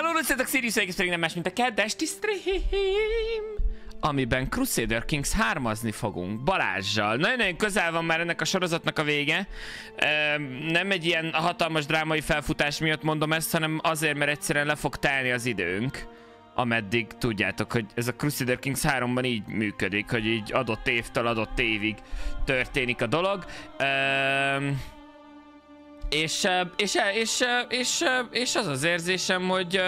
Hello, Lucetek, Sirius egész pedig nem más, mint a kedvesti stream amiben Crusader Kings 3 fogunk Balázsjal. Nagyon-nagyon közel van már ennek a sorozatnak a vége. Nem egy ilyen hatalmas drámai felfutás miatt mondom ezt, hanem azért, mert egyszerűen le fog telni az időnk ameddig tudjátok, hogy ez a Crusader Kings 3-ban így működik, hogy így adott évtől adott évig történik a dolog. Üm és, és, és, és, és az az érzésem, hogy...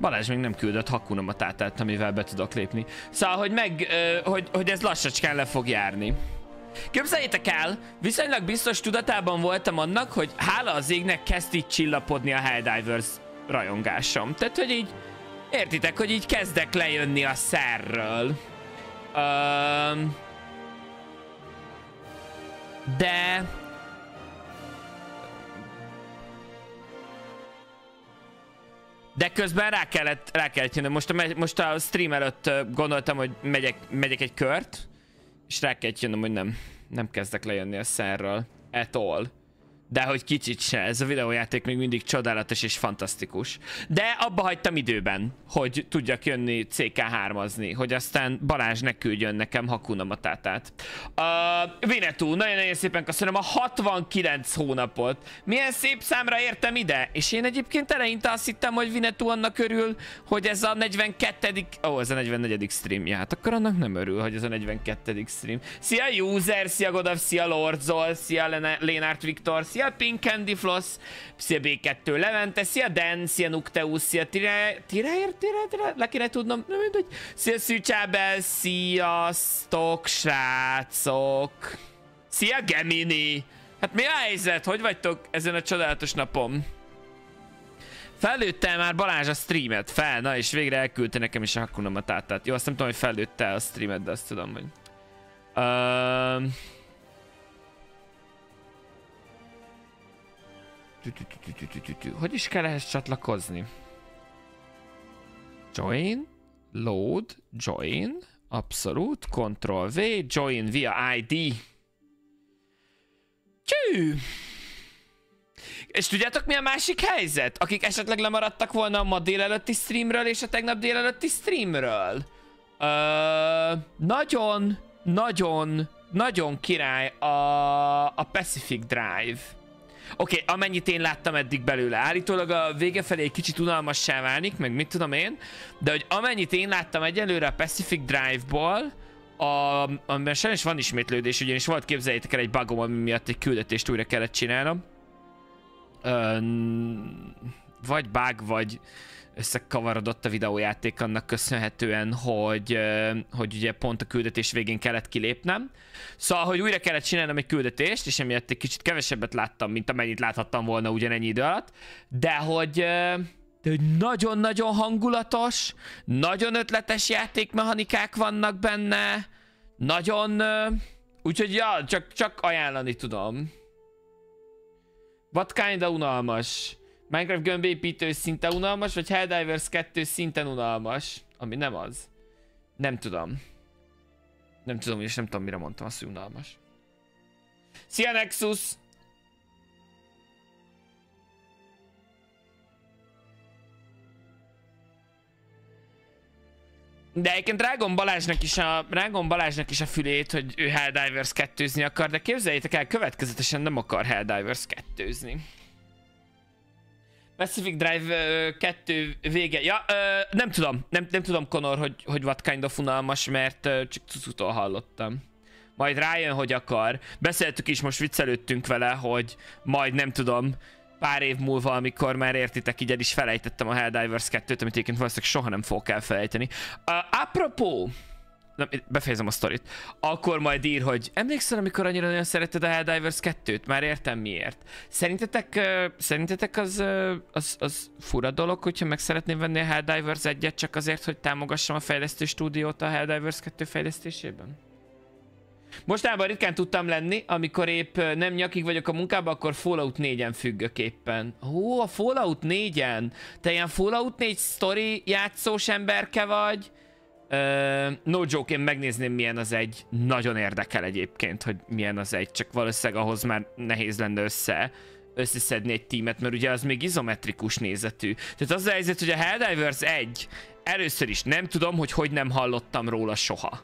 Balázs még nem küldött a tátát, amivel be tudok lépni. Szóval, hogy meg, hogy, hogy ez lassacskán le fog járni. Képzeljétek el, viszonylag biztos tudatában voltam annak, hogy hála az égnek kezd így csillapodni a Helldivers rajongásom. Tehát, hogy így, értitek, hogy így kezdek lejönni a szerről. Um, de... De közben rá kellett, rá kellett jönni. Most a, most a stream előtt gondoltam, hogy megyek, megyek egy kört, és rá kellett jönnöm, hogy nem. Nem kezdek lejönni a szerről. At all. De hogy kicsit se, ez a videójáték még mindig csodálatos és fantasztikus. De abba hagytam időben, hogy tudjak jönni CK3-azni, hogy aztán Balázs ne küldjön nekem Hakuna Matátát. Uh, Vinetú, nagyon-nagyon szépen köszönöm a 69 hónapot. Milyen szép számra értem ide. És én egyébként eleinte azt hittem, hogy Vinetú annak körül, hogy ez a 42 Ó, oh, ez a 44 stream. Ja, hát akkor annak nem örül, hogy ez a 42 stream. Szia User, szia Godav, szia Lordzol, szia Lénárt Viktor, szia szia Pink Candy Floss, szia B2 Levente, szia Dan, szia Nukteus, szia Tireir, Tirair, le kéne tudnom, nem mindegy, szia Szűcsábel, sziasztok srácok, szia Gemini, hát mi a helyzet, hogy vagytok ezen a csodálatos napon? Fellőtte már Balázs a streamet fel, na és végre elküldte nekem is a Hakuna tehát Jó, azt nem tudom, hogy fellőtte a streamet, de azt tudom, hogy... Uh... Hogy is kell ehhez csatlakozni? Join, load, join, abszolút, control V, join via ID. Csű! És tudjátok mi a másik helyzet? Akik esetleg lemaradtak volna a ma délelőtti streamről és a tegnap délelőtti streamről. Ö, nagyon, nagyon, nagyon király a, a Pacific Drive. Oké, okay, amennyit én láttam eddig belőle. Állítólag a vége felé egy kicsit unalmassá válik, meg mit tudom én. De hogy amennyit én láttam egyelőre a Pacific Drive-ból, a, amiben sajnos van ismétlődés, ugyanis volt, képzeljétek el egy bugom, ami miatt egy küldetést újra kellett csinálnom. Ön, vagy bug, vagy összekavarodott a videójáték annak köszönhetően, hogy, hogy ugye pont a küldetés végén kellett kilépnem. Szóval, hogy újra kellett csinálnom egy küldetést, és emiatt egy kicsit kevesebbet láttam, mint amennyit láthattam volna ugyanennyi idő alatt, de hogy nagyon-nagyon hangulatos, nagyon ötletes játékmechanikák vannak benne, nagyon... Úgyhogy ja, csak, csak ajánlani tudom. What of unalmas. Minecraft gömbépítő szinte unalmas, vagy Helldivers 2 szinten unalmas? Ami nem az. Nem tudom. Nem tudom, és nem tudom, mire mondtam azt, hogy unalmas. Szia Nexus! De egyébként Rágon Balázsnak is a, Rágon Balázsnak is a fülét, hogy ő Helldivers 2 akar, de képzeljétek el, következetesen nem akar Helldivers 2 -zni. Pacific Drive 2 vége. Ja, ö, nem tudom. Nem, nem tudom, Connor, hogy, hogy what kind of unalmas, mert ö, csak cucutól hallottam. Majd rájön, hogy akar. Beszéltük is, most viccelődtünk vele, hogy majd nem tudom, pár év múlva, amikor már értitek, így el is felejtettem a Helldivers 2-t, amit egyébként valószínűleg soha nem fogok elfelejteni. Uh, apropó, nem, befejezem a sztorit. Akkor majd ír, hogy emlékszel, amikor annyira nagyon szeretted a Helldivers 2-t? Már értem miért. Szerintetek, uh, szerintetek az, uh, az, az fura dolog, hogyha meg szeretném venni a Helldivers 1-et csak azért, hogy támogassam a fejlesztő stúdiót a Helldivers 2 fejlesztésében? Mostában ritkán tudtam lenni, amikor épp nem nyakig vagyok a munkában, akkor Fallout 4-en függök éppen. Hú, a Fallout 4-en? Te ilyen Fallout 4 story játszós emberke vagy? Uh, no joke, én megnézném, milyen az egy. Nagyon érdekel egyébként, hogy milyen az egy, csak valószínűleg ahhoz már nehéz lenne össze összeszedni egy tímet, mert ugye az még izometrikus nézetű. Tehát az a helyzet, hogy a Helldivers 1, először is nem tudom, hogy hogy nem hallottam róla soha.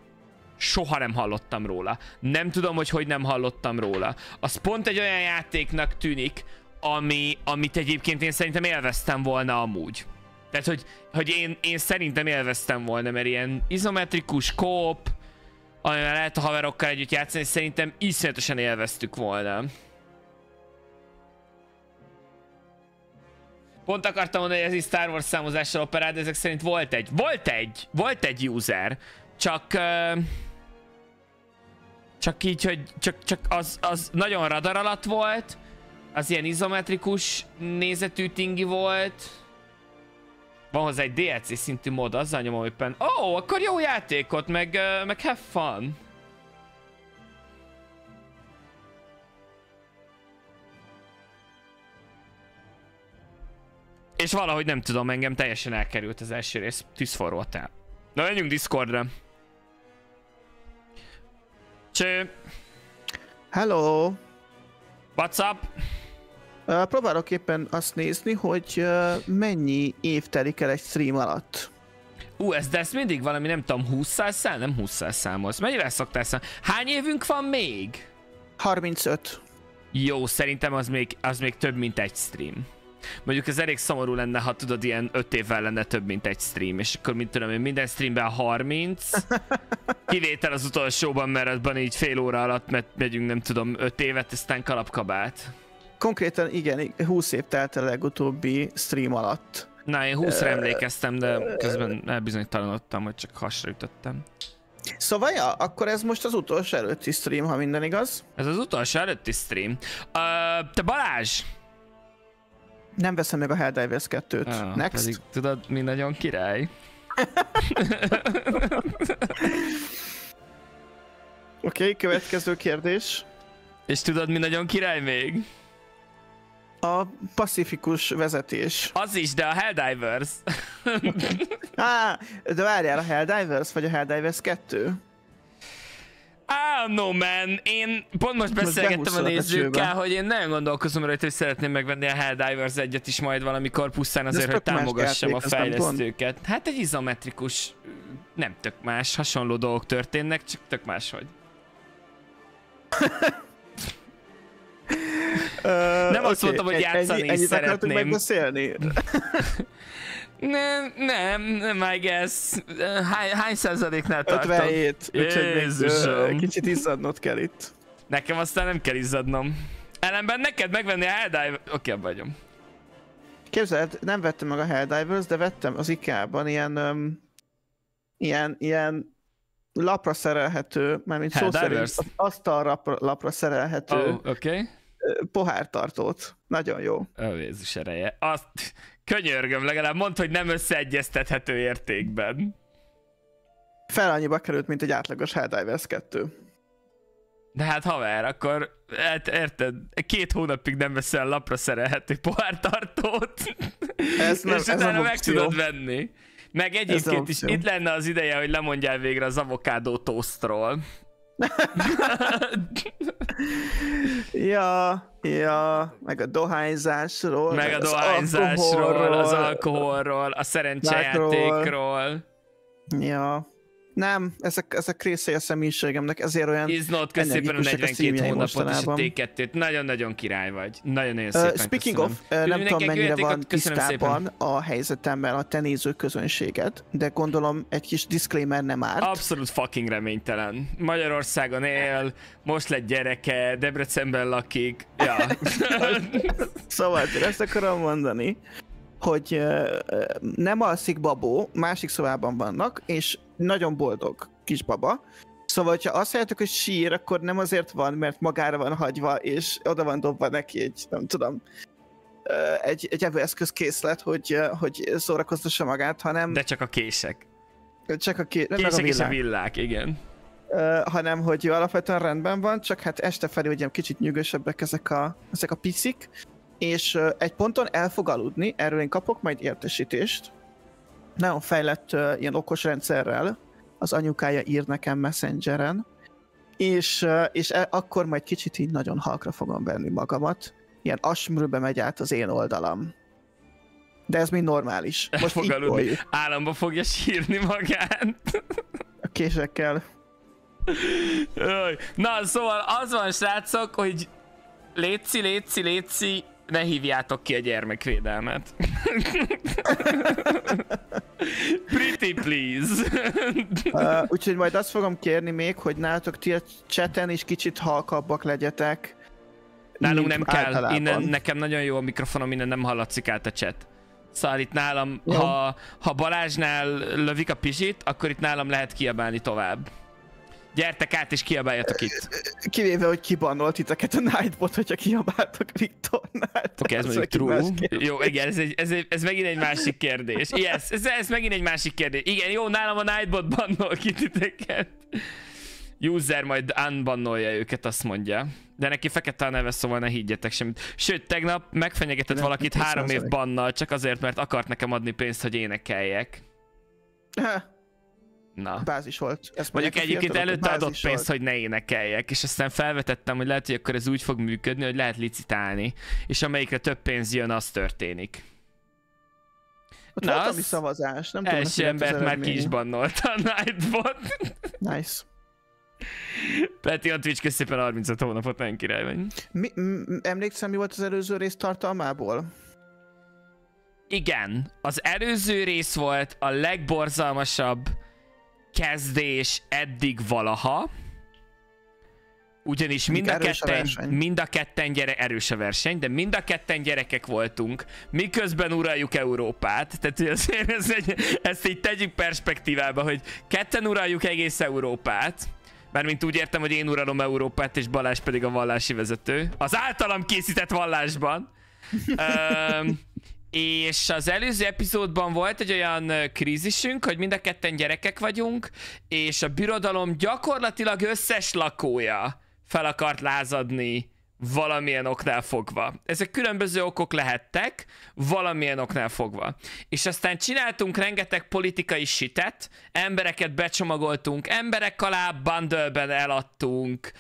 Soha nem hallottam róla. Nem tudom, hogy hogy nem hallottam róla. Az pont egy olyan játéknak tűnik, ami, amit egyébként én szerintem élveztem volna amúgy. Tehát, hogy, hogy én, én szerintem élveztem volna, mert ilyen izometrikus, kóp, amivel lehet a haverokkal együtt játszani, szerintem iszonyatosan élveztük volna. Pont akartam mondani, hogy ez is Star Wars számozással operál, de ezek szerint volt egy, volt egy, volt egy user, csak... Uh, csak így, hogy csak, csak az, az nagyon radar alatt volt, az ilyen izometrikus nézetű tingi volt, van hozzá egy DLC szintű mod, azzal nyomom éppen. Ó, oh, akkor jó játékot, meg, uh, meg have fun. És valahogy nem tudom, engem teljesen elkerült az első rész. tel. Na, menjünk Discordra. Cső. Hello. What's up? Próbálok éppen azt nézni, hogy mennyi év telik el egy stream alatt. Ú, uh, ez, de ez mindig valami, nem tudom, 20 szám, nem 20 számolsz. Mennyire szoktál szám? Hány évünk van még? 35. Jó, szerintem az még, az még több, mint egy stream. Mondjuk ez elég szomorú lenne, ha tudod, ilyen 5 évvel lenne több, mint egy stream, és akkor mint tudom én, minden streamben 30, kivétel az utolsóban, mert azban így fél óra alatt mert megyünk, nem tudom, 5 évet, aztán kalapkabát konkrétan igen, 20 év telt a legutóbbi stream alatt. Na, én 20 uh, emlékeztem, de közben elbizonytalanodtam, hogy csak hasra ütöttem. Szóval, ja, akkor ez most az utolsó előtti stream, ha minden igaz. Ez az utolsó előtti stream. Uh, te Balázs! Nem veszem meg a Helldivers 2-t. Uh, Next. Pedig, tudod, mi nagyon király. Oké, okay, következő kérdés. És tudod, mi nagyon király még? a pacifikus vezetés. Az is, de a Helldivers. Á, de várjál, a Helldivers vagy a Helldivers 2? Ah, no man, én pont most beszélgettem a nézőkkel, hogy én nagyon gondolkozom rajta, hogy szeretném megvenni a Helldivers egyet is majd valamikor pusztán azért, hogy támogassam játék, a fejlesztőket. Hát egy izometrikus, nem tök más, hasonló dolgok történnek, csak tök máshogy. Uh, Nem okay. azt mondtam, hogy játszani ennyi, ennyit szeretném. megbeszélni? Nem, nem, nem, I guess. Hány, hány százaléknál tartom? 57, úgyhogy még kicsit izzadnod kell itt. Nekem aztán nem kell izzadnom. Ellenben neked megvenni a Helldiver... Oké, okay, vagyom. Képzeld, nem vettem meg a Helldivers, de vettem az IKEA-ban ilyen... Um, ilyen, ilyen lapra szerelhető, mármint szó szerint asztalra lapra szerelhető oh, okay pohártartót. Nagyon jó. Ó, Jézus ereje. Azt könyörgöm, legalább mondd, hogy nem összeegyeztethető értékben. Fel annyiba került, mint egy átlagos Helldivers 2. De hát haver, akkor hát érted, két hónapig nem veszel lapra szerelhető pohártartót, ez nem, és ez utána meg opció. tudod venni. Meg egyébként is itt lenne az ideje, hogy lemondjál végre az avokádó toastról. ja, ja, meg a dohányzásról, meg a dohányzásról, az alkoholról, az alkoholról a szerencsejátékról. Ja, nem, ezek, ezek részei a személyiségemnek, ezért olyan Is not, szépen a 42 a hónapot mostanában. és a T2-t. Nagyon-nagyon király vagy. Nagyon-nagyon szépen uh, Speaking köszönöm. of, uh, nem Külön tudom mennyire van tisztában szépen. a helyzetemmel a te néző közönséged, de gondolom egy kis disclaimer nem árt. Abszolút fucking reménytelen. Magyarországon él, most lett gyereke, Debrecenben lakik. Ja. szóval ezt akarom mondani hogy nem alszik babó, másik szobában vannak, és nagyon boldog kisbaba. Szóval, ha azt halljátok, hogy sír, akkor nem azért van, mert magára van hagyva, és oda van dobva neki egy, nem tudom, egy, egy evőeszközkészlet, hogy, hogy szórakoztassa magát, hanem... De csak a kések. Csak a ké... kések a és a villák, igen. Uh, hanem, hogy alapvetően rendben van, csak hát este felé ugye kicsit nyűgösebbek ezek a, ezek a picik, és uh, egy ponton el fog aludni, erről én kapok majd értesítést, nagyon fejlett uh, ilyen okos rendszerrel, az anyukája ír nekem messengeren, és, uh, és e, akkor majd kicsit így nagyon halkra fogom venni magamat. Ilyen asmrőbe megy át az én oldalam. De ez mind normális. Most fog aludni. Államba fogja sírni magát. A késekkel. Na, szóval az van, srácok, hogy léci, léci, léci, ne hívjátok ki a gyermekvédelmet. Pretty please. uh, úgyhogy majd azt fogom kérni még, hogy nálatok ti a cseten is kicsit halkabbak legyetek. Nálunk nem kell, innen, nekem nagyon jó a mikrofonom, innen nem hallatszik át a cset. Szóval itt nálam, ha, ha Balázsnál lövik a pizsit, akkor itt nálam lehet kiabálni tovább. Gyertek át és kiabáljatok itt. Kivéve, hogy kibannolt titeket a Nightbot, hogyha kiabáltok Viktornál. Oké, okay, ez mondjuk true. Jó, igen, ez, egy, ez, egy, ez megint egy másik kérdés. Yes, ez, ez, ez megint egy másik kérdés. Igen, jó, nálam a Nightbot bannol ki titeket. User majd unbannolja őket, azt mondja. De neki fekete a neve, szóval ne higgyetek semmit. Sőt, tegnap megfenyegetett nem, valakit nem három év bannal, csak azért, mert akart nekem adni pénzt, hogy énekeljek. Ha. Na. Bázis volt. Ezt Mondjuk egyébként előtte adott pénzt, hogy ne énekeljek, és aztán felvetettem, hogy lehet, hogy akkor ez úgy fog működni, hogy lehet licitálni, és amelyikre több pénz jön, az történik. Ott Na, volt az... szavazás, nem tudom. Első embert már ki is bannolta a Nightbot. nice. Peti a Twitch szépen 35 hónapot, nem király vagy. Mi, m- emlékszem, mi volt az előző rész tartalmából? Igen, az előző rész volt a legborzalmasabb kezdés eddig valaha, ugyanis mind a, ketten, a mind a ketten gyere, erős a verseny, de mind a ketten gyerekek voltunk, miközben uraljuk Európát, tehát azért ez egy, ezt így tegyük perspektívába, hogy ketten uraljuk egész Európát, Mármint úgy értem, hogy én uralom Európát, és Balás pedig a vallási vezető. Az általam készített vallásban. Ö, és az előző epizódban volt egy olyan krízisünk, hogy mind a ketten gyerekek vagyunk, és a birodalom gyakorlatilag összes lakója fel akart lázadni valamilyen oknál fogva. Ezek különböző okok lehettek, valamilyen oknál fogva. És aztán csináltunk rengeteg politikai sitet, embereket becsomagoltunk, emberek alá bundle eladtunk,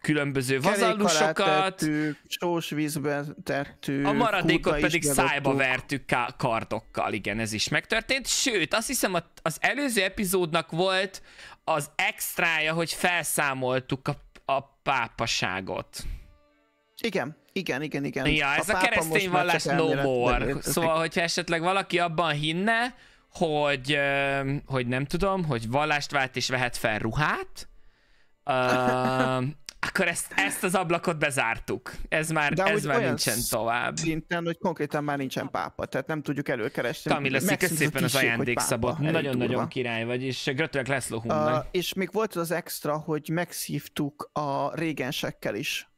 különböző vazallusokat. Sós vízbe tettük. A maradékot pedig szájba vertük kardokkal, igen, ez is megtörtént. Sőt, azt hiszem az előző epizódnak volt az extrája, hogy felszámoltuk a, a pápaságot. Igen, igen, igen, igen. Ja, ez a, a keresztény vallás no more. Szóval, hogyha esetleg valaki abban hinne, hogy, hogy nem tudom, hogy vallást vált és vehet fel ruhát, Uh, akkor ezt, ezt az ablakot bezártuk. Ez már, De ez már nincsen tovább. Szinten, hogy konkrétan már nincsen pápa, tehát nem tudjuk előkeresni. Kamilla, kösz szépen az ajándékszabot. Nagyon-nagyon király vagy, és gratulálok László Uh, és még volt az extra, hogy megszívtuk a régensekkel is.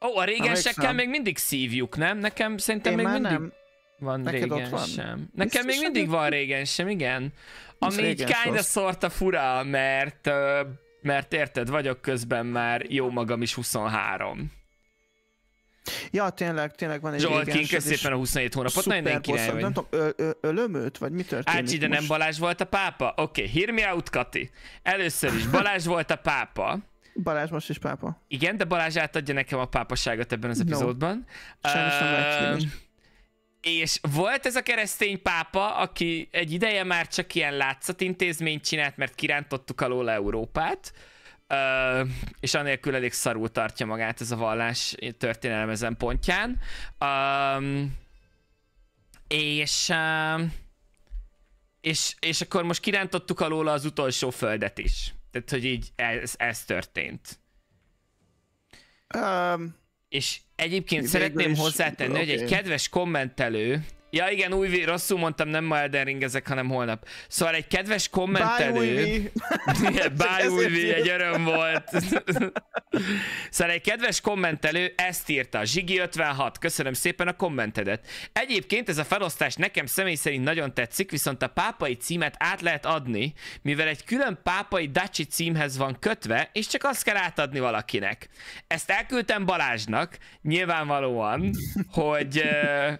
Ó, oh, a régensekkel még mindig szívjuk, nem? Nekem szerintem Én még mindig... Nem van Neked régen ott van? sem. Nekem Biztos még mindig van régen sem, igen. Ami így kinda szorta fura, mert, mert érted, vagyok közben már jó magam is 23. Ja, tényleg, tényleg van egy Joel King, szépen a 27 hónapot, nagyon én király vagy. Nem tudom, ö, ö, ölöm őt, vagy mi történik Ácsi, de nem Balázs volt a pápa? Oké, okay, hear me out, Kati. Először is Balázs volt a pápa. Balázs most is pápa. Igen, de Balázs átadja nekem a pápaságot ebben az no. epizódban. Sajnos uh, nem lehet és volt ez a keresztény pápa, aki egy ideje már csak ilyen látszatintézményt csinált, mert kirántottuk alól Európát, és anélkül elég szarul tartja magát ez a vallás történelem ezen pontján. és, és, és akkor most kirántottuk alól az utolsó földet is. Tehát, hogy így ez, ez történt. Um, és egyébként Én szeretném hozzátenni, okay. hogy egy kedves kommentelő Ja igen, újvi, rosszul mondtam, nem ma Elden Ring ezek, hanem holnap. Szóval egy kedves kommentelő... Bye újvi! egy öröm volt. szóval egy kedves kommentelő ezt írta, Zsigi56, köszönöm szépen a kommentedet. Egyébként ez a felosztás nekem személy szerint nagyon tetszik, viszont a pápai címet át lehet adni, mivel egy külön pápai dacsi címhez van kötve, és csak azt kell átadni valakinek. Ezt elküldtem Balázsnak, nyilvánvalóan, hogy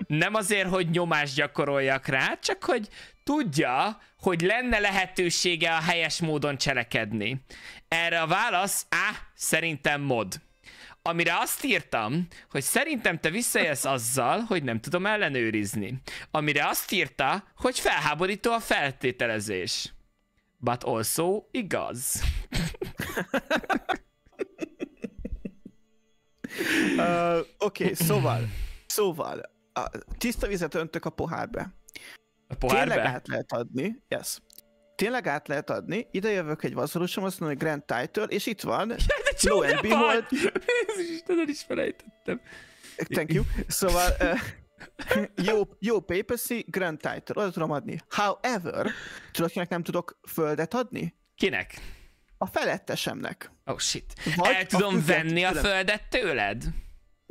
nem azért, hogy nyom nyomást gyakoroljak rá, csak hogy tudja, hogy lenne lehetősége a helyes módon cselekedni. Erre a válasz, á, szerintem mod. Amire azt írtam, hogy szerintem te visszaélsz azzal, hogy nem tudom ellenőrizni. Amire azt írta, hogy felháborító a feltételezés. But also igaz. uh, Oké, okay, szóval, szóval, a tiszta vizet öntök a pohárba. A pohárba? Tényleg át lehet adni, yes. Tényleg át lehet adni, ide jövök egy vazolusom, azt mondom, hogy Grand Title, és itt van, ja, de lo and behold. Istenem, is felejtettem. Thank you. Szóval, uh, jó, jó papacy, Grand Title, oda tudom adni. However, tudod, kinek nem tudok földet adni? Kinek? A felettesemnek. Oh shit. Vagy El tudom venni a földet tőled?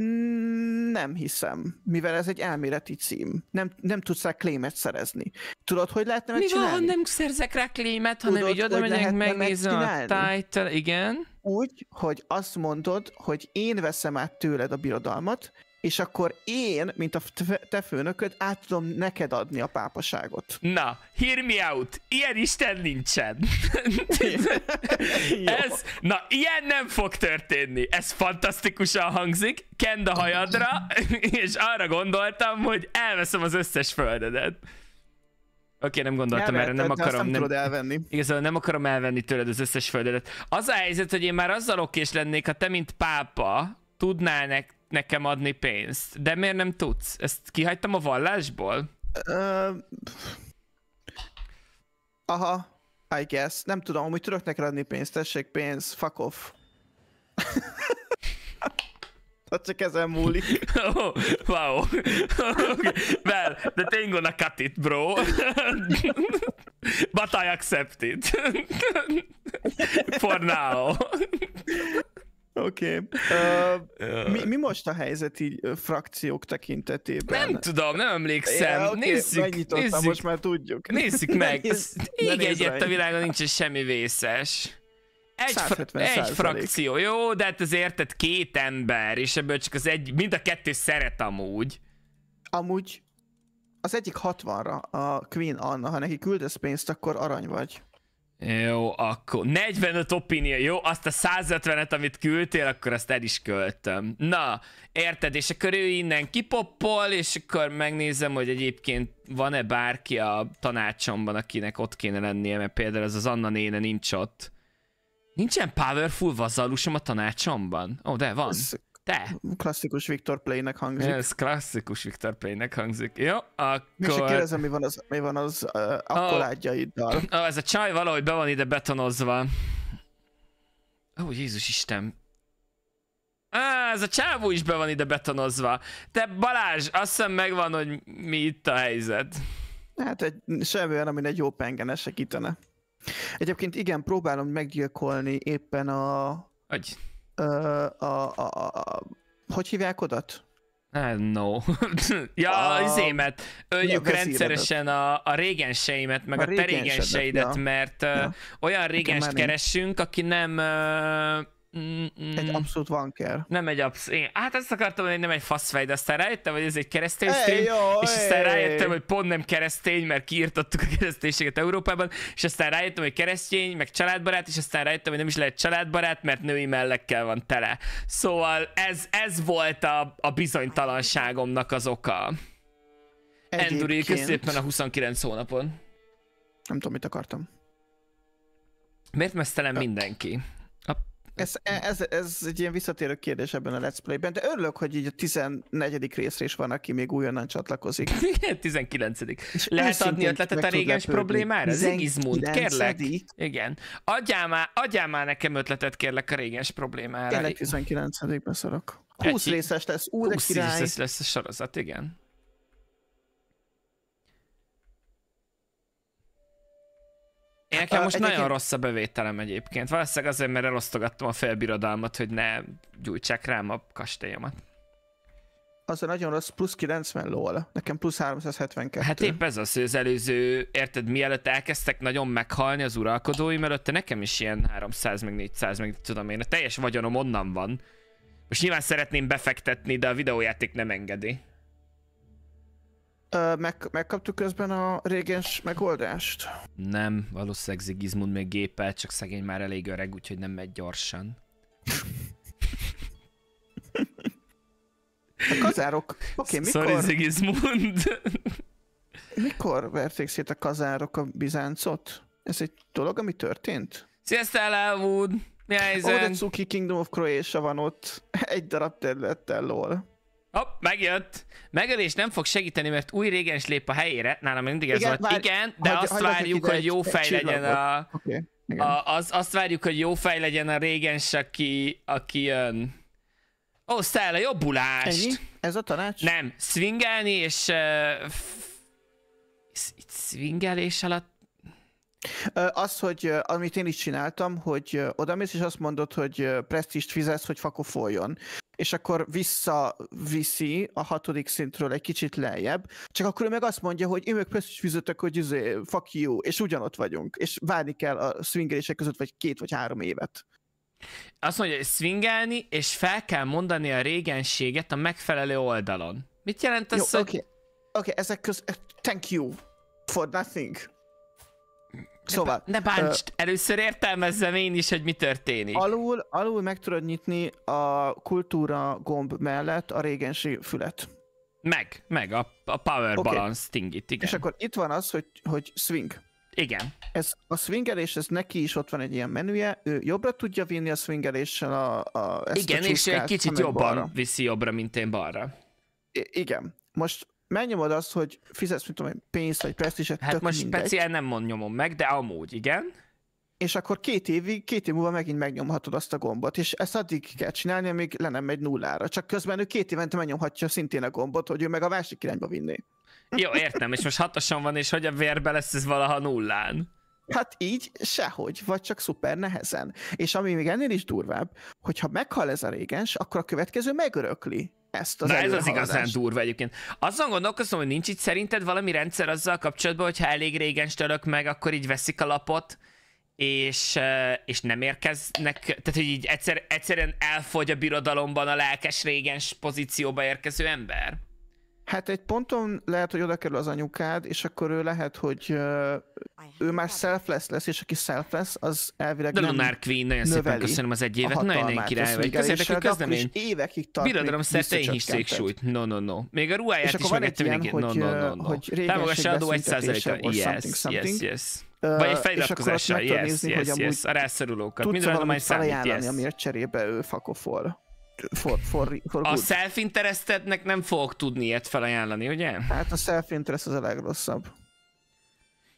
Mm, nem hiszem, mivel ez egy elméleti cím. Nem, nem tudsz rá klémet szerezni. Tudod, hogy lehetne megcsinálni? Mi van, ha nem szerzek rá klémet, hanem Tudod, így oda megyek, megnézem a title, igen. Úgy, hogy azt mondod, hogy én veszem át tőled a birodalmat, és akkor én, mint a te főnököd, át tudom neked adni a pápaságot. Na, hear me out! Ilyen Isten nincsen! ez, na, ilyen nem fog történni. Ez fantasztikusan hangzik, kend a hajadra, és arra gondoltam, hogy elveszem az összes földedet. Oké, okay, nem gondoltam Elveheted, erre, nem akarom. Nem, nem tudod elvenni. Igazából nem akarom elvenni tőled az összes földedet. Az a helyzet, hogy én már azzal okés lennék, ha te, mint pápa, tudnál nek, nekem adni pénzt, de miért nem tudsz? Ezt kihagytam a vallásból? Uh, aha, I guess. Nem tudom, hogy tudok neked adni pénzt, tessék pénz, fuck off. Hát csak ezen múlik. Oh, wow. okay. Well, the thing gonna cut it, bro. But I accept it. For now. Oké. Okay. Uh, mi, mi most a helyzet így frakciók tekintetében? Nem tudom, nem emlékszem. Yeah, okay. Nézzük, nézzük. most már tudjuk. Nézzük meg. Nézz, Ég egyet a világon nincs semmi vészes. Egy, fra- egy frakció, jó, de hát az érted két ember, és ebből csak az egy, mind a kettő szeret amúgy. Amúgy az egyik 60-ra, a Queen Anna, ha neki küldesz pénzt, akkor arany vagy. Jó, akkor 45 opinia, jó? Azt a 150-et, amit küldtél, akkor azt el is költöm. Na, érted? És akkor ő innen kipoppol, és akkor megnézem, hogy egyébként van-e bárki a tanácsomban, akinek ott kéne lennie, mert például ez az Anna néne nincs ott. Nincsen powerful vazalusom a tanácsomban? Ó, oh, de van. Ez te! Klasszikus Victor Play-nek hangzik. Ez klasszikus Victor Play-nek hangzik. Jó, akkor... Mi kérdezem, mi van az, mi van az uh, akkoládjaiddal. Oh, oh, ez a csaj valahogy be van ide betonozva. Ó, oh, Jézus Isten. Ah, ez a csávó is be van ide betonozva. Te Balázs, azt hiszem megvan, hogy mi itt a helyzet. Hát egy, semmi olyan, amin egy jó pengene segítene. Egyébként igen, próbálom meggyilkolni éppen a... Agy a, a, a, a, hogy hívják odat? Hát, no. ja, a... izémet. Öljük ja, rendszeresen a, a régenseimet, meg a, a te régenseidet, ja. mert ja. olyan régenst keresünk, aki nem Mm-mm. Egy abszolút vanker. Nem egy abszolút. Hát ezt akartam hogy nem egy faszfej, de aztán rájöttem, hogy ez egy keresztény hey, stream, jó, és aztán hey. rájöttem, hogy pont nem keresztény, mert kiirtottuk a kereszténységet Európában, és aztán rájöttem, hogy keresztény, meg családbarát, és aztán rájöttem, hogy nem is lehet családbarát, mert női mellekkel van tele. Szóval ez, ez volt a, a bizonytalanságomnak az oka. Egyébként... Enduri, szépen a 29 hónapon. Nem tudom, mit akartam. Miért mesztelen mindenki? Ez, ez, ez egy ilyen visszatérő kérdés ebben a Let's Play-ben, de örülök, hogy így a 14. részre is van, aki még újonnan csatlakozik. Igen, 19. És Lehet adni ötletet a réges problémára? Ez Zigizmund, kérlek. Igen. Adjál már, adjál már nekem ötletet, kérlek a réges problémára. Kérlek 19. beszorok. 20 részes lesz, úr 20 király. részes lesz a sorozat, igen. Én hát nekem most egyébként... nagyon rossz a bevételem egyébként. Valószínűleg azért, mert elosztogattam a felbirodalmat, hogy ne gyújtsák rám a kastélyomat. Az a nagyon rossz, plusz 90 lol. Nekem plusz 372. Hát épp ez az, hogy az előző, érted, mielőtt elkezdtek nagyon meghalni az uralkodóim előtte, nekem is ilyen 300, meg 400, meg tudom én, a teljes vagyonom onnan van. Most nyilván szeretném befektetni, de a videójáték nem engedi. Ö, meg, megkaptuk közben a régens megoldást? Nem, valószínűleg Zigizmund még gépel, csak szegény már elég öreg, úgyhogy nem megy gyorsan. A kazárok? Oké, okay, mikor... Zigizmund. mikor verték szét a kazárok a bizáncot? Ez egy dolog, ami történt? Sziasztok, Elwood! Mi a helyzet? Oh, Kingdom of Croatia van ott. Egy darab területtel, lol. Hopp, megjött. Megölés nem fog segíteni, mert új régens lép a helyére. Nálam mindig ez igen, volt. igen, de hagy, azt várjuk, hogy jó fej legyen a... Okay, a az, azt várjuk, hogy jó fej legyen a régens, aki, aki jön. Ó, oh, Stella, jobbulást! Ennyi? Ez a tanács? Nem, swingelni és... Uh, f... Itt swingelés alatt az, hogy amit én is csináltam, hogy odamész és azt mondod, hogy presztist fizesz, hogy fakó folyjon. És akkor visszaviszi a hatodik szintről egy kicsit lejjebb, csak akkor ő meg azt mondja, hogy én meg presztist fizetek, hogy izé, fuck you, és ugyanott vagyunk. És várni kell a swingelések között vagy két vagy három évet. Azt mondja, hogy swingelni, és fel kell mondani a régenséget a megfelelő oldalon. Mit jelent ez, Oké, okay. okay, ezek köz... Thank you for nothing. Szóval... Ne bántsd, uh, először értelmezzem én is, hogy mi történik. Alul, alul meg tudod nyitni a kultúra gomb mellett a régensi fület. Meg, meg, a, a power okay. balance tingit, igen. És akkor itt van az, hogy, hogy swing. Igen. Ez a swingelés, ez neki is ott van egy ilyen menüje, ő jobbra tudja vinni a swingeléssel a, a ezt Igen, a csúszkát, és egy kicsit jobban balra. viszi jobbra, mint én balra. I- igen. Most megnyomod azt, hogy fizetsz, mint tudom én, pénzt vagy presztízset, Hát most mindegy. speciál nem mond nyomom meg, de amúgy, igen. És akkor két évig, két év múlva megint megnyomhatod azt a gombot, és ezt addig kell csinálni, amíg le nem megy nullára. Csak közben ő két évente megnyomhatja szintén a gombot, hogy ő meg a másik irányba vinné. Jó, értem, és most hatosan van, és hogy a vérbe lesz ez valaha nullán? Hát így sehogy, vagy csak szuper nehezen. És ami még ennél is durvább, hogyha meghal ez a régens, akkor a következő megörökli ezt az Na ez az igazán durva egyébként. Azon gondolkozom, hogy nincs itt szerinted valami rendszer azzal kapcsolatban, hogyha elég régen török meg, akkor így veszik a lapot, és, és nem érkeznek, tehát hogy így egyszer, egyszerűen elfogy a birodalomban a lelkes régens pozícióba érkező ember? Hát egy ponton lehet, hogy oda kerül az anyukád, és akkor ő lehet, hogy ő már selfless lesz, és aki selfless, az elvileg De nem már Queen, nagyon szépen köszönöm az egy évet, nagyon én király vagy. Köszönjük hát a közlemény. évekig tart. Birodalom szerte én is széksúlyt. No, no, no. Még a ruháját is megettem mindenki. No, no, no, no. Támogassa adó 1%-a. Yes, yes, yes. Vagy egy feliratkozással, yes, yes, yes. A rászorulókat. Tudsz valamit felajánlani, amiért cserébe ő fakofor for, for, for A self-interestednek nem fogok tudni ilyet felajánlani, ugye? Hát a self-interest az a legrosszabb.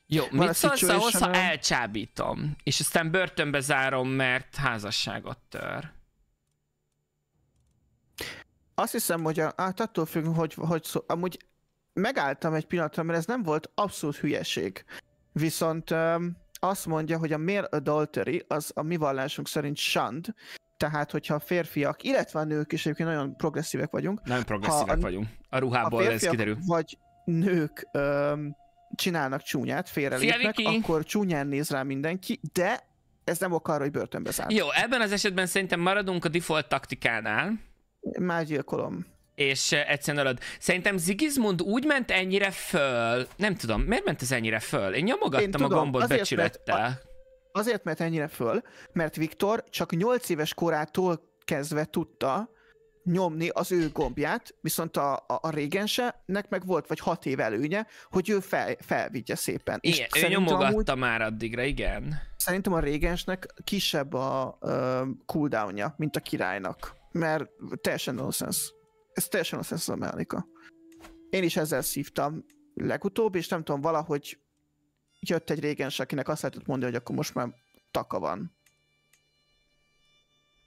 Jó, Van mit szólsz ahhoz, ha elcsábítom, és aztán börtönbe zárom, mert házasságot tör? Azt hiszem, hogy a, hát attól függ, hogy, hogy szó, amúgy megálltam egy pillanatra, mert ez nem volt abszolút hülyeség. Viszont öm, azt mondja, hogy a mere adultery az a mi vallásunk szerint shunned, tehát hogyha a férfiak, illetve a nők is egyébként nagyon progresszívek vagyunk. Nagyon progresszívek ha vagyunk. A ruhából a ez kiderül. vagy nők öm, csinálnak csúnyát, félrelépnek, akkor csúnyán néz rá mindenki, de ez nem ok arra, hogy börtönbe zár. Jó, ebben az esetben szerintem maradunk a default taktikánál. Már gyilkolom és egyszerűen alad. Szerintem Zigizmund úgy ment ennyire föl, nem tudom, miért ment ez ennyire föl? Én nyomogattam Én tudom, a gombot becsülettel. Mert a Azért mert ennyire föl, mert Viktor csak 8 éves korától kezdve tudta nyomni az ő gombját, viszont a, a, a régensenek meg volt vagy 6 év előnye, hogy ő fel, felvigye szépen. Igen, És ő nyomogatta amúgy, már addigra, igen. Szerintem a régensnek kisebb a uh, cooldownja, mint a királynak, mert teljesen nonsense. Ez teljesen nonsense az a mechanika. Én is ezzel szívtam legutóbb, és nem tudom, valahogy jött egy régens, akinek azt lehetett mondani, hogy akkor most már taka van.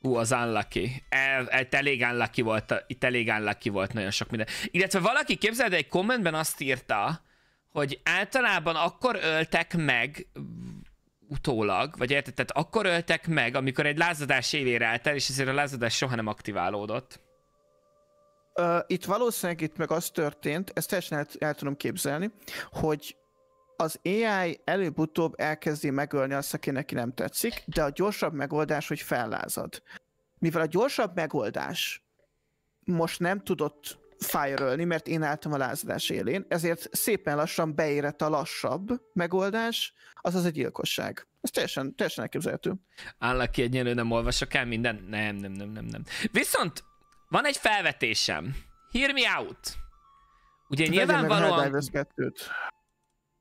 Ú, uh, az unlucky. el, e, itt elég unlucky volt, itt elég unlucky volt nagyon sok minden. Illetve valaki képzeld, egy kommentben azt írta, hogy általában akkor öltek meg utólag, vagy érted, tehát akkor öltek meg, amikor egy lázadás évére állt el, és ezért a lázadás soha nem aktiválódott. Uh, itt valószínűleg itt meg az történt, ezt teljesen el, el tudom képzelni, hogy az AI előbb-utóbb elkezdi megölni azt, aki neki nem tetszik, de a gyorsabb megoldás, hogy fellázad. Mivel a gyorsabb megoldás most nem tudott fire mert én álltam a lázadás élén, ezért szépen lassan beérett a lassabb megoldás, azaz egy gyilkosság. Ez teljesen, teljesen elképzelhető. Állak ki egyenlő, nem olvasok el minden? Nem, nem, nem, nem, nem. Viszont van egy felvetésem. Hear me out! Ugye Te nyilvánvalóan...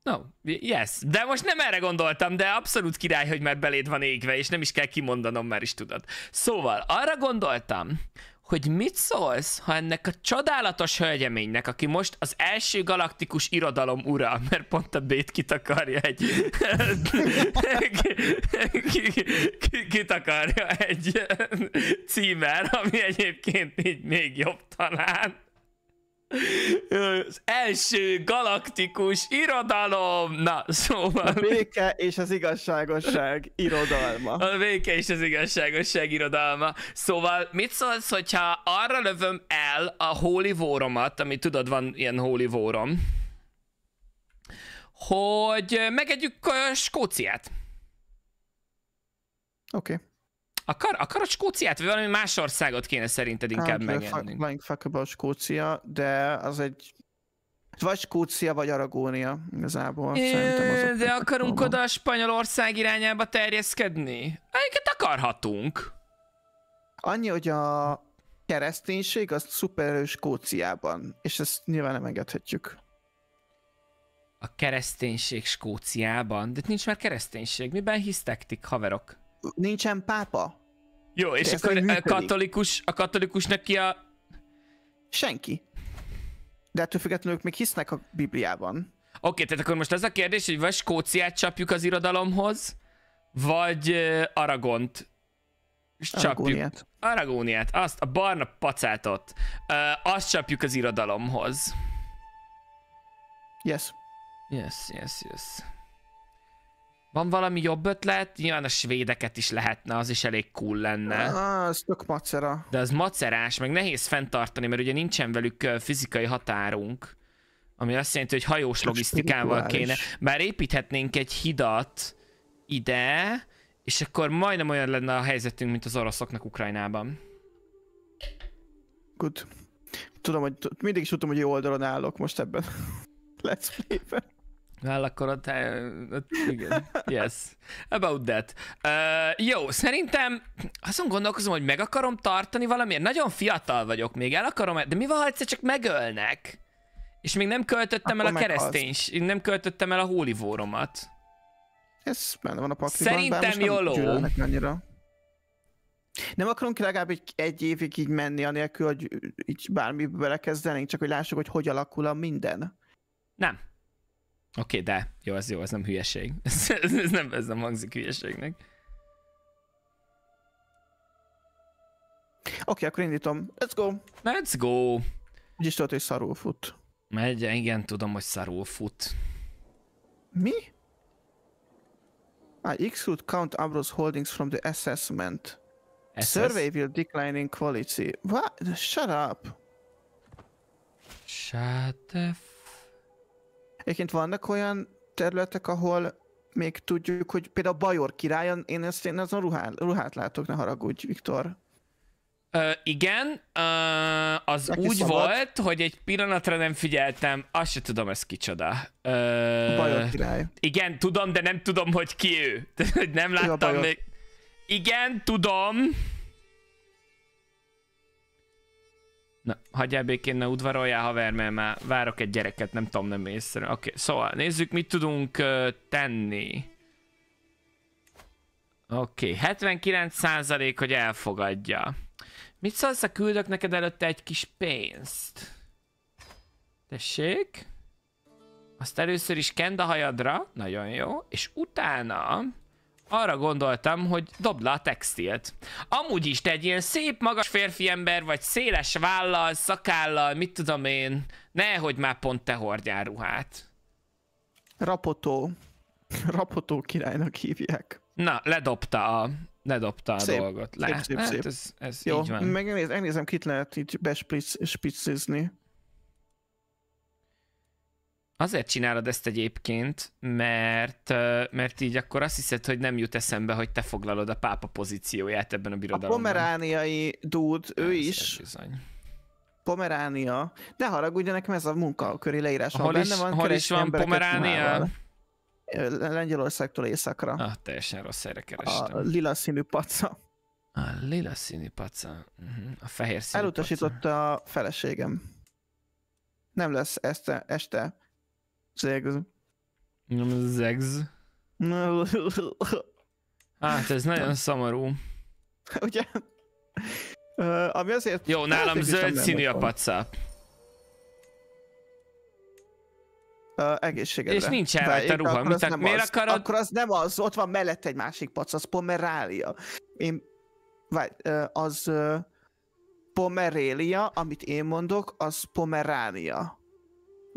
No, yes. De most nem erre gondoltam, de abszolút király, hogy már beléd van égve, és nem is kell kimondanom, már is tudod. Szóval, arra gondoltam, hogy mit szólsz, ha ennek a csodálatos hölgyeménynek, aki most az első galaktikus irodalom ura, mert pont a bét kitakarja egy... kitakarja egy címer, ami egyébként így még jobb talán. Az első galaktikus irodalom! Na, szóval... A béke és az igazságosság irodalma. A béke és az igazságosság irodalma. Szóval mit szólsz, hogyha arra lövöm el a holy vóromat, ami tudod, van ilyen holy vórom, hogy megegyük Skóciát. Oké. Okay. A, kar, a Skóciát, vagy valami más országot kéne szerinted inkább hát, Fuck, a Skócia, de az egy vagy Skócia, vagy Aragónia igazából. É, de akarunk oda a Spanyolország irányába terjeszkedni? Egyiket akarhatunk. Annyi, hogy a kereszténység az szupererős Skóciában, és ezt nyilván nem engedhetjük. A kereszténység Skóciában? De nincs már kereszténység. Miben hisztek haverok? nincsen pápa? Jó, és akkor a katolikus, a katolikus neki a... Senki. De ettől függetlenül ők még hisznek a Bibliában. Oké, okay, tehát akkor most az a kérdés, hogy vagy Skóciát csapjuk az irodalomhoz, vagy Aragont csapjuk. Aragóniát. Aragóniát, azt, a barna pacátot. Uh, azt csapjuk az irodalomhoz. Yes. Yes, yes, yes. Van valami jobb ötlet? Nyilván a svédeket is lehetne, az is elég cool lenne. Ah, ez tök macera. De az macerás, meg nehéz fenntartani, mert ugye nincsen velük fizikai határunk. Ami azt jelenti, hogy hajós logisztikával kéne. Bár építhetnénk egy hidat ide, és akkor majdnem olyan lenne a helyzetünk, mint az oroszoknak Ukrajnában. Good. Tudom, hogy mindig is tudom, hogy jó oldalon állok most ebben. Let's play-ben. Vállakarod, eh, igen, yes, about that. Uh, jó, szerintem azon gondolkozom, hogy meg akarom tartani valamiért. Nagyon fiatal vagyok még, el akarom, de mi van, ha egyszer csak megölnek? És még nem költöttem Akkor el a keresztény, nem költöttem el a hólivóromat. Ez benne van a pakliban, Szerintem jól annyira. Nem akarunk legalább egy, egy évig így menni, anélkül, hogy így bármi belekezdenénk, csak hogy lássuk, hogy hogy alakul a minden. Nem. Oké, okay, de jó, ez jó, ez nem hülyeség. Ez, ez, ez, nem, ez nem hangzik hülyeségnek. Oké, okay, akkor indítom. Let's go! Let's go! is tudod, hogy szarul fut. Megy, igen, tudom, hogy szarul fut. Mi? Ah, exclude count Ambrose holdings from the assessment. SS? Survey will decline in quality. What? Shut up! Shut the f- Egyébként vannak olyan területek, ahol még tudjuk, hogy például a Bajor királyon, én ezt én azon ruhát, ruhát látok, ne haragudj, Viktor. Ö, igen, ö, az Neki úgy szabad. volt, hogy egy pillanatra nem figyeltem, azt se tudom, ez kicsoda. Ö, Bajor király. Igen, tudom, de nem tudom, hogy ki ő. nem láttam ő még. Igen, tudom. Na, hagyjál békén, ne udvaroljál haver, mert már várok egy gyereket, nem tudom, nem észre. Oké, okay, szóval nézzük, mit tudunk uh, tenni. Oké, okay, 79% hogy elfogadja. Mit szólsz, a küldök neked előtte egy kis pénzt? Tessék? Azt először is kend a hajadra, nagyon jó, és utána arra gondoltam, hogy dobd le a textilt. Amúgy is te egy ilyen szép, magas férfi ember vagy, széles vállal, szakállal, mit tudom én. Nehogy már pont te hordjál ruhát. Rapotó. Rapotó királynak hívják. Na, ledobta a, ledobta a szép, dolgot. Le. szép, szép, hát szép. Ez, ez Jó, így van. Megnézem, kit lehet így besplitzizni. Azért csinálod ezt egyébként, mert, mert így akkor azt hiszed, hogy nem jut eszembe, hogy te foglalod a pápa pozícióját ebben a birodalomban. A pomerániai dúd, ő ez is. Bizony. Pomeránia. De haragudja nekem ez a munkaköri leírás. Hol is, van, hol is van Pomeránia? Humával. Lengyelországtól északra. Ah, teljesen rossz helyre kerestem. A lila színű paca. A lila színű paca. Mhm. A fehér színű Elutasította paca. a feleségem. Nem lesz este, este Zegz. Zegz. Hát ez nagyon szomorú. Ugye? Uh, ami azért... Jó, nálam zöld színű a pacáp. Uh, egészségedre. És nincs el rajta ruha. Mit nem miért az, akarod? Akkor az nem az, ott van mellett egy másik pac, az Pomerália. Én... Vagy, uh, az... Uh, Pomerélia, amit én mondok, az Pomerália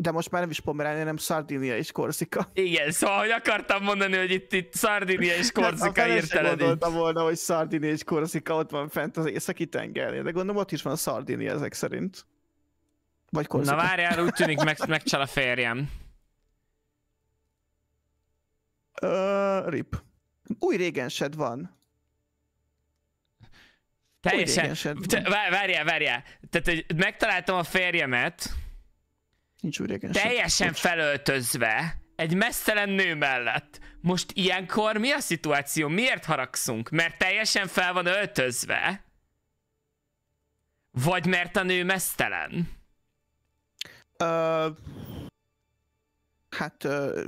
de most már nem is Pomeránia, hanem Sardinia és Korzika. Igen, szóval hogy akartam mondani, hogy itt, itt Sardinia és Korzika Nem gondoltam volna, hogy Sardinia és Korzika ott van fent az északi tengernél, de gondolom ott is van a Szardinia ezek szerint. Vagy Korzika. Na várjál, úgy tűnik meg, megcsal a férjem. Uh, rip. Új régensed van. Teljesen. Te, várjál, várjál. Tehát, hogy megtaláltam a férjemet, Nincs új régen. Teljesen sem. felöltözve egy messzelen nő mellett. Most ilyenkor mi a szituáció? Miért haragszunk? Mert teljesen fel van öltözve? Vagy mert a nő mesztelen? Uh, hát uh,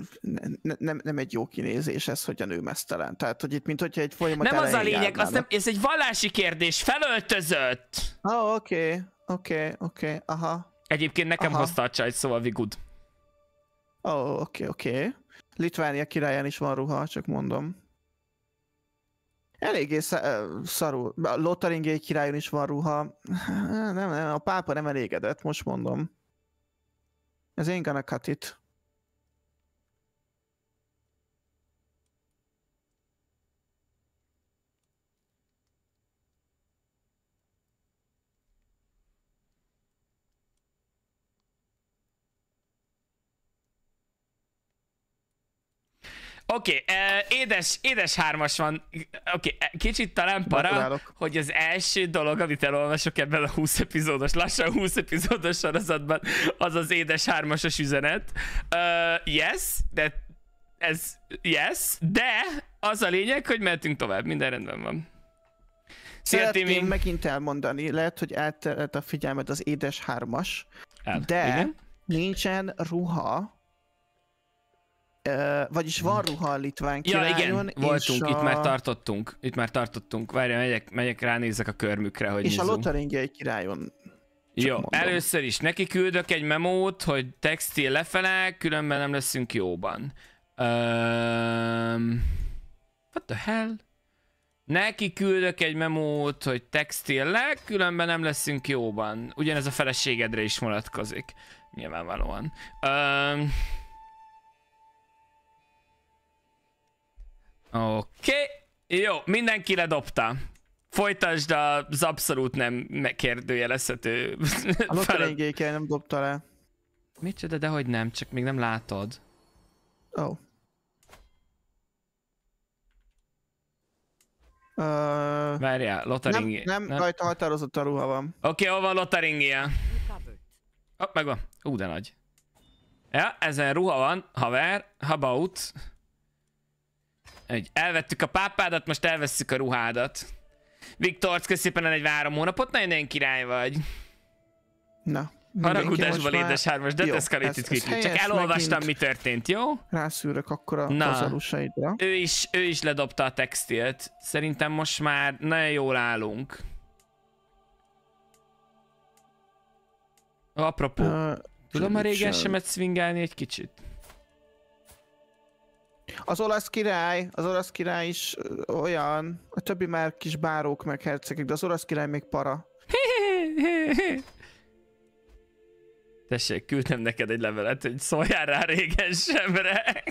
ne, nem, nem egy jó kinézés ez, hogy a nő mesztelen. Tehát, hogy itt, mint hogyha egy folyamat Nem az a lényeg, az nem, ez egy vallási kérdés. Felöltözött! Ah, oké, okay, oké, okay, oké, okay, aha. Egyébként nekem Aha. hozta a csajt, szóval good. Ó, oh, oké, okay, oké. Okay. Litvánia királyán is van ruha, csak mondom. Eléggé szarú. A Lotharingiai királyon is van ruha. Nem, nem, a pápa nem elégedett, most mondom. Ez én it. Oké, okay, eh, édes, édes hármas van. Oké, okay, eh, kicsit talán para, Bakulálok. hogy az első dolog, amit elolvasok ebben a 20 epizódos, lassan 20 epizódos sorozatban, az az édes hármasos üzenet. Uh, yes, de ez yes, de az a lényeg, hogy mehetünk tovább, minden rendben van. Szia, Szeretném Timi. megint elmondani, lehet, hogy eltelt a figyelmed az édes hármas, El. Hát, de Igen? nincsen ruha, Uh, vagyis van hm. ruhallítvány királyon. Ja, igen, voltunk, a... itt már tartottunk, itt már tartottunk. Várjál, megyek, megyek ránézek a körmükre, hogy És nézzünk. a lotaringiai királyon. Csak jó, mondom. először is neki küldök egy memót, hogy textil lefele, különben nem leszünk jóban. Um, what the hell? Neki küldök egy memót, hogy textil le, különben nem leszünk jóban. Ugyanez a feleségedre is vonatkozik. Nyilvánvalóan. Um, Oké. Okay. Jó, mindenki ledobta. Folytasd az abszolút nem megkérdőjelezhető A notarengékel nem dobta le. csinál, de hogy nem, csak még nem látod. Ó. Oh. Uh, Várjál, lotaringi. Nem, nem, nem, rajta határozott a ruha van. Oké, okay, hol van lotaringia? oh, megvan. Ú, de nagy. Ja, ezen ruha van, haver, how about? Egy, elvettük a pápádat, most elvesszük a ruhádat. Viktor, kösz szépen egy három hónapot, nagyon-nagyon király vagy. Na, Haragudásból édes hármas, de ez kiklik. Csak elolvastam, mi történt, jó? Rászűrök akkor a pazarusaidra. Ő is, ő is ledobta a textilt. Szerintem most már nagyon jól állunk. Apropó, uh, tudom a régen semet swingelni egy kicsit? Az olasz király, az olasz király is olyan, a többi már kis bárók meg hercegek, de az olasz király még para. Tessék, küldtem neked egy levelet, hogy szóljál rá régen semre.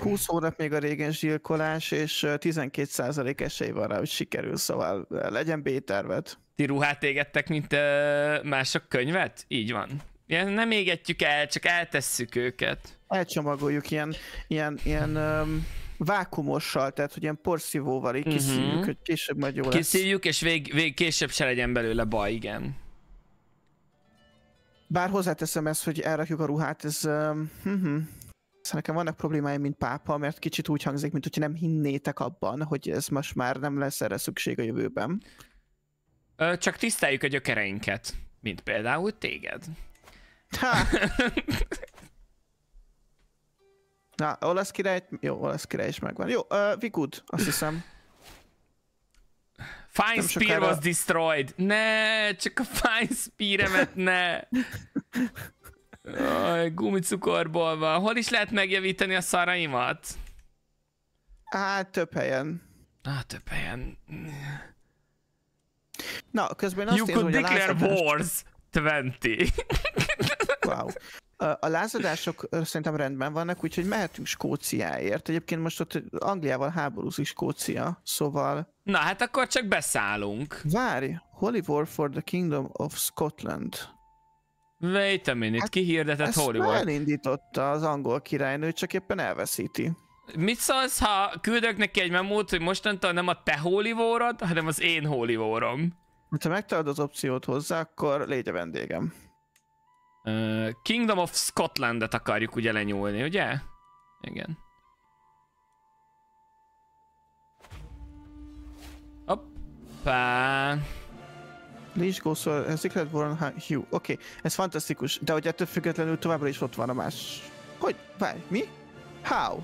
20 hónap még a régen zsilkolás, és 12% esély van rá, hogy sikerül, szóval legyen B-terved. Ti ruhát égettek, mint uh, mások könyvet? Így van. Ilyen nem égetjük el, csak eltesszük őket. Elcsomagoljuk ilyen, ilyen, ilyen um, vákumossal, tehát hogy ilyen porszívóval így mhm. kiszívjuk, uh-huh. hogy később majd jó lesz. Kiszívjuk, és vég, vég később se legyen belőle baj, igen. Bár hozzáteszem ezt, hogy elrakjuk a ruhát, ez... Um, uh-huh. Szóval nekem vannak problémáim, mint pápa, mert kicsit úgy hangzik, mint hogy nem hinnétek abban, hogy ez most már nem lesz erre szükség a jövőben. Ö, csak tiszteljük a gyökereinket, mint például téged. Na, olasz király, jó, olasz király is megvan. Jó, uh, Vikud, azt hiszem. Fine nem Spear was a... destroyed. Ne, csak a Fine Spearemet ne. Aj, gumicukorból van. Hol is lehet megjavítani a szaraimat? Á, hát, több helyen. Á, több helyen. Na, közben azt you could declare lázadást... wars. 20. Wow. A lázadások szerintem rendben vannak, úgyhogy mehetünk Skóciáért. Egyébként most ott Angliával háborúzik Skócia, szóval... Na, hát akkor csak beszállunk. Várj, Holy War for the Kingdom of Scotland. Wait a minute, hát, ki hirdetett Holy War? elindította az angol királynő, csak éppen elveszíti. Mit szólsz, ha küldök neki egy memót, hogy mostantól nem a te Holy War-od, hanem az én Holy War-om? Ha megtalálod az opciót hozzá, akkor légy a vendégem. Uh, Kingdom of Scotland-et akarjuk ugye lenyúlni, ugye? Igen. Hoppá. Nincs Ghostwall, szóval ez secret volna Hugh. Oké, okay. ez fantasztikus, de hogy ettől függetlenül továbbra is ott van a más. Hogy? Várj, mi? How?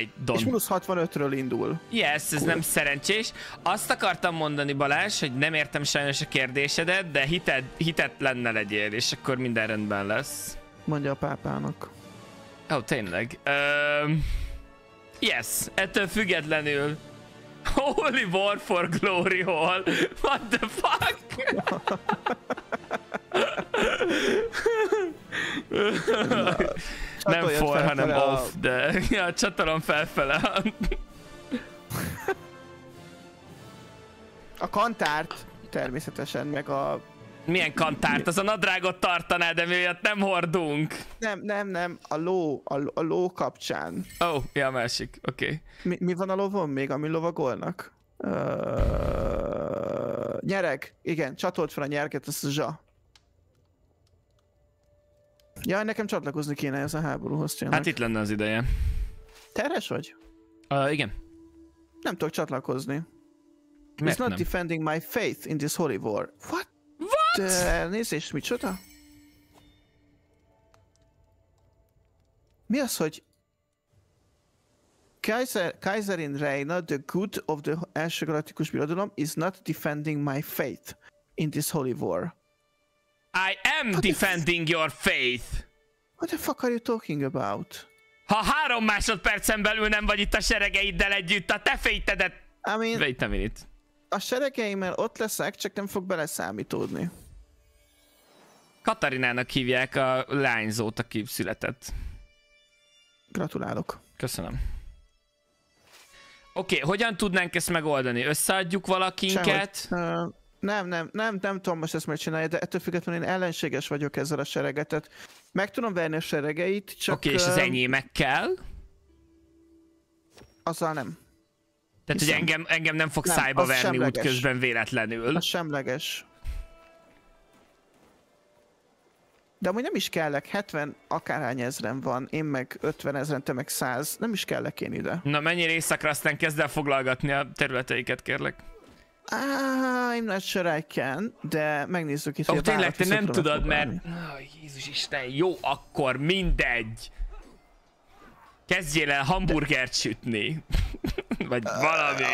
I don't. És mínusz 65-ről indul. Yes, ez cool. nem szerencsés. Azt akartam mondani, Balázs, hogy nem értem sajnos a kérdésedet, de hited, hitetlenne legyél, és akkor minden rendben lesz. Mondja a pápának. Ó, oh, tényleg. Uh, yes, ettől függetlenül Holy War for Glory Hall. What the fuck? nem for, hanem off, de ja, a csatalon felfele. a kantárt természetesen, meg a milyen kantárt? Az a nadrágot tartaná, de mi olyat nem hordunk. Nem, nem, nem. A ló, a, a ló kapcsán. Ó, oh, ja, a másik. Oké. Okay. Mi, mi van a lovon még, ami lovagolnak? Uh, nyereg. Igen, csatolt fel a nyerget, az a zsa. Ja, nekem csatlakozni kéne ez a háborúhoz tényleg. Hát itt lenne az ideje. Teres vagy? Uh, igen. Nem tudok csatlakozni. Mert It's not nem? defending my faith in this holy war. What? elnézést, eh, micsoda? Mi az, hogy Kaiser, Kaiserin Reina, the good of the első galaktikus birodalom is not defending my faith in this holy war. I am What defending your faith! What the fuck are you talking about? Ha három másodpercen belül nem vagy itt a seregeiddel együtt, a te fejtedet... I mean... Wait a minute. A seregeimmel ott leszek, csak nem fog beleszámítódni. Katarinának hívják a lányzót, aki született. Gratulálok. Köszönöm. Oké, okay, hogyan tudnánk ezt megoldani? Összeadjuk valakinket? Uh, nem, nem, nem, nem tudom most ezt csinálja, de ettől függetlenül én ellenséges vagyok ezzel a sereget, tehát meg tudom verni a seregeit, csak... Oké, okay, és az enyémekkel? Azzal nem. Tehát, Hiszen... hogy engem, engem nem fog nem, szájba verni semleges. útközben véletlenül. Az semleges. De amúgy nem is kellek, 70 akárhány ezren van, én meg 50 ezren, te meg 100, nem is kellek én ide. Na mennyi éjszakra, aztán kezd el foglalgatni a területeiket, kérlek. Ah, I'm not sure I can, de megnézzük itt, oh, hogy tényleg, te nem tudod, mert... Oh, Jézus Isten, jó, akkor mindegy. Kezdjél el hamburgert sütni. Vagy valami.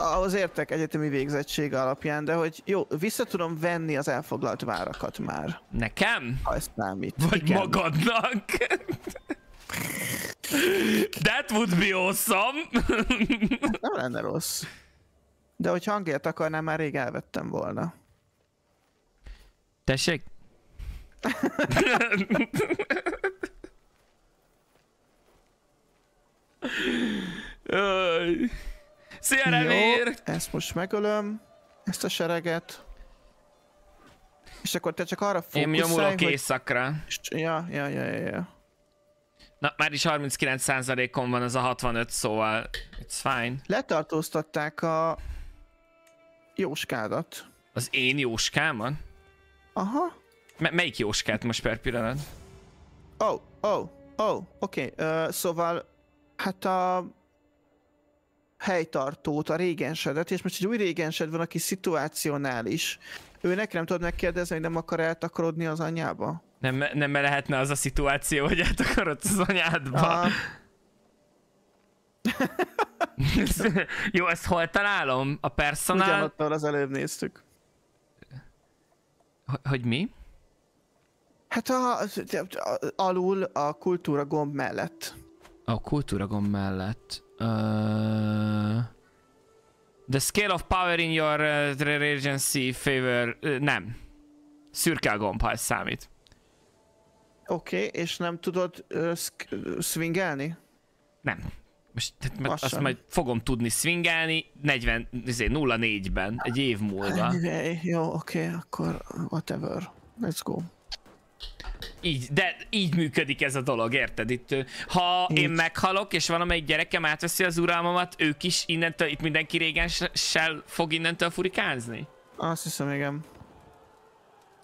Ahhoz értek egyetemi végzettség alapján, de hogy jó, vissza tudom venni az elfoglalt várakat már. Nekem? Ha ez számít. Vagy Igen. magadnak. That would be awesome. Hát nem lenne rossz. De hogy hangért akarnám, már rég elvettem volna. Tessék? Szia, remér! ezt most megölöm, ezt a sereget. És akkor te csak arra fókuszálj, Én nyomulok hogy... éjszakra. Ja, ja, ja, ja, ja. Na, már is 39%-on van az a 65, szóval it's fine. Letartóztatták a jóskádat. Az én Jóskámon? Aha. M melyik jóskát most per pillanat? Oh, oh, oh, oké. Okay. Uh, szóval Hát a helytartót, a régensedet, és most egy új régensed van, aki Ő nekem nem tud megkérdezni, hogy nem akar eltakarodni az anyába? Nem, nem lehetne az a szituáció, hogy eltakarodsz az anyádba? A... Ah. Jó, ezt hol találom? A personál... Ugyanattal az előbb néztük. H hogy mi? Hát a, a, a, alul a kultúra gomb mellett a kultúragom mellett. Uh, the scale of power in your uh, regency favor... Uh, nem. Szürke a gomb, ha ez számít. Oké, okay, és nem tudod uh, swingelni? Nem. Most tehát mert azt majd fogom tudni swingelni 40, 04-ben, izé, egy év múlva. Jó, oké, okay, akkor whatever. Let's go. Így, de így működik ez a dolog, érted? Itt, ha Nincs. én meghalok, és valamelyik gyerekem átveszi az uralmamat, ők is innentől, itt mindenki régen régenssel fog innentől furikázni? Azt hiszem, igen.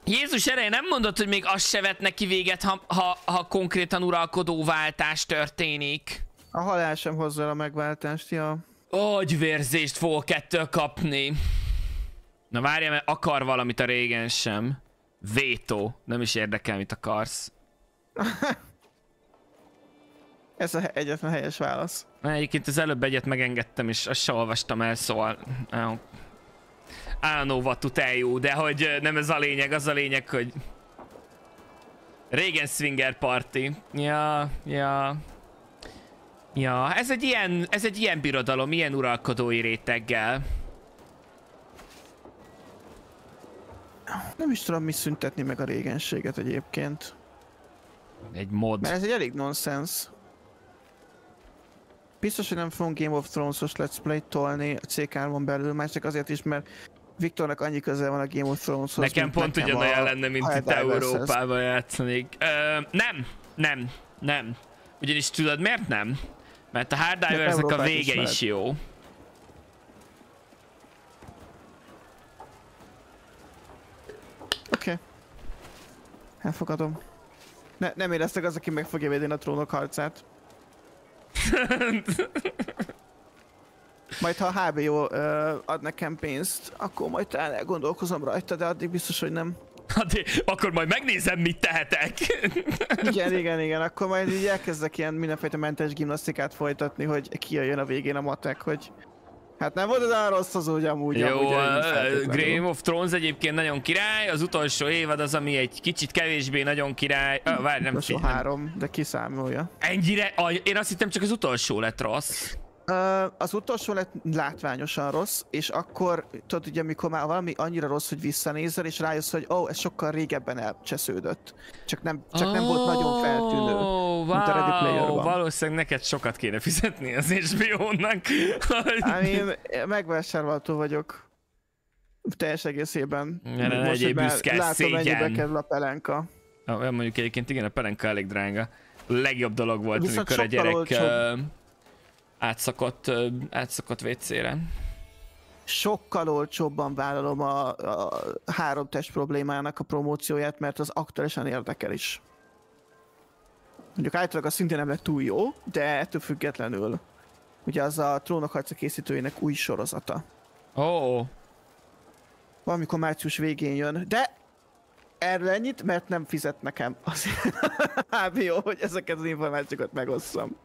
Jézus ereje nem mondott, hogy még az se vet neki véget, ha, ha, ha konkrétan uralkodóváltás történik. A halál sem hozza el a megváltást, ja. Agyvérzést fogok ettől kapni. Na várjál, mert akar valamit a régen sem. Vétó. Nem is érdekel, mit akarsz. Ez a egyetlen helyes válasz. Egyébként az előbb egyet megengedtem, és azt se olvastam el, szóval... Eh, I don't know de hogy eh, nem ez a lényeg, az a lényeg, hogy... Régen swinger party. Ja, ja... Ja, ez egy ilyen, ez egy ilyen birodalom, ilyen uralkodói réteggel. Nem is tudom, mi szüntetni meg a régenséget egyébként. Egy mod. Mert ez egy elég nonsens. Biztos, hogy nem fogunk Game of Thrones-os Let's Play-t tolni a CK-on belül, már csak azért is, mert Viktornak annyi köze van a Game of Thrones-hoz. Nekem pont nekem ugyanolyan a... lenne, mint itt Európában játszanék. Ö, nem, nem, nem. Ugyanis tudod, miért nem? Mert a Harddiversnek a vége is, is jó. Oké. Okay. Elfogadom. Ne, nem éreztek az, aki meg fogja védeni a trónok harcát. majd ha a HBO ö, ad nekem pénzt, akkor majd talán elgondolkozom rajta, de addig biztos, hogy nem. Addig, hát, akkor majd megnézem, mit tehetek. igen, igen, igen. Akkor majd így elkezdek ilyen mindenfajta mentes gimnasztikát folytatni, hogy jön a végén a matek, hogy Hát nem volt az olyan rossz az úgy amúgy. Jó, amúgy, uh, Game of Thrones egyébként nagyon király, az utolsó évad az, ami egy kicsit kevésbé nagyon király. Ah, várj, nem Utolsó három, de kiszámolja. Ennyire? én azt hittem csak az utolsó lett rossz. Az utolsó lett látványosan rossz, és akkor tudod, ugye, amikor már valami annyira rossz, hogy visszanézel, és rájössz, hogy ó, oh, ez sokkal régebben elcsesződött. Csak nem, csak oh, nem volt nagyon feltűnő, wow, mint a Ready player Valószínűleg neked sokat kéne fizetni az HBO-nak. én megvásárolható vagyok. Teljes egészében. Jelen egyéb büszke Látom, szégyen. mennyibe kerül a pelenka. Ah, mondjuk egyébként igen, a pelenka elég drága. Legjobb dolog volt, Viszont amikor a gyerek... Olcsóbb átszakadt, átszakadt vécére. Sokkal olcsóbban vállalom a, a három test problémájának a promócióját, mert az aktuálisan érdekel is. Mondjuk általában az szintén nem lett túl jó, de ettől függetlenül. Ugye az a trónok harca készítőjének új sorozata. Ó. Oh. Valamikor március végén jön, de erről ennyit, mert nem fizet nekem. Azért jó, hogy ezeket az információkat megosszam.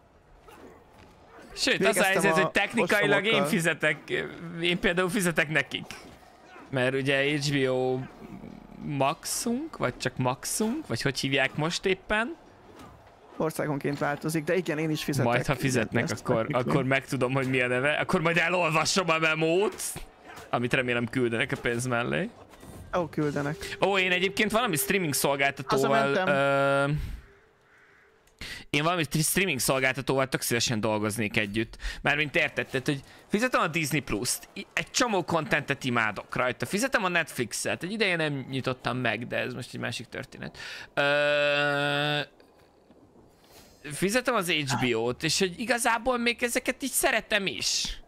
Sőt, az a helyzet, hogy technikailag én fizetek, én például fizetek nekik. Mert ugye HBO Maxunk, vagy csak Maxunk, vagy hogy hívják most éppen. Országonként változik, de igen, én is fizetek. Majd, ha fizetnek, akkor, akkor megtudom, hogy mi a neve. Akkor majd elolvasom a memót, amit remélem küldenek a pénz mellé. Ó, küldenek. Ó, én egyébként valami streaming szolgáltatóval... Hazamentem én valami streaming szolgáltatóval tök szívesen dolgoznék együtt. Mármint értetted, hogy fizetem a Disney Plus-t, egy csomó kontentet imádok rajta, fizetem a Netflix-et, egy ideje nem nyitottam meg, de ez most egy másik történet. Ö- fizetem az HBO-t, és hogy igazából még ezeket így szeretem is.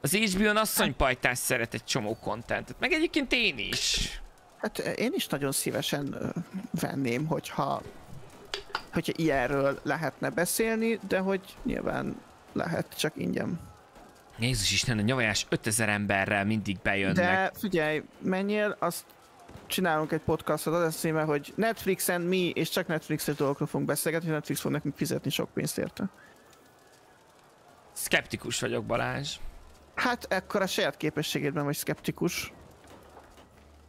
Az HBO-n asszonypajtás szeret egy csomó kontentet, meg egyébként én is. Hát én is nagyon szívesen venném, hogyha hogyha ilyenről lehetne beszélni, de hogy nyilván lehet, csak ingyen. Jézus Isten, a nyavajás 5000 emberrel mindig bejönnek. De figyelj, menjél, azt csinálunk egy podcastot az lesz címe, hogy Netflixen mi, és csak Netflixes dolgokról fogunk beszélgetni, Netflix fog nekünk fizetni sok pénzt érte. Skeptikus vagyok, Balázs. Hát ekkor a saját képességedben vagy skeptikus.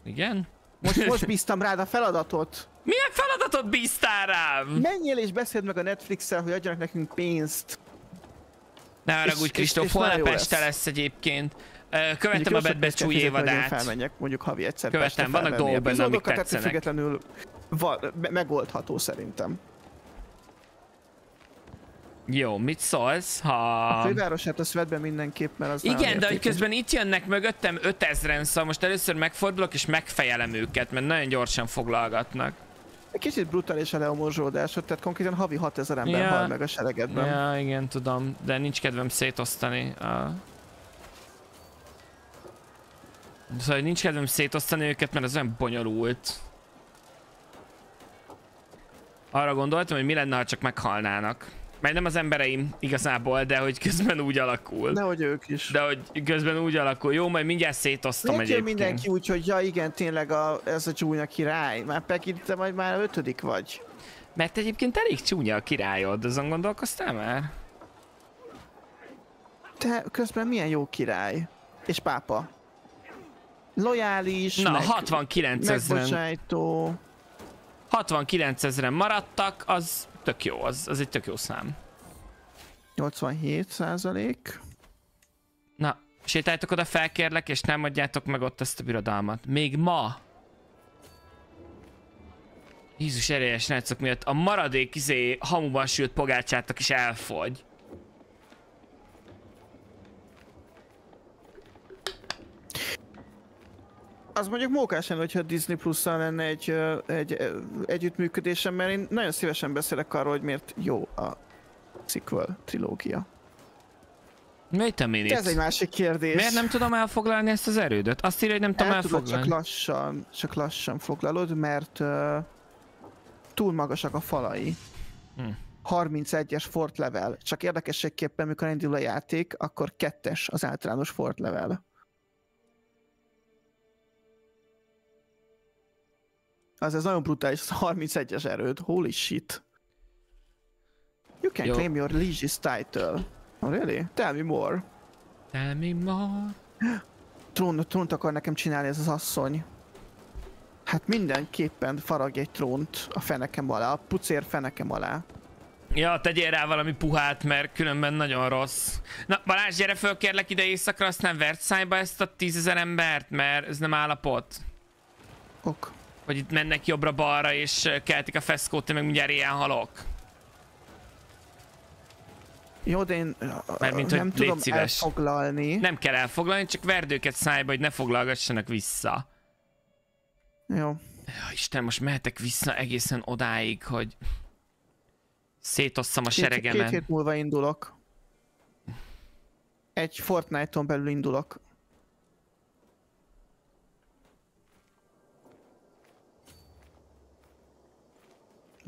Igen? Most, most bíztam rád a feladatot. Milyen feladatot bíztál rám? Menjél és beszéld meg a Netflix-el, hogy adjanak nekünk pénzt. Ne úgy Kristóf, holnap este lesz egyébként. Követtem a Bad Batch új évadát. Felmenjek, mondjuk havi egyszer Követtem, vannak dolgok benne, amik tetszenek. függetlenül megoldható szerintem. Jó, mit szólsz, ha... A fővárosát azt vedd be mindenképp, mert az Igen, de hogy közben itt jönnek mögöttem 5000-en, szóval most először megfordulok és megfejelem őket, mert nagyon gyorsan foglalgatnak. Egy kicsit brutális a leomorzsódásod, tehát konkrétan havi 6000 ember ja. hal meg a seregedben. Ja, igen, tudom, de nincs kedvem szétosztani. A... Szóval nincs kedvem szétosztani őket, mert ez olyan bonyolult. Arra gondoltam, hogy mi lenne, ha csak meghalnának. Mert nem az embereim igazából, de hogy közben úgy alakul. De hogy ők is. De hogy közben úgy alakul. Jó, majd mindjárt szétosztom Miért egyébként. mindenki úgy, hogy ja igen, tényleg a, ez a csúnya király. Már Pekint, te majd már ötödik vagy. Mert egyébként elég csúnya a királyod, azon gondolkoztál már? Te közben milyen jó király. És pápa. Lojális. Na, meg, 69 ezeren. 69 ezeren maradtak, az tök jó, az, az egy tök jó szám. 87 százalék. Na, sétáljátok oda, felkérlek, és nem adjátok meg ott ezt a birodalmat. Még ma! Jézus erélyes nácok miatt a maradék izé hamuban sült pogácsátok is elfogy. az mondjuk mókás lenne, hogyha a Disney plus lenne egy, egy, egy együttműködésem, mert én nagyon szívesen beszélek arról, hogy miért jó a sequel trilógia. Miért itt? Ez egy másik kérdés. Miért nem tudom elfoglalni ezt az erődöt? Azt írja, hogy nem tudom El elfoglalni. Tudod, csak lassan, csak lassan foglalod, mert uh, túl magasak a falai. Hm. 31-es fort level. Csak érdekességképpen, mikor indul a játék, akkor kettes az általános fort level. Az ez nagyon brutális, az 31-es erőd, holy shit. You can Jó. claim your legis title. Oh, really? Tell me more. Tell me more. Trón, trónt akar nekem csinálni ez az asszony. Hát mindenképpen farag egy trónt a fenekem alá, a pucér fenekem alá. Ja, tegyél rá valami puhát, mert különben nagyon rossz. Na, Balázs, gyere föl kérlek ide éjszakra, aztán vert szájba ezt a tízezer embert, mert ez nem állapot. Ok. Hogy itt mennek jobbra-balra és keltik a feszkót, te meg mindjárt ilyen halok. Jó, de én Mert mint, nem tudom szíves. elfoglalni. Nem kell elfoglalni, csak verdőket szájba, hogy ne foglalgassanak vissza. Jó. Ja, Isten, most mehetek vissza egészen odáig, hogy szétosszam a két, seregemen. Két hét múlva indulok. Egy Fortnite-on belül indulok.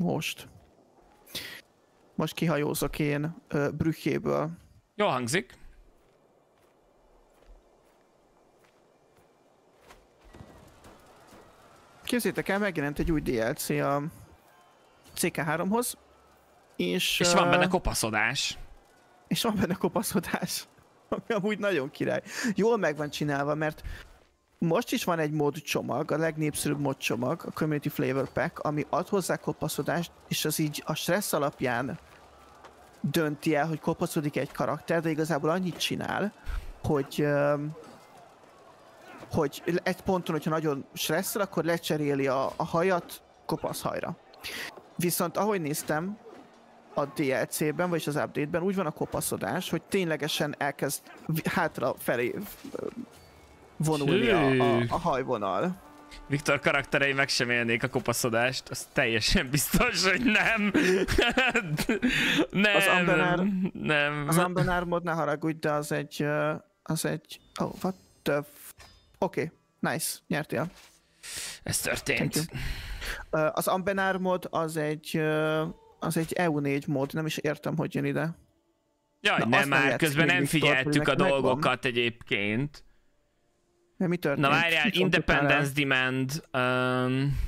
most. Most kihajózok én ö, Brükkéből. Jó hangzik. Képzétek el, megjelent egy új DLC a CK3-hoz. És, és van benne kopaszodás. És van benne kopaszodás, ami amúgy nagyon király. Jól meg van csinálva, mert most is van egy mód csomag, a legnépszerűbb mód csomag, a Community Flavor Pack, ami ad hozzá kopaszodást, és az így a stressz alapján dönti el, hogy kopaszodik egy karakter, de igazából annyit csinál, hogy hogy egy ponton, hogyha nagyon stresszel, akkor lecseréli a, a hajat kopasz hajra. Viszont ahogy néztem, a DLC-ben, vagyis az update-ben úgy van a kopaszodás, hogy ténylegesen elkezd hátra felé vonulni a, a, hajvonal. Viktor karakterei meg sem élnék a kopaszodást, az teljesen biztos, hogy nem. nem, az ambenár, nem. Az ambenár mod, ne haragudj, de az egy, az egy, oh, what the f... Oké, okay, nice, nyertél. Ez történt. Az ambenár mod az egy, az egy EU4 mod, nem is értem, hogy jön ide. Jaj, Na, nem már, közben nem figyeltük a dolgokat megvan. egyébként. De mi történt? Na várjál, Independence Demand. Um,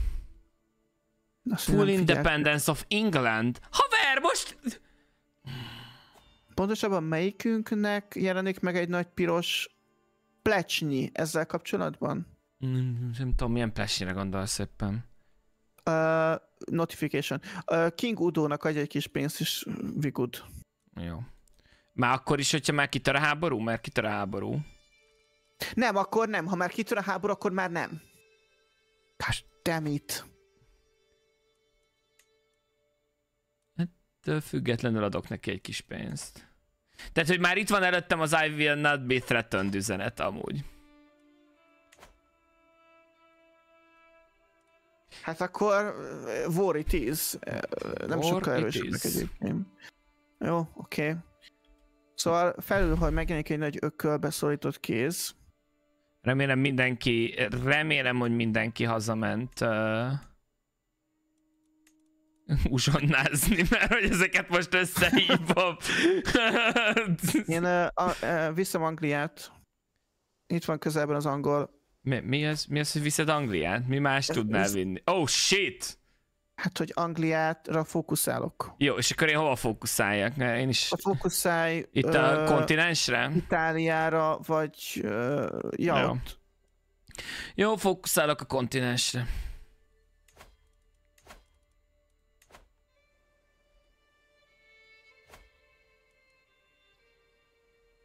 szóval Full Independence of England. Haver, most... Pontosabban melyikünknek jelenik meg egy nagy piros plecsnyi ezzel kapcsolatban? Nem, nem tudom, milyen plecsnyire gondolsz éppen. Uh, notification. Uh, King Udónak adja egy kis pénzt is, Vigud. Jó. Már akkor is, hogyha már kitör a háború? Mert kitör a háború. Nem, akkor nem. Ha már kitör a háború, akkor már nem. Gosh damn it. Ettől hát, függetlenül adok neki egy kis pénzt. Tehát, hogy már itt van előttem az I will not be threatened üzenet amúgy. Hát akkor uh, War it is. Uh, nem war sokkal erősebbek egyébként. Jó, oké. Okay. Szóval felül, hogy megjelenik egy nagy ökköl szorított kéz. Remélem mindenki, remélem, hogy mindenki hazament uh, uzsonnázni, mert hogy ezeket most összehívom. Én uh, uh, viszem Angliát. Itt van közelben az angol. Mi, mi, ez, mi az, hogy viszed Angliát? Mi más ez, tudnál ez... vinni? Oh shit! Hát, hogy Angliára fókuszálok. Jó, és akkor én hova fókuszáljak? Én is... A fókuszálj... Itt ö, a kontinensre? Itáliára, vagy... Ö, ja, Jó. Ott. Jó, fókuszálok a kontinensre.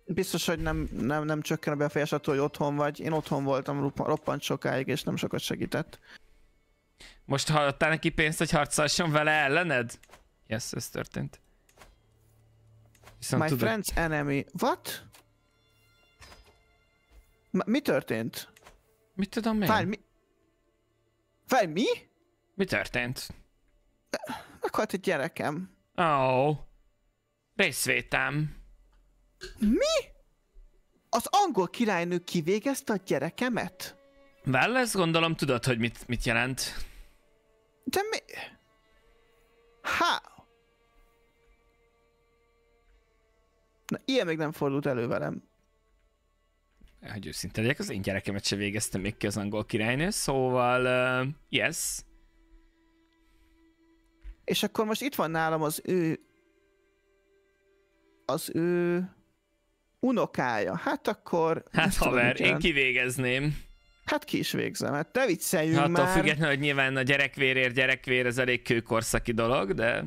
Biztos, hogy nem, nem, nem csökken a befolyás attól, hogy otthon vagy. Én otthon voltam roppant sokáig, és nem sokat segített. Most hallottál neki pénzt, hogy harcolson vele ellened? Yes, ez történt. Viszont My tudod... friend's enemy. What? M mi történt? Mit tudom én? Várj, mi? Várj, mi? Mi történt? Akkor hát egy gyerekem. Ó. Oh. Részvétem. Mi? Az angol királynő kivégezte a gyerekemet? Well, ezt gondolom tudod, hogy mit, mit jelent. De mi? How? Na, ilyen még nem fordult elő velem. Hogy őszinte legyek, az én gyerekemet se végeztem még ki az angol királynő, szóval uh, yes. És akkor most itt van nálam az ő az ő unokája. Hát akkor... Hát haver, én kivégezném. Hát ki is végzem, hát te vicceljünk hát, már. Attól függetlenül, hogy nyilván a gyerekvérért gyerekvér, ez elég kőkorszaki dolog, de...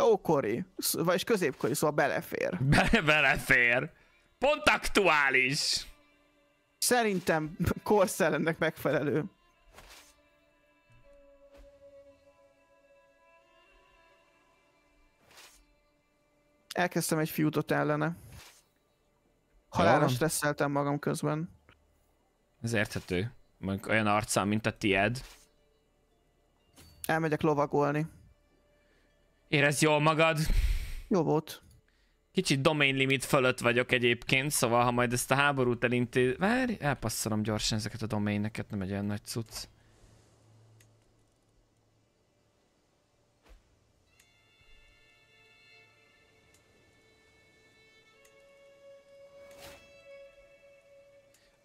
Ókori, vagyis középkori, szóval belefér. Be- belefér. Pont aktuális. Szerintem korszellemnek megfelelő. Elkezdtem egy fiútot ellene. Halálos stresszeltem magam közben. Ez érthető. Mondjuk olyan arcán, mint a tied. Elmegyek lovagolni. Érezd jól magad? Jó volt. Kicsit domain limit fölött vagyok egyébként, szóval ha majd ezt a háborút elintéz... Várj, elpasszolom gyorsan ezeket a domaineket, nem egy olyan nagy cucc.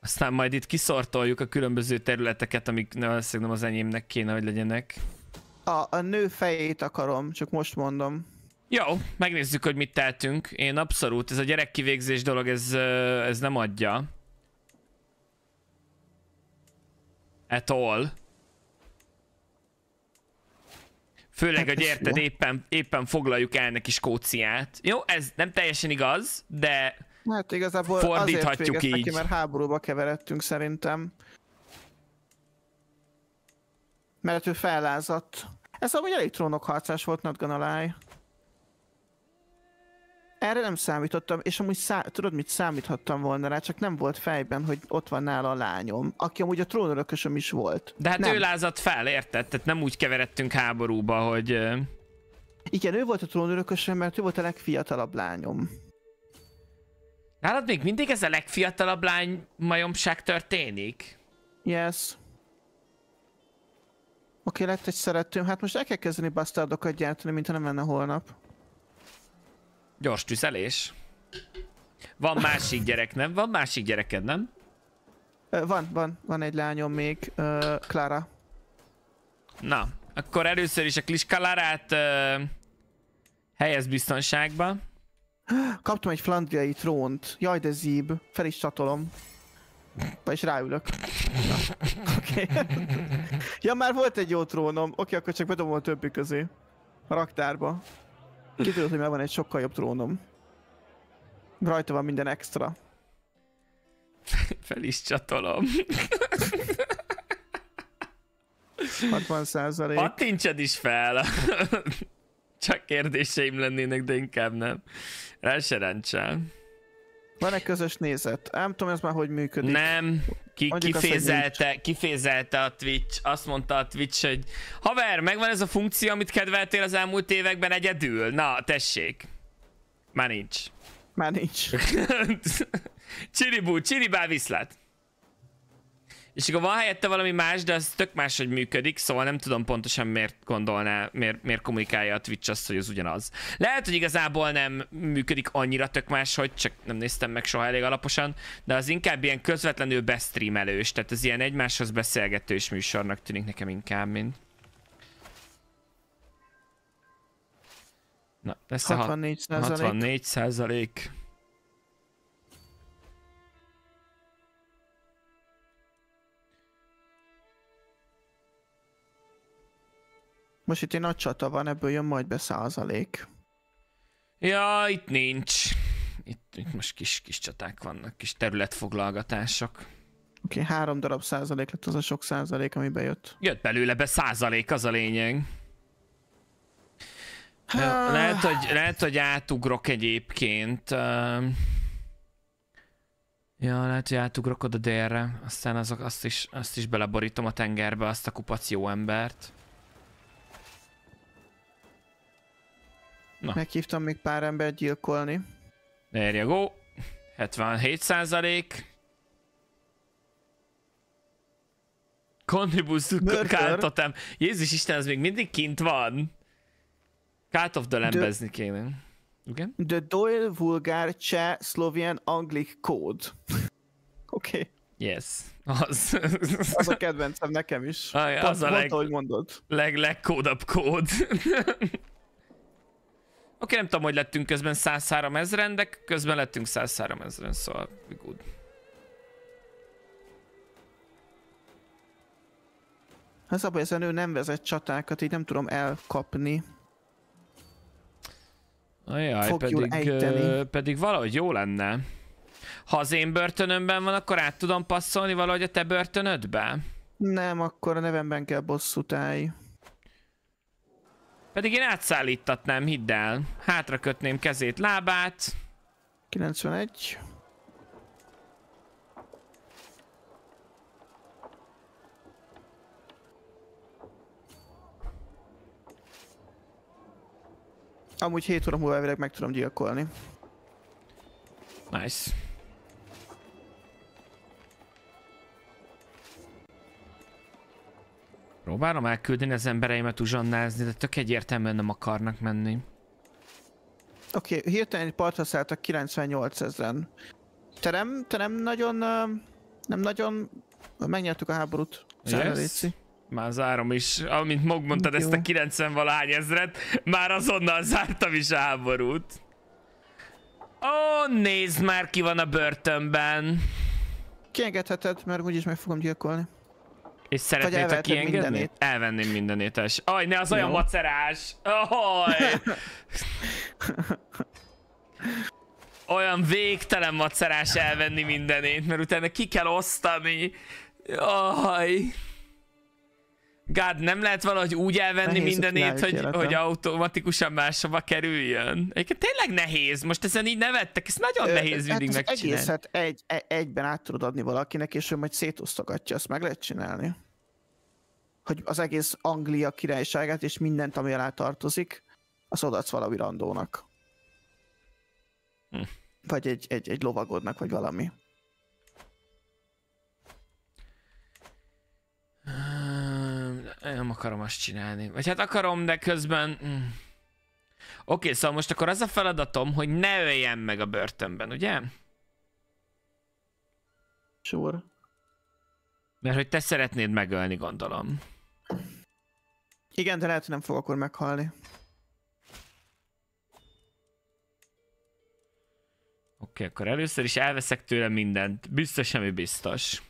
Aztán majd itt kiszortoljuk a különböző területeket, amik nem az enyémnek kéne, hogy legyenek. A, a nő fejét akarom, csak most mondom. Jó, megnézzük, hogy mit teltünk. Én abszolút, ez a gyerekkivégzés dolog, ez, ez nem adja. At all. Főleg, hogy hát érted, éppen, éppen foglaljuk el neki Skóciát. Jó, ez nem teljesen igaz, de Hát igazából fordíthatjuk azért így. Neki, mert háborúba keveredtünk szerintem. Mert hát ő fellázadt. Ez amúgy elég trónokharcás volt Not Gonna Lie. Erre nem számítottam, és amúgy szá- tudod mit számíthattam volna rá, csak nem volt fejben, hogy ott van nála a lányom, aki amúgy a trónörökösöm is volt. De hát nem. ő lázadt fel, érted? Tehát nem úgy keveredtünk háborúba, hogy... Igen, ő volt a trónörökösöm, mert ő volt a legfiatalabb lányom. Nálad még mindig ez a legfiatalabb lány majomság történik? Yes. Oké, okay, lett egy szeretőm. Hát most el kell kezdeni bastardokat gyártani, mintha nem lenne holnap. Gyors tüzelés. Van másik gyerek, nem? Van másik gyereked, nem? Van, van, van egy lányom még, uh, Clara. Na, akkor először is a Klis Klarát uh, helyez biztonságba. Kaptam egy flandriai trónt. Jaj, de zíb. Fel is csatolom. Vagyis ráülök. Oké. Okay. ja, már volt egy jó trónom. Oké, okay, akkor csak bedobom a többi közé. A raktárba. Kiderült, hogy már van egy sokkal jobb trónom. Rajta van minden extra. Fel is csatolom. 60 százalék. Pattintsad is fel! Csak kérdéseim lennének, de inkább nem. Rá se rendsen. van egy közös nézet? Nem tudom, ez már hogy működik. Nem, ki, kifézelte, azt, kifézelte a Twitch. Azt mondta a Twitch, hogy haver, megvan ez a funkció, amit kedveltél az elmúlt években egyedül. Na, tessék. Már nincs. Már nincs. Csiribú, csiribá viszlát. És akkor van helyette valami más, de az tök más, hogy működik, szóval nem tudom pontosan miért gondolná, miért, miért kommunikálja a Twitch azt, hogy az ugyanaz. Lehet, hogy igazából nem működik annyira tök más, hogy csak nem néztem meg soha elég alaposan, de az inkább ilyen közvetlenül bestreamelős, tehát az ilyen egymáshoz beszélgetős műsornak tűnik nekem inkább, mint... Na, lesz 64 a 64 százalék. Most itt egy nagy csata van, ebből jön majd be százalék. Ja, itt nincs. Itt, itt most kis, kis csaták vannak, kis területfoglalgatások. Oké, okay, három darab százalék lett az a sok százalék, ami bejött. Jött belőle be százalék, az a lényeg. Ha... Lehet, hogy, lehet, hogy átugrok egyébként. Ja, lehet, hogy átugrok oda délre, aztán azok, azt, is, azt is beleborítom a tengerbe, azt a kupac jó embert. Na. Meghívtam még pár embert gyilkolni. Erje go. 77 százalék. Connibus kártotem. Jézus Isten, ez még mindig kint van. Kát of the lembezni kéne. Igen? The Doyle vulgar Cseh Szlovian Anglik Code. Oké. Okay. Yes. Az. az a kedvencem nekem is. Aj, az Pont, a leg, hogy mondod. leg, legkódabb kód. Oké, nem tudom, hogy lettünk közben 103 ezeren, de közben lettünk 103 ezeren, szóval good. Az hát abban ezen ő nem vezet csatákat, így nem tudom elkapni. Ajaj, pedig, pedig valahogy jó lenne. Ha az én börtönömben van, akkor át tudom passzolni valahogy a te börtönödbe? Nem, akkor a nevemben kell bosszút állj. Pedig én átszállítatnám, hidd el. Hátra kötném kezét, lábát. 91. Amúgy 7 óra múlva elvileg meg tudom gyilkolni. Nice. Próbálom elküldeni az embereimet uzsonnázni, de tök egyértelműen nem akarnak menni. Oké, okay, hirtelen egy partra szálltak 98 ezeren. Te nem, te nem nagyon, nem nagyon, megnyertük a háborút. yes. Már zárom is, amint mag mondtad Jó. ezt a 90 valahány ezret, már azonnal zártam is a háborút. Ó, nézd már ki van a börtönben. Kiengedheted, mert úgyis meg fogom gyilkolni. És szeretnétek kiengedni? Mindenét? Elvenném mindenét es. Aj, ne az olyan macerás! Aj! olyan végtelen macerás elvenni mindenét, mert utána ki kell osztani. Aj! Gád, nem lehet valahogy úgy elvenni nehéz mindenét, hogy, hogy automatikusan máshova kerüljön? Egyébként tényleg nehéz, most ezen így nevettek, ez nagyon Ö, nehéz hát mindig megcsinálni. Egészet egy, egy, egyben át tudod adni valakinek, és ő majd szétosztogatja, azt meg lehet csinálni hogy az egész Anglia királyságát és mindent, ami alá tartozik, az odaadsz valami randónak. Hm. Vagy egy, egy, egy lovagodnak, vagy valami. Nem akarom azt csinálni. Vagy hát akarom, de közben... Hm. Oké, szóval most akkor az a feladatom, hogy ne öljem meg a börtönben, ugye? Sure. Mert hogy te szeretnéd megölni, gondolom. Igen, de lehet, hogy nem fog akkor meghalni. Oké, okay, akkor először is elveszek tőle mindent. Biztos, ami biztos.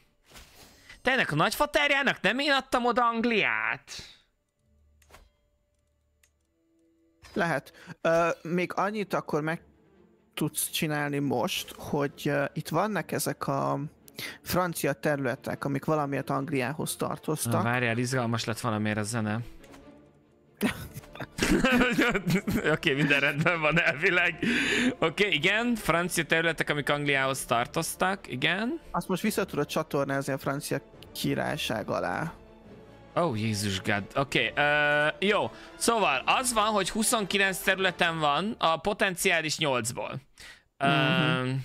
Te ennek a nagyfaterjának nem én adtam oda Angliát? Lehet. Ö, még annyit akkor meg tudsz csinálni most, hogy uh, itt vannak ezek a francia területek, amik valamiért Angliához tartoztak. Na, várjál, izgalmas lett valamiért a zene. Oké, okay, minden rendben van elvileg. Oké, okay, igen, francia területek, amik Angliához tartoztak, igen. Azt most vissza tudod csatornázni a francia királyság alá. Ó, oh, Jézus God. Oké, okay, uh, jó. Szóval az van, hogy 29 területen van a potenciális 8-ból. Uh, mm-hmm.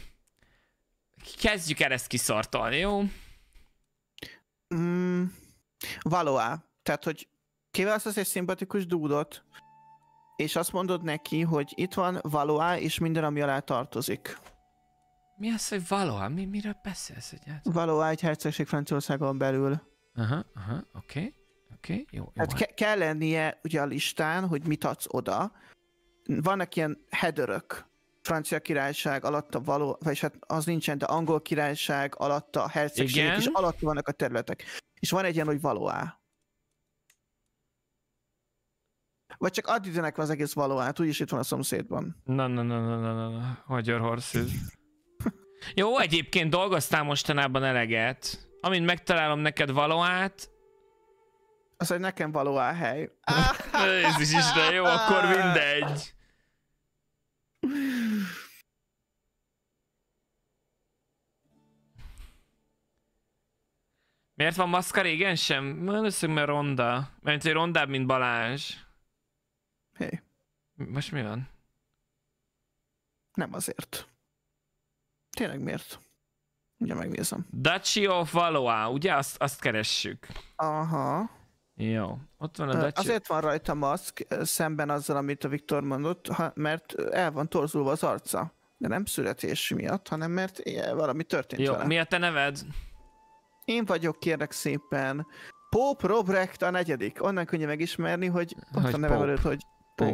kezdjük el ezt kiszortolni, jó? Mm, Valóá. Tehát, hogy kiválasztasz egy szimpatikus dúdot, és azt mondod neki, hogy itt van Valoá és minden, ami alá tartozik. Mi az, hogy Valoá? Mi, miről beszélsz egyáltalán? Valoá egy hercegség Franciaországon belül. Aha, aha, oké. Okay. Oké, okay, jó. jó hát ke- kell lennie ugye a listán, hogy mit adsz oda. Vannak ilyen headerök, francia királyság alatta való, vagyis hát az nincsen, de angol királyság alatta a és alatt vannak a területek. És van egy ilyen, hogy valóá. vagy csak add üzenek az egész valóát, úgyis itt van a szomszédban. Na, na, na, na, na, na, na. Magyar horses. Jó, egyébként dolgoztál mostanában eleget. Amint megtalálom neked valóát, az, hogy nekem való a hely. Ez is Isten, jó, akkor mindegy. Miért van maszka régen sem? Először, mert ronda. Mert egy rondább, mint Balázs. Hé. Hey. Most mi van? Nem azért. Tényleg miért? Ugye megnézem. Dacia of Valoa, ugye? Azt, azt keressük. Aha. Jó, ott van a Dacia. Azért van rajta maszk szemben azzal, amit a Viktor mondott, ha, mert el van torzulva az arca. De nem születés miatt, hanem mert valami történt Jó, vele. mi a te neved? Én vagyok, kérlek szépen. Pope Robrecht a negyedik. Onnan könnyű megismerni, hogy ott hogy a nevem előtt, hogy Pope.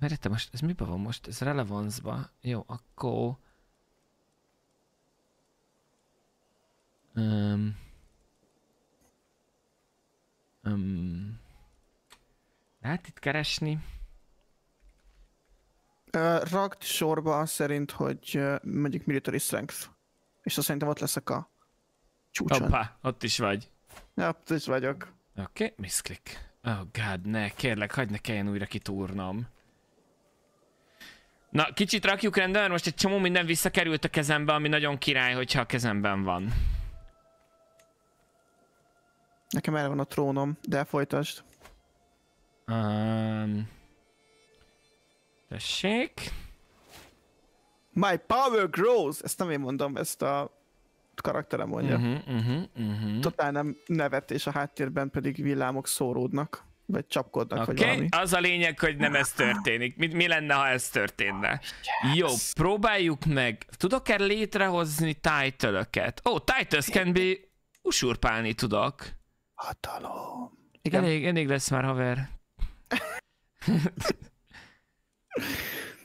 Igen. te most, ez miben van most? Ez relevanzba. Jó, akkor... Um, um, lehet itt keresni? Uh, rakd sorba szerint, hogy uh, mondjuk military strength. És azt szerintem ott leszek a csúcson. Hoppá, ott is vagy. Ja, ott is vagyok. Oké, okay, miszklik. Oh god, ne, kérlek, hagyd ne kelljen újra kitúrnom. Na, kicsit rakjuk rendben, mert most egy csomó minden visszakerült a kezembe, ami nagyon király, hogyha a kezemben van. Nekem el van a trónom, de folytasd. Um, tessék. My power grows! Ezt nem én mondom, ezt a karaktere mondja. Uh-huh, uh-huh, uh-huh. Totál nem nevet, és a háttérben pedig villámok szóródnak, vagy csapkodnak, okay. vagy valami. az a lényeg, hogy nem ez történik. Mi, mi lenne, ha ez történne? Yes. Jó, próbáljuk meg. Tudok-e létrehozni title -öket? Ó, oh, titles can be... Usurpálni tudok. Hatalom. Igen. Elég, elég lesz már, haver.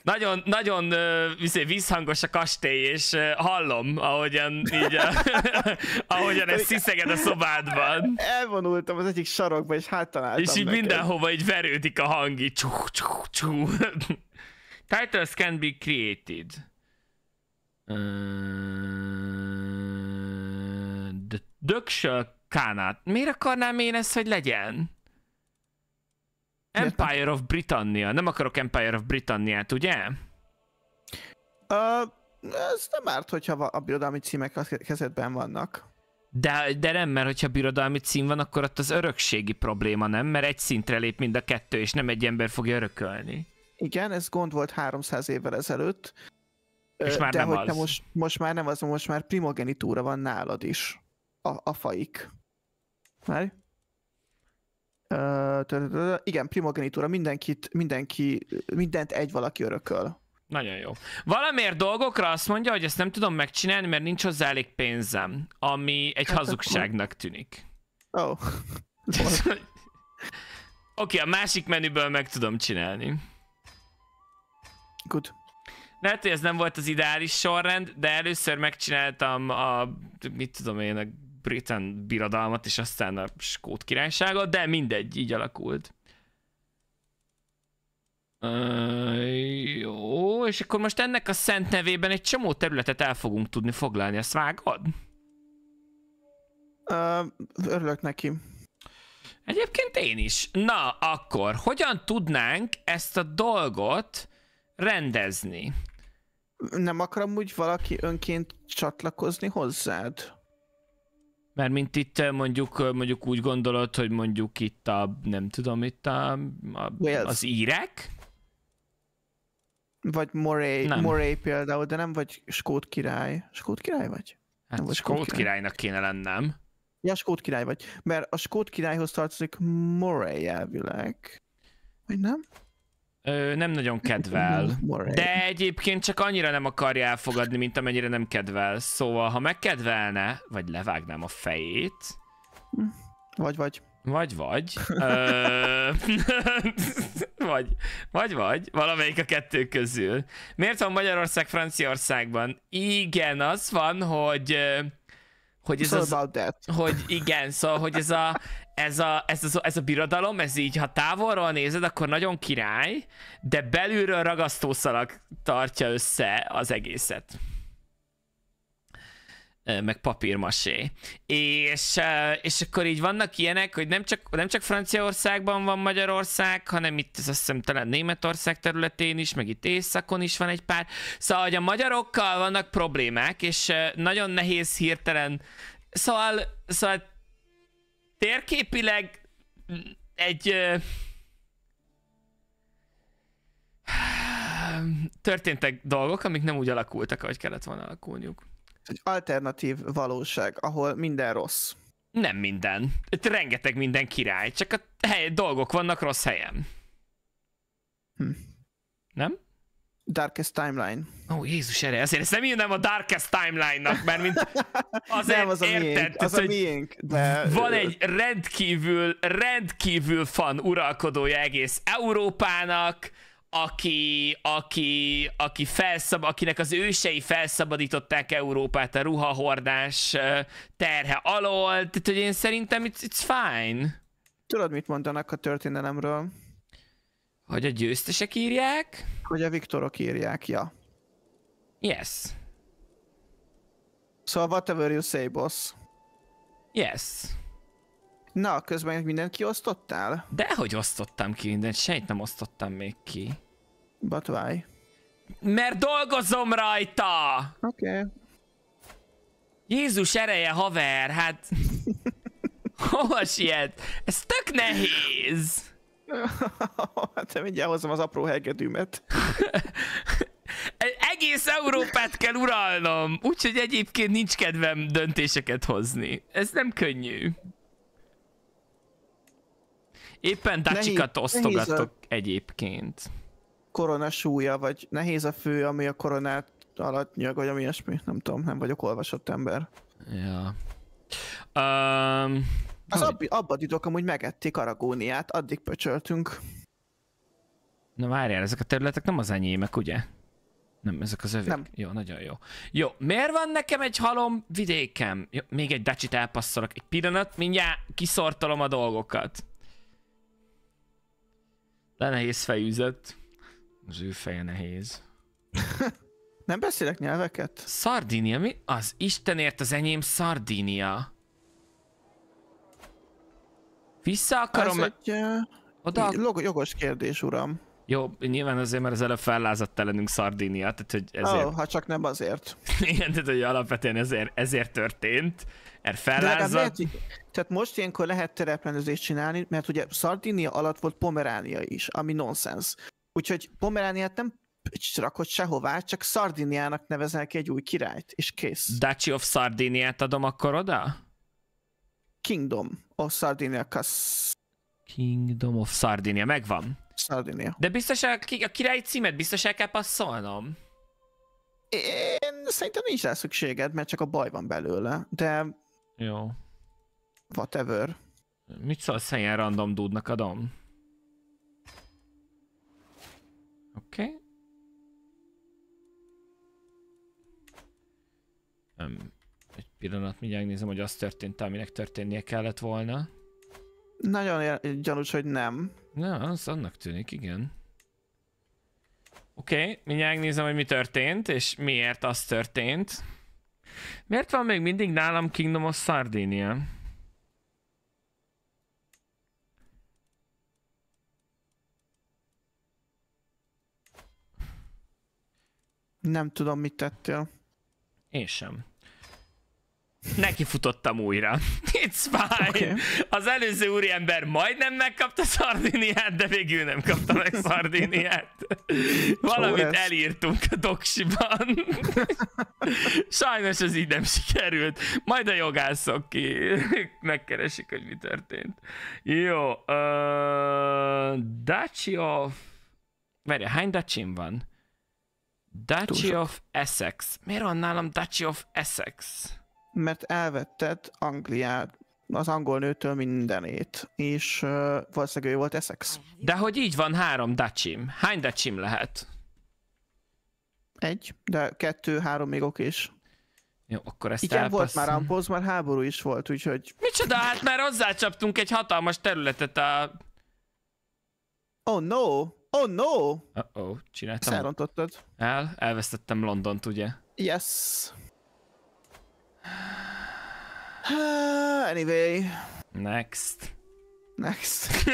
nagyon, nagyon uh, visszhangos a kastély, és hallom, ahogyan így a, ahogyan ez sziszeged a szobádban. Elvonultam az egyik sarokba, és hát találtam És így neked. mindenhova így verődik a hang, így csú, csú, csú. Titles can be created. Uh, the Kánát. Miért akarnám én ezt, hogy legyen? Empire of Britannia. Nem akarok Empire of Britanniát, ugye? Uh, ez nem árt, hogyha a birodalmi címek a kezedben vannak. De, de nem, mert hogyha birodalmi cím van, akkor ott az örökségi probléma nem, mert egy szintre lép mind a kettő, és nem egy ember fogja örökölni. Igen, ez gond volt 300 évvel ezelőtt. És már de nem hogy az. Most, most már nem az, most már primogenitúra van nálad is. A, a faik. Várj. Igen, primogenitura, mindenkit, mindenki, mindent egy valaki örököl. Nagyon jó. Valamiért dolgokra azt mondja, hogy ezt nem tudom megcsinálni, mert nincs hozzá elég pénzem, ami egy hát hazugságnak tűnik. Ó. Oh. Oké, okay, a másik menüből meg tudom csinálni. Good. Lehet, hogy ez nem volt az ideális sorrend, de először megcsináltam a, mit tudom én, a Britain birodalmat, és aztán a Skót királyságot, de mindegy, így alakult. Uh, jó, és akkor most ennek a szent nevében egy csomó területet el fogunk tudni foglalni, ezt vágod? Uh, örülök neki. Egyébként én is. Na, akkor hogyan tudnánk ezt a dolgot rendezni? Nem akarom úgy valaki önként csatlakozni hozzád? Mert mint itt eh, mondjuk, eh, mondjuk úgy gondolod, hogy mondjuk itt a, nem tudom, itt a, a, az írek? Vagy Moray, nem. Moray például, de nem vagy Skót király. Skót király vagy? Hát nem vagy Skót, Skót király. királynak kéne lennem. Ja, Skót király vagy. Mert a Skót királyhoz tartozik Moray elvileg. Vagy nem? Ö, nem nagyon kedvel. De egyébként csak annyira nem akarja elfogadni, mint amennyire nem kedvel. Szóval, ha megkedvelne, vagy levágnám a fejét. Vagy, vagy. Vagy, vagy. Ö... vagy, vagy, vagy. Valamelyik a kettő közül. Miért van Magyarország Franciaországban? Igen, az van, hogy hogy ez az, hogy igen, szóval, hogy ez a ez a, ez, a, ez a birodalom, ez így, ha távolról nézed, akkor nagyon király, de belülről ragasztószalag tartja össze az egészet. Meg papírmasé. És, és akkor így vannak ilyenek, hogy nem csak, nem csak Franciaországban van Magyarország, hanem itt azt hiszem talán Németország területén is, meg itt Északon is van egy pár. Szóval, hogy a magyarokkal vannak problémák, és nagyon nehéz hirtelen Szóval, szóval térképileg egy történtek dolgok, amik nem úgy alakultak, ahogy kellett volna alakulniuk. Egy alternatív valóság, ahol minden rossz. Nem minden. Itt rengeteg minden király, csak a hely, dolgok vannak rossz helyen. Hm. Nem? Darkest Timeline. Ó, Jézus, erre ezért ezt nem írnám a Darkest Timeline-nak, mert mint azért nem, az a érted, miénk, az tehát, a miénk, de... Van egy rendkívül, rendkívül fan uralkodója egész Európának, aki, aki, aki felszab, akinek az ősei felszabadították Európát a ruhahordás terhe alól, tehát hogy én szerintem it's, it's fine. Tudod, mit mondanak a történelemről? Hogy a győztesek írják? a Viktorok írják, ja. Yes. So szóval whatever you say, boss. Yes. Na, közben mindent kiosztottál? Dehogy osztottam ki mindent, sejt nem osztottam még ki. But why? Mert dolgozom rajta! Oké. Okay. Jézus ereje, haver, hát... Hova siet? Ez tök nehéz! hát mindjárt hozom az apró hegedűmet. Egész Európát kell uralnom, úgyhogy egyébként nincs kedvem döntéseket hozni. Ez nem könnyű. Éppen dacsikat osztogatok a... egyébként. Korona súlya, vagy nehéz a fő, ami a koronát alatt nyög, vagy ami ilyesmi. Nem tudom, nem vagyok olvasott ember. Ja. Um... Az hogy... abbi, abba didok, amúgy megették Aragóniát, addig pöcsöltünk. Na várjál, ezek a területek nem az enyémek, ugye? Nem, ezek az övék. Nem. Jó, nagyon jó. Jó, miért van nekem egy halom vidékem? Jó, még egy dacsit elpasszolok. Egy pillanat, mindjárt kiszortolom a dolgokat. De nehéz fejűzött. Az ő feje nehéz. nem beszélek nyelveket? Szardínia, mi? Az Istenért az enyém Szardínia. Vissza akarom... Ez egy, Oda... jogos kérdés, uram. Jó, nyilván azért, mert az előbb fellázadt ellenünk Szardínia, tehát hogy ezért... Oh, ha csak nem azért. Igen, tehát hogy alapvetően ezért, ezért történt, mert fellázadt. tehát most ilyenkor lehet tereplenőzést csinálni, mert ugye Szardinia alatt volt Pomeránia is, ami nonsens. Úgyhogy Pomerániát nem rakott sehová, csak Szardiniának neveznek ki egy új királyt, és kész. Duchy of Szardiniát adom akkor oda? Kingdom of Sardinia Castle. Kingdom of Sardinia, megvan. Sardinia. De biztos a, a király címet biztos el kell passzolnom? Én szerintem nincs rá szükséged, mert csak a baj van belőle, de... Jó. Whatever. Mit szólsz, ha ilyen random dúdnak adom? Oké. Okay. Um, Pillanat, mindjárt nézem, hogy az történt, aminek történnie kellett volna. Nagyon gyanús, hogy nem. Na, az annak tűnik, igen. Oké, okay, mindjárt nézem, hogy mi történt, és miért az történt. Miért van még mindig nálam Kingdom of Sardinia? Nem tudom, mit tettél. Én sem neki futottam újra. It's fine. Okay. Az előző úriember majdnem megkapta szardiniát, de végül nem kapta meg szardiniát. Valamit Csóres. elírtunk a doksiban. Sajnos ez így nem sikerült. Majd a jogászok ki megkeresik, hogy mi történt. Jó. Uh, Dacia... Várja, hány Dacin van? Dacia of Essex. Miért van nálam Dacia of Essex? mert elvetted Angliát, az angol nőtől mindenét, és uh, valószínűleg ő volt Essex. De hogy így van három dacsim. Hány dacsim lehet? Egy, de kettő, három még ok is. Jó, akkor ezt Igen, elpasszom. volt már Ampoz, már háború is volt, úgyhogy... Micsoda, hát már hozzácsaptunk egy hatalmas területet a... Oh no! Oh no! Uh-oh, csináltam. Elrontottad. El, elvesztettem Londont, ugye? Yes anyway. Next. Next.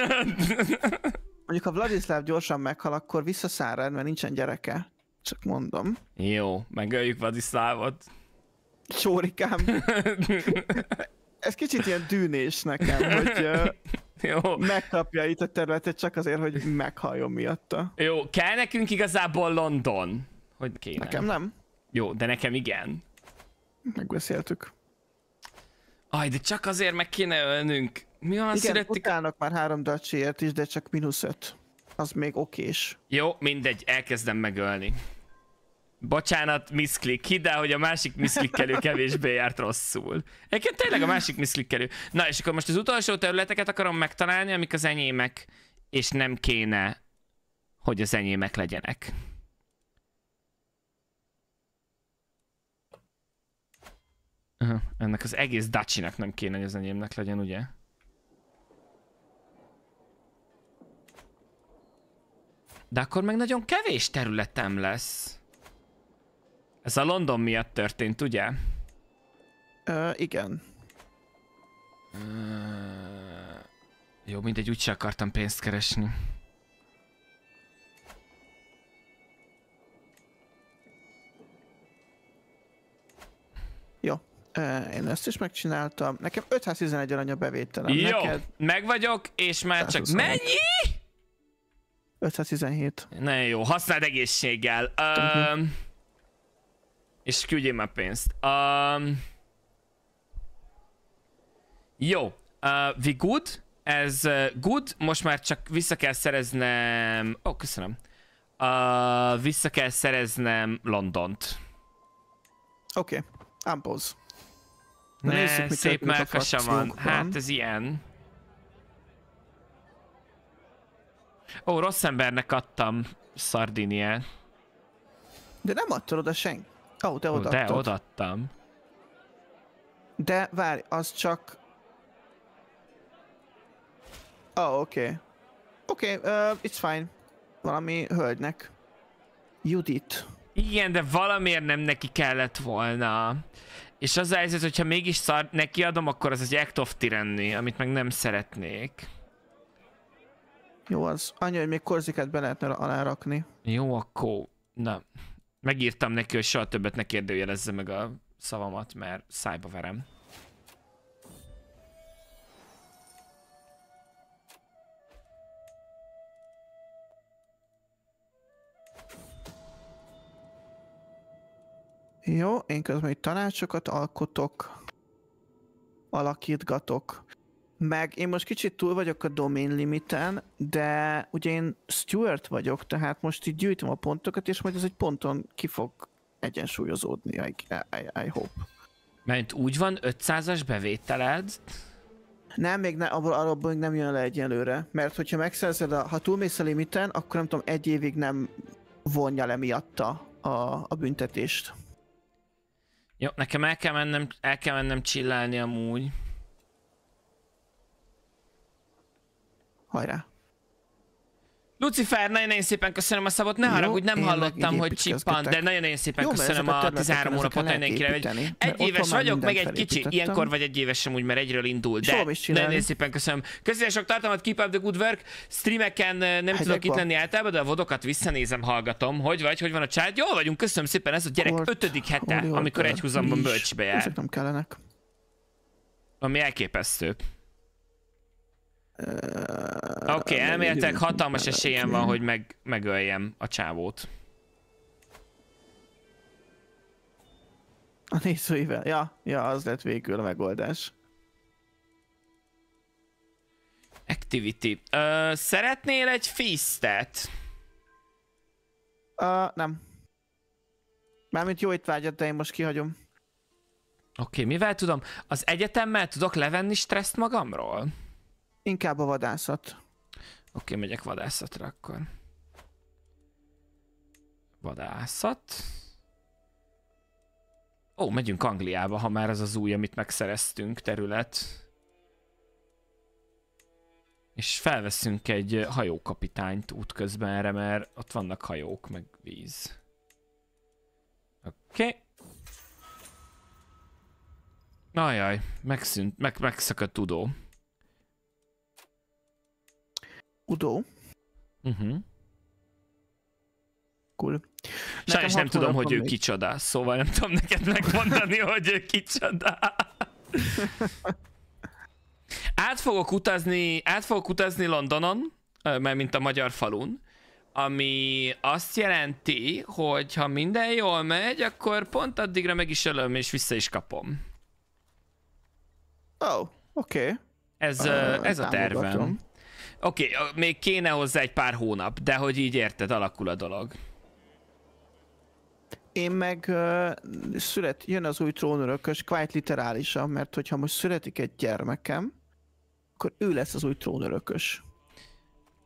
Mondjuk, ha Vladislav gyorsan meghal, akkor visszaszárad, mert nincsen gyereke. Csak mondom. Jó, megöljük Vladislavot. Csórikám. Ez kicsit ilyen dűnés nekem, hogy Jó. megkapja itt a területet csak azért, hogy meghaljon miatta. Jó, kell nekünk igazából London. Hogy kéne. Nekem nem. Jó, de nekem igen. Megbeszéltük. Aj, de csak azért meg kéne ölnünk. Mi van, Igen, születik? utának már három dacsiért is, de csak mínusz öt. Az még okés. Jó, mindegy, elkezdem megölni. Bocsánat, miszklik. Hidd el, hogy a másik miszklikkelő kevésbé járt rosszul. Egyébként tényleg a másik miszklikkelő. Na, és akkor most az utolsó területeket akarom megtalálni, amik az enyémek, és nem kéne, hogy az enyémek legyenek. ennek az egész dacsinak nem kéne, hogy az enyémnek legyen, ugye? De akkor meg nagyon kevés területem lesz. Ez a London miatt történt, ugye? Ö, uh, igen. uh, jó, mindegy, úgyse akartam pénzt keresni. Én ezt is megcsináltam. Nekem 511 arany a bevételem. Jó, Neked... meg vagyok, és már csak... Mennyi? 517. Ne jó, használd egészséggel. Um, és küldjél már pénzt. Um, jó, uh, we good. Ez uh, good, most már csak vissza kell szereznem... Ó, oh, köszönöm. Uh, vissza kell szereznem Londont. Oké, okay. unpause. Na ne, nézzük, szép melkasa van. Hát ez ilyen. Ó, rossz embernek adtam Szardiniát. De nem adtad oda senki. Ó, oh, de odaadtad. De odaadtam. De várj, az csak... Ó, oh, oké. Okay. Oké, okay, uh, it's fine. Valami hölgynek. Judit. Igen, de valamiért nem neki kellett volna. És az a helyzet, hogyha mégis szar nekiadom, akkor az egy Act of Tyranny, amit meg nem szeretnék. Jó az. Annyi, hogy még korziket be lehetne alárakni. Jó, akkor... Na. Megírtam neki, hogy soha többet ne kérdőjelezze meg a szavamat, mert szájba verem. Jó, én közben itt tanácsokat alkotok, alakítgatok. Meg én most kicsit túl vagyok a domain limiten, de ugye én Stuart vagyok, tehát most így gyűjtöm a pontokat, és majd ez egy ponton ki fog egyensúlyozódni, I, I, I hope. Mert úgy van 500-as bevételed? Nem, még ne, abból, abból még nem jön le egyelőre, mert hogyha megszerzed, a, ha túlmész a limiten, akkor nem tudom, egy évig nem vonja le miatta a, a büntetést. Jó, nekem el kell mennem, el kell mennem csillálni amúgy. Hajrá! Lucifer, nagyon-nagyon szépen köszönöm a szabot, ne Jó, haragudj, nem hallottam, hogy csippant, de nagyon-nagyon szépen Jó, köszönöm a 13 hónapot, nagyon vagy. Egy éves vagyok, meg egy kicsi, ilyenkor vagy egy éves sem úgy, mert egyről indul, de nagyon-nagyon szépen köszönöm. Köszönöm sok tartalmat, keep up the good work, streameken eh, nem hát tudok itt lenni általában, de a vodokat visszanézem, hallgatom, hogy vagy, hogy van a család, jól vagyunk, köszönöm szépen, ez a gyerek ötödik hete, amikor egy húzamban bölcsbe jár. Ezek nem Ami elképesztő. Oké, okay, elméletek hatalmas esélyem van, hogy meg, megöljem a csávót. A nézőivel. Ja, ja, az lett végül a megoldás. Activity. Ö, szeretnél egy fisztet? Ö, nem. Mármint jó étvágyat, de én most kihagyom. Oké, okay, mivel tudom? Az egyetemmel tudok levenni stresszt magamról? Inkább a vadászat. Oké, megyek vadászatra akkor. Vadászat. Ó, megyünk Angliába, ha már az az új, amit megszereztünk, terület. És felveszünk egy hajókapitányt útközben erre, mert ott vannak hajók, meg víz. Oké. Okay. Ajaj, megszűnt, meg, megszakadt tudó. Udó. Uh-huh. Cool. Sajnos nem tudom, hogy még. ő kicsoda, szóval nem tudom neked megmondani, hogy ő kicsoda. át fogok utazni, át fogok utazni Londonon, mert mint a magyar falun, ami azt jelenti, hogy ha minden jól megy, akkor pont addigra meg is ölöm, és vissza is kapom. Oh, oké. Okay. Ez, uh, ez a tervem. Oké, okay, még kéne hozzá egy pár hónap, de hogy így érted, alakul a dolog. Én meg uh, szület, jön az új trónörökös, quite literálisan, mert hogyha most születik egy gyermekem, akkor ő lesz az új trónörökös.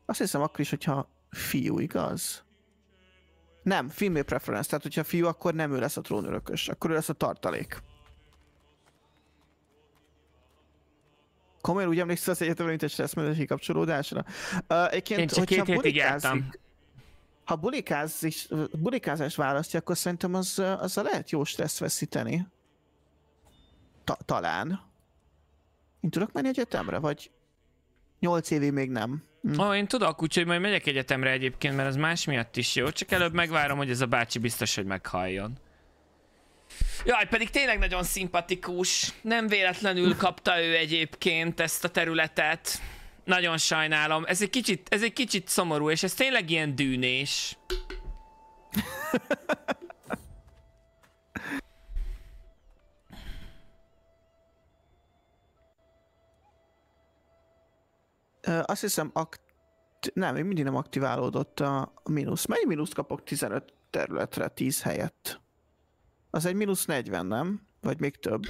Azt hiszem akkor is, hogyha fiú, igaz? Nem, female preference, tehát hogyha fiú, akkor nem ő lesz a trónörökös, akkor ő lesz a tartalék. komolyan úgy emlékszel az egyetemre, mint egy stresszmentes kapcsolódásra? Uh, egyébként, Én csak két hétig jártam. Ha bulikázis, bulikázás választja, akkor szerintem az, az a lehet jó stressz veszíteni. Ta talán. Én tudok menni egyetemre, vagy 8 évi még nem. Hm. Oh, én tudok, úgyhogy majd megyek egyetemre egyébként, mert az más miatt is jó, csak előbb megvárom, hogy ez a bácsi biztos, hogy meghalljon. Jaj, pedig tényleg nagyon szimpatikus. Nem véletlenül kapta ő egyébként ezt a területet. Nagyon sajnálom. Ez egy kicsit, ez egy kicsit szomorú, és ez tényleg ilyen dűnés. Azt hiszem, akt... nem, még mindig nem aktiválódott a mínusz. Mennyi mínuszt kapok 15 területre, 10 helyett? az egy mínusz 40, nem? Vagy még több.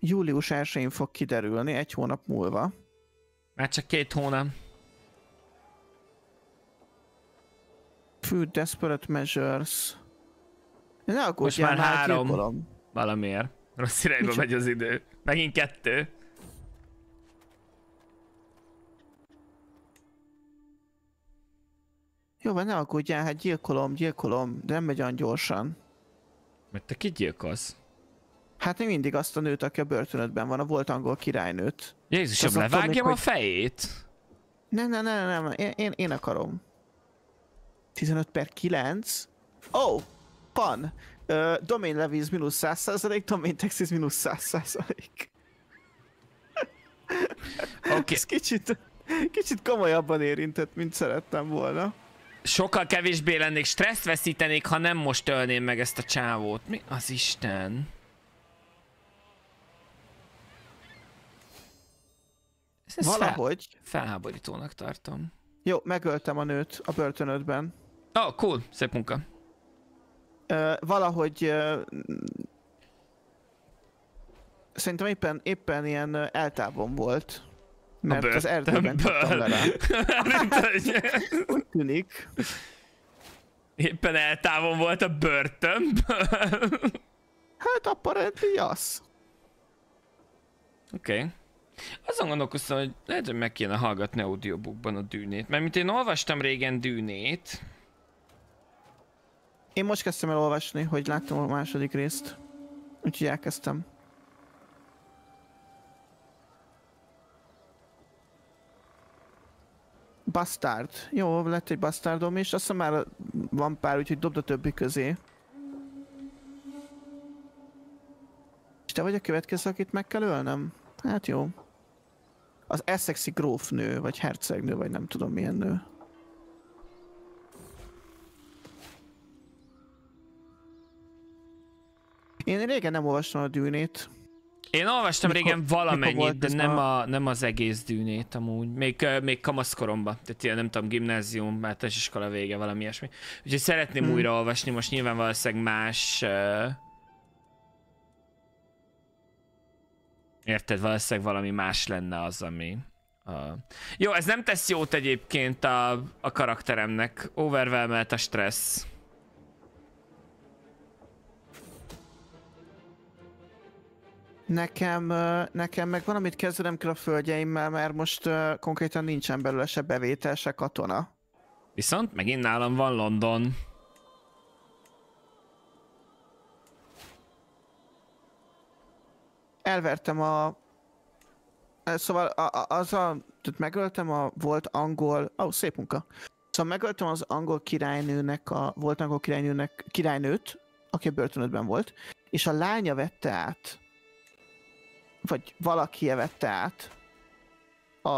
Július 1-én fog kiderülni, egy hónap múlva. Már csak két hónap. Fű, Desperate Measures. Ne Most már, már három. Kilkolom. Valamiért. Rossz irányba megy az idő. Megint kettő. Jó van, ne aggódjál, hát gyilkolom, gyilkolom, de nem megy olyan gyorsan. Mert te kigyilkolsz? Hát én mindig azt a nőt, aki a börtönödben van, a volt angol királynőt. Jézusom, levágjam hogy... a fejét? Nem, nem, nem, nem, én, én, én akarom. 15 per 9. Oh, pan. Uh, domain levíz mínusz 100%, domain taxis mínusz 100%. Oké. Okay. Ez kicsit, kicsit komolyabban érintett, mint szerettem volna sokkal kevésbé lennék, stresszt veszítenék, ha nem most ölném meg ezt a csávót. Mi az Isten? Ez Valahogy. Fel, felháborítónak tartom. Jó, megöltem a nőt a börtönödben. Oh, cool. Szép munka. Uh, valahogy... uh, szerintem éppen, éppen ilyen eltávon volt mert a az erdőben tudtam le Úgy tűnik. Éppen eltávon volt a börtönből. hát apparently az. Oké. Okay. Azon gondolkoztam, hogy lehet, hogy meg kéne hallgatni audiobookban a dűnét, mert mint én olvastam régen dűnét. Én most kezdtem el olvasni, hogy láttam a második részt. Úgyhogy elkezdtem. Bastard. Jó, lett egy bastardom is, azt már van pár, úgyhogy dobd a többi közé. És te vagy a következő, akit meg kell ölnem? Hát jó. Az Essexi grófnő, vagy hercegnő, vagy nem tudom milyen nő. Én régen nem olvastam a dűnét. Én olvastam mikor, régen valamennyit, de nem, a... a, nem az egész dűnét amúgy. Még, még kamaszkoromban, tehát ilyen nem tudom, gimnázium, már iskola vége, valami ilyesmi. Úgyhogy szeretném hmm. újraolvasni, most nyilván valószínűleg más... Uh... Érted, valószínűleg valami más lenne az, ami... Uh... Jó, ez nem tesz jót egyébként a, a karakteremnek. Overwhelmelt a stressz. Nekem, nekem meg amit kezdenem kell a földjeimmel, mert most konkrétan nincsen belőle se bevétel, se katona. Viszont megint nálam van London. Elvertem a... Szóval a, a, az a... Tehát megöltem a volt angol... Ó, oh, szép munka. Szóval megöltem az angol királynőnek a... Volt angol királynőnek... Királynőt, aki a börtönödben volt. És a lánya vette át vagy valaki vette át a,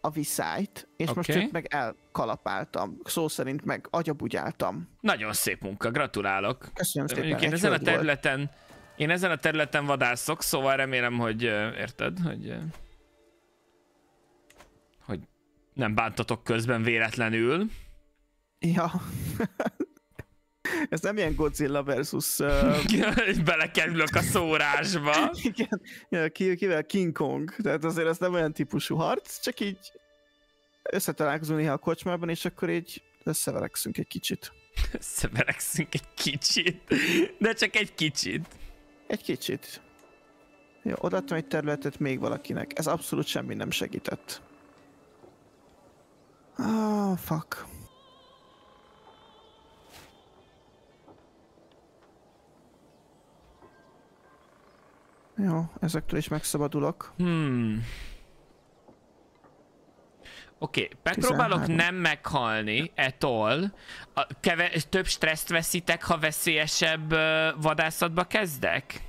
a viszályt, és okay. most őt meg elkalapáltam. Szó szerint meg agyabugyáltam. Nagyon szép munka, gratulálok. Köszönöm szépen. Mondjuk én ezen a területen, én ezen a területen vadászok, szóval remélem, hogy érted, hogy hogy nem bántatok közben véletlenül. Ja. Ez nem ilyen Godzilla versus... Uh... Belekerülök a szórásba. Igen, ki kivel King Kong. Tehát azért ez nem olyan típusú harc, csak így összetalálkozunk néha a kocsmában, és akkor így összeverekszünk egy kicsit. Összeverekszünk egy kicsit? De csak egy kicsit. Egy kicsit. Jó, odaadtam egy területet még valakinek. Ez abszolút semmi nem segített. Ah, oh, fuck. Jó, ezektől is megszabadulok. Hmm. Oké, okay, megpróbálok 13. nem meghalni etol. keve több stresszt veszitek, ha veszélyesebb vadászatba kezdek?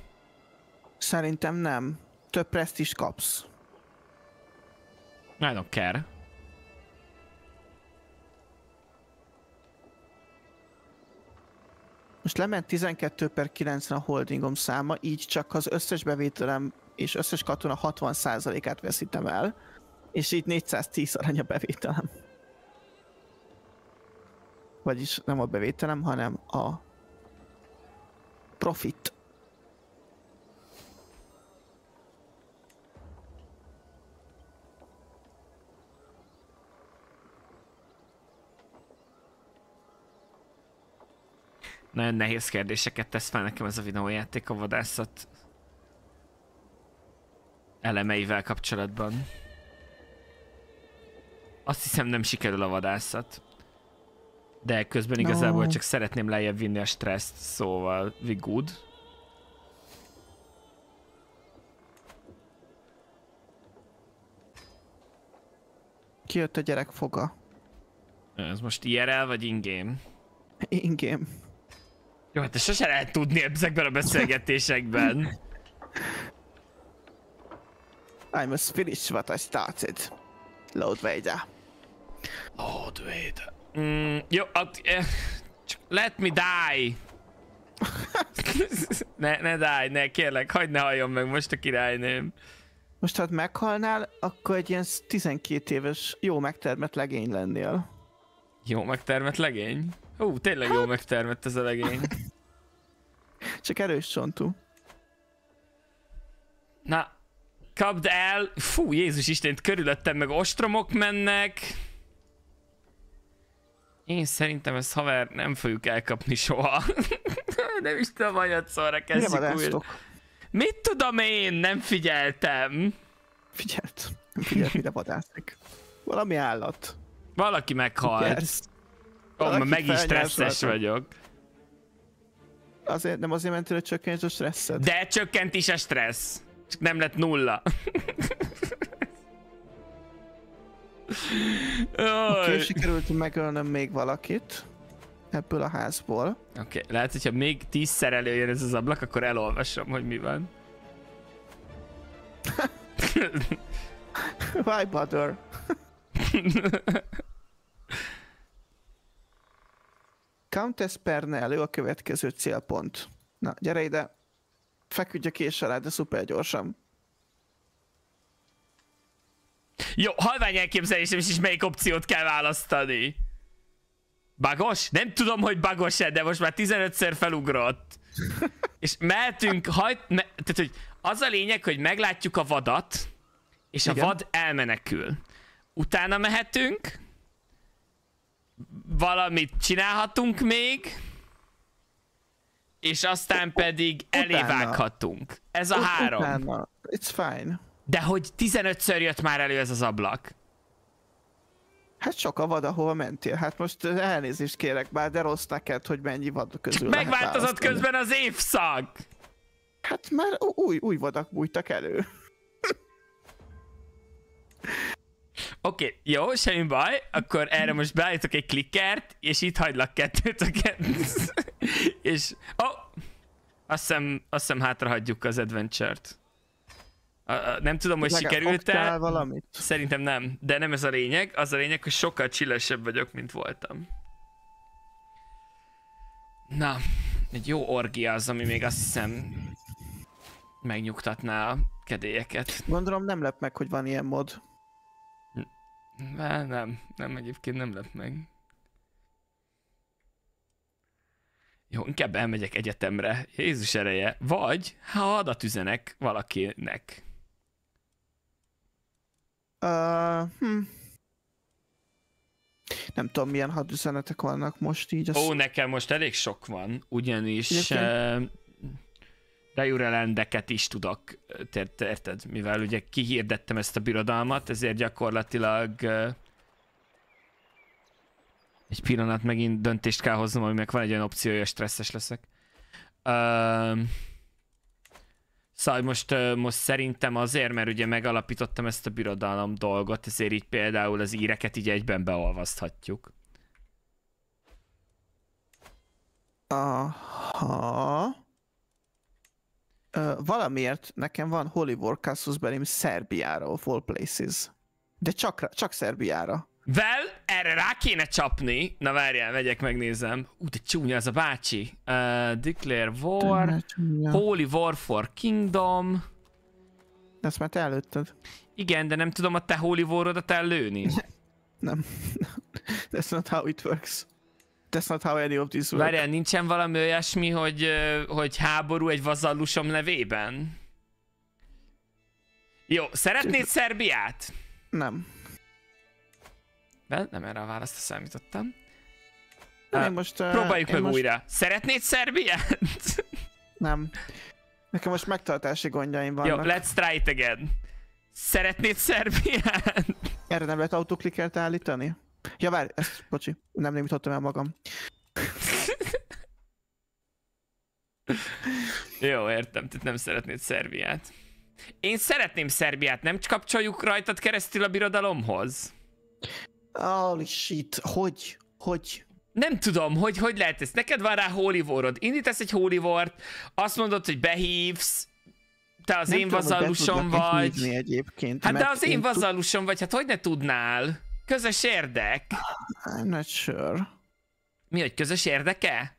Szerintem nem. Több preszt is kapsz. I don't care. Most lement 12 per 90 a holdingom száma, így csak az összes bevételem és összes katona 60%-át veszítem el, és így 410 arany a bevételem. Vagyis nem a bevételem, hanem a profit. Nagyon nehéz kérdéseket tesz fel nekem ez a videójáték a vadászat elemeivel kapcsolatban. Azt hiszem nem sikerül a vadászat. De közben igazából no. csak szeretném lejjebb vinni a stresszt, szóval we good. Kijött a gyerek foga. Ez most IRL vagy ingame? Ingame. Jó, hát sose lehet tudni ezekben a beszélgetésekben. I must finish what I started. Lord Vader. Lord Vader. Mm, jó, at, eh, let me die. ne, ne die, ne, kérlek, hagyd ne halljon meg most a királynőm. Most ha meghalnál, akkor egy ilyen 12 éves jó megtermett legény lennél. Jó megtermett legény? Ú, tényleg hát... jó megtermett ez a legény. Csak erős csontú. Na, kapd el! Fú, Jézus Istent, körülöttem meg ostromok mennek. Én szerintem ezt haver nem fogjuk elkapni soha. nem is tudom, szóra kezdjük Mit tudom én? Nem figyeltem. Figyelt. Nem figyelt, mire vadászik. Valami állat. Valaki meghalt. Ó, oh, meg is stresszes vagyok azért, nem azért mentél, hogy csökkent a stresszed? De csökkent is a stressz. Csak nem lett nulla. Oké, okay, sikerült megölnöm még valakit ebből a házból. Oké, okay, lehet, hogyha még tízszer előjön ez az ablak, akkor elolvasom, hogy mi van. Why bother? Countess Perne elő a következő célpont. Na, gyere ide. Feküdj a késsel de szuper gyorsan. Jó, halvány elképzelésem is, is melyik opciót kell választani. Bagos? Nem tudom, hogy bagos-e, de most már 15-ször felugrott. és mehetünk, hajt, me, tehát hogy az a lényeg, hogy meglátjuk a vadat, és Igen. a vad elmenekül. Utána mehetünk, valamit csinálhatunk még, és aztán pedig elévághatunk. Ez a három. It's fine. De hogy 15-ször jött már elő ez az ablak. Hát sok a vad, ahova mentél. Hát most elnézést kérek már, de rossz neked, hogy mennyi vad közül Megváltozott közben az évszak! Hát már új, új vadak bújtak elő. Oké, okay, jó, semmi baj, akkor erre most beállítok egy klikert, és itt hagylak kettőt. és, ó, oh, azt hiszem, azt hiszem hátrahagyjuk az adventure-t. A, nem tudom, hogy sikerült-e. valamit? Szerintem nem, de nem ez a lényeg. Az a lényeg, hogy sokkal csillesebb vagyok, mint voltam. Na, egy jó orgia az, ami még azt hiszem megnyugtatná a kedélyeket. Gondolom nem lep meg, hogy van ilyen mod. Hát nem, nem, egyébként nem lett meg. Jó, inkább elmegyek egyetemre. Jézus ereje. Vagy, ha adat üzenek valakinek. Uh, hm. Nem tudom, milyen hadüzenetek vannak most így. az Ó, nekem most elég sok van, ugyanis Egyébként... Rejurelendeket is tudok, érted? Mivel ugye kihirdettem ezt a birodalmat, ezért gyakorlatilag egy pillanat megint döntést kell hoznom, aminek van egy olyan opció, hogy stresszes leszek. Um, szóval most, most szerintem azért, mert ugye megalapítottam ezt a birodalom dolgot, ezért így például az íreket így egyben beolvaszthatjuk. Aha valamiért nekem van Holy War Castles belém Szerbiára, of all places. De csak, csak Szerbiára. Well, erre rá kéne csapni. Na várjál, megyek, megnézem. Ú, de csúnya ez a bácsi. Uh, declare War. Holy War for Kingdom. De ezt már te előtted. Igen, de nem tudom a te Holy War-odat ellőni. nem. That's not how it works that's not how any of this works. Várjál, nincsen valami olyasmi, hogy, hogy háború egy vazallusom nevében? Jó, szeretnéd Csak... Szerbiát? Nem. Ben, nem erre a választ számítottam. Nem, uh, most, uh, próbáljuk meg most... újra. Szeretnéd Szerbiát? nem. Nekem most megtartási gondjaim vannak. Jó, let's try it again. Szeretnéd Szerbiát? Erre nem lehet autoklikert állítani? Ja, várj, ezt, bocsi, nem némítottam el magam. Jó, értem, tehát nem szeretnéd Szerbiát. Én szeretném Szerbiát, nem kapcsoljuk rajtad keresztül a birodalomhoz? Holy shit, hogy? Hogy? Nem tudom, hogy hogy lehet ez. Neked van rá holy warod. Indítasz egy holy wart, azt mondod, hogy behívsz, te az nem én vazalusom vagy. egyébként. Hát de az én, én vazalusom vagy, hát hogy ne tudnál? Közös érdek. I'm not sure. Mi, hogy közös érdeke?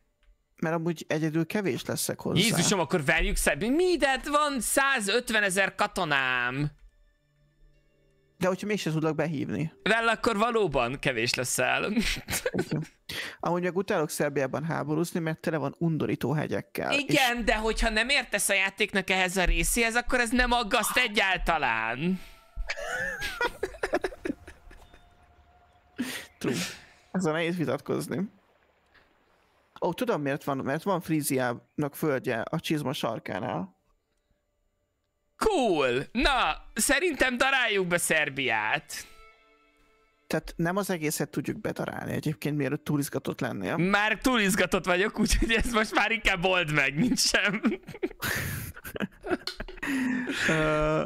Mert amúgy egyedül kevés leszek hozzá. Jézusom, akkor verjük szebb. Mi, de hát van 150 ezer katonám. De hogyha mégsem tudlak behívni. Vel, akkor valóban kevés leszel. okay. Amúgy meg utálok Szerbiában háborúzni, mert tele van undorító hegyekkel. Igen, és... de hogyha nem értesz a játéknak ehhez a részéhez, akkor ez nem aggaszt egyáltalán. True. a nehéz vitatkozni. Ó, oh, tudom miért van, mert van Fríziának földje a csizma sarkánál. Cool! Na, szerintem daráljuk be Szerbiát. Tehát nem az egészet tudjuk betarálni egyébként, mielőtt izgatott lennél. Már izgatott vagyok, úgyhogy ez most már inkább old meg, mint sem. uh,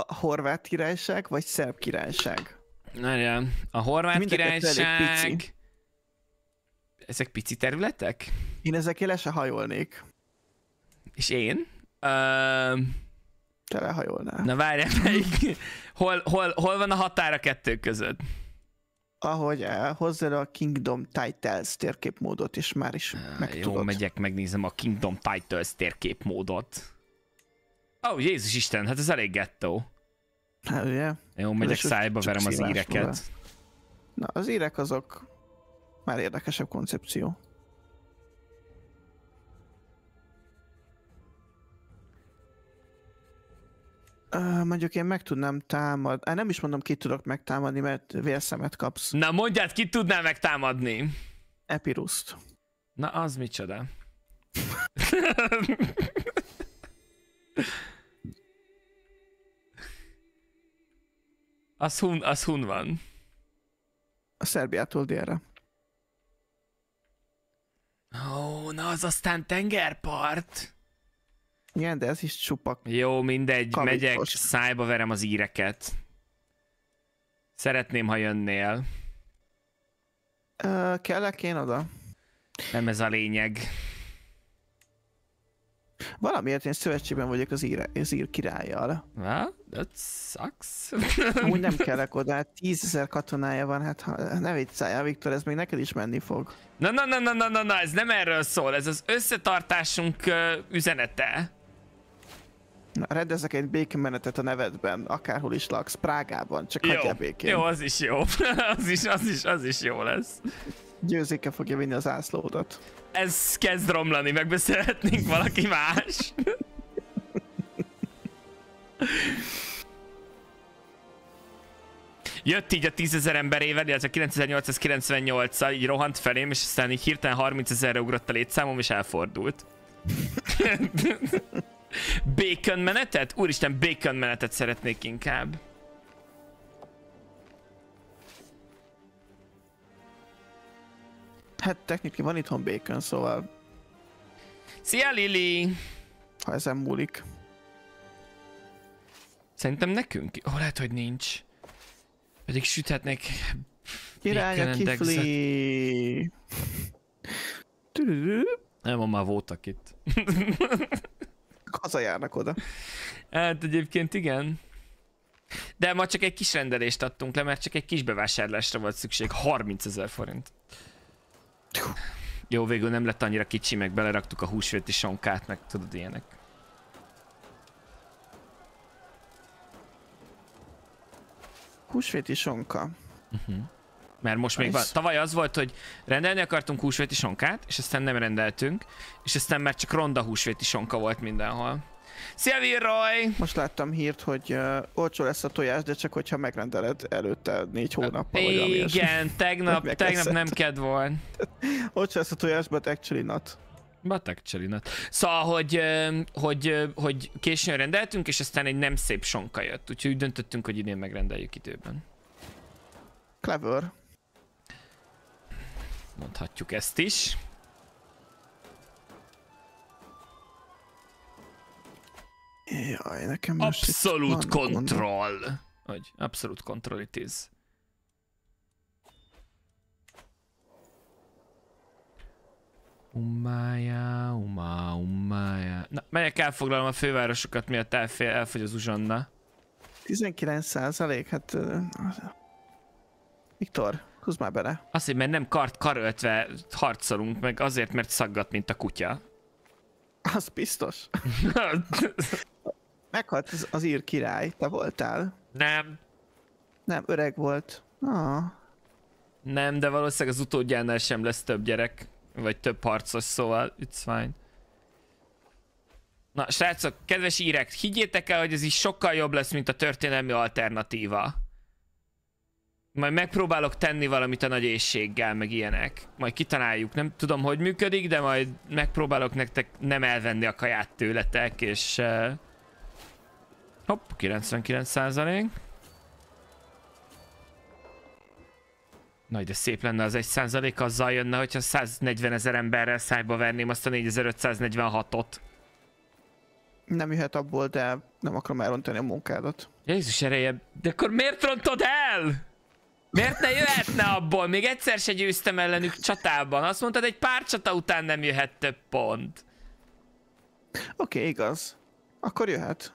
a horvát királyság, vagy szerb királyság? Nagyon. A horvát Mind királyság... Pici. Ezek pici területek? Én le se hajolnék. És én? Uh... Te lehajolnál. Na várjál, melyik... hol, hol, hol van a határ a kettő között? Ahogy hozzá a Kingdom Titles térképmódot, és már is meg Jó, megyek, megnézem a Kingdom Titles térképmódot. Ó, oh, Jézus Isten, hát ez elég gettó. Hát ugye? Jó, megyek szájba verem az íreket. Be. Na, az írek azok már érdekesebb koncepció. mondjuk én meg tudnám támadni. Hát nem is mondom, ki tudok megtámadni, mert vélszemet kapsz. Na mondját, ki tudnál megtámadni? Epiruszt. Na az micsoda. Az hun, az hun van? A Szerbiától délre. Ó, oh, na az aztán tengerpart. Igen, de ez is csupak? Jó, mindegy, kavitos. megyek, szájba verem az íreket. Szeretném, ha jönnél. Ö, kellek én oda? Nem ez a lényeg. Valamiért én szövetségben vagyok az ír, az ír királlyal. Well, that sucks. Amúgy nem kellek oda, hát tízezer katonája van, hát ha, ne vicceljál, Viktor, ez még neked is menni fog. Na, na, na, na, na, na, na, ez nem erről szól, ez az összetartásunk uh, üzenete. Na, rendezek egy békemenetet a nevedben, akárhol is laksz, Prágában, csak hagyjál békén. Jó, az is jó, az, is, az, is, az is jó lesz győzéke fogja vinni az ászlódat. Ez kezd romlani, megbeszélhetnénk valaki más. Jött így a 10.000 ez a 9898-al, így rohant felém, és aztán így hirtelen 30 ezerre ugrott a létszámom, és elfordult. bacon menetet? Úristen, bacon menetet szeretnék inkább. Hát technikai van itthon bacon, szóval... Szia Lili! Ha ezen múlik. Szerintem nekünk? Ó, oh, lehet, hogy nincs. Pedig süthetnek... Király a kifli! Nem, ma már voltak itt. Hazajárnak oda. Hát egyébként igen. De ma csak egy kis rendelést adtunk le, mert csak egy kis bevásárlásra volt szükség. 30 ezer forint. Jó, végül nem lett annyira kicsi, meg beleraktuk a húsvéti sonkát, meg tudod ilyenek. Húsvéti sonka. Uh-huh. Mert most még van. Tavaly az volt, hogy rendelni akartunk húsvéti sonkát, és aztán nem rendeltünk, és aztán már csak ronda húsvéti sonka volt mindenhol. Szia Virroy! Most láttam hírt, hogy uh, olcsó lesz a tojás, de csak hogyha megrendeled előtte négy hát, hónappal, vagy Igen, tegnap, tegnap nem kedv volt. olcsó lesz a tojás, but actually not. But actually not. Szóval, hogy, hogy, hogy későn rendeltünk, és aztán egy nem szép sonka jött, úgyhogy úgy döntöttünk, hogy idén megrendeljük időben. Clever. Mondhatjuk ezt is. Jaj, nekem Abszolút kontroll. Hogy abszolút kontroll it is. Umája, umá, umája. Na, melyek elfoglalom a fővárosokat, miatt elfél, elfogy az uzsonna. 19 százalék, hát... Viktor, húzd már bele. Azért, mert nem kart karöltve harcolunk, meg azért, mert szaggat, mint a kutya. Az biztos. Meghalt az, az ír király, te voltál? Nem. Nem, öreg volt. Ah. Nem, de valószínűleg az utódjánál sem lesz több gyerek, vagy több harcos, szóval it's fine. Na, srácok, kedves írek, higgyétek el, hogy ez is sokkal jobb lesz, mint a történelmi alternatíva. Majd megpróbálok tenni valamit a nagy ésséggel, meg ilyenek. Majd kitaláljuk. Nem tudom, hogy működik, de majd megpróbálok nektek nem elvenni a kaját tőletek, és... Uh... Hopp, 99 százalék. Nagy, de szép lenne az 1 százalék, azzal jönne, hogyha 140 ezer emberrel szájba verném azt a 4546-ot. Nem jöhet abból, de nem akarom elrontani a munkádat. Jézus ereje, de akkor miért rontod el? Miért ne jöhetne abból? Még egyszer se győztem ellenük csatában. Azt mondtad, egy pár csata után nem jöhet több pont. Oké, okay, igaz. Akkor jöhet.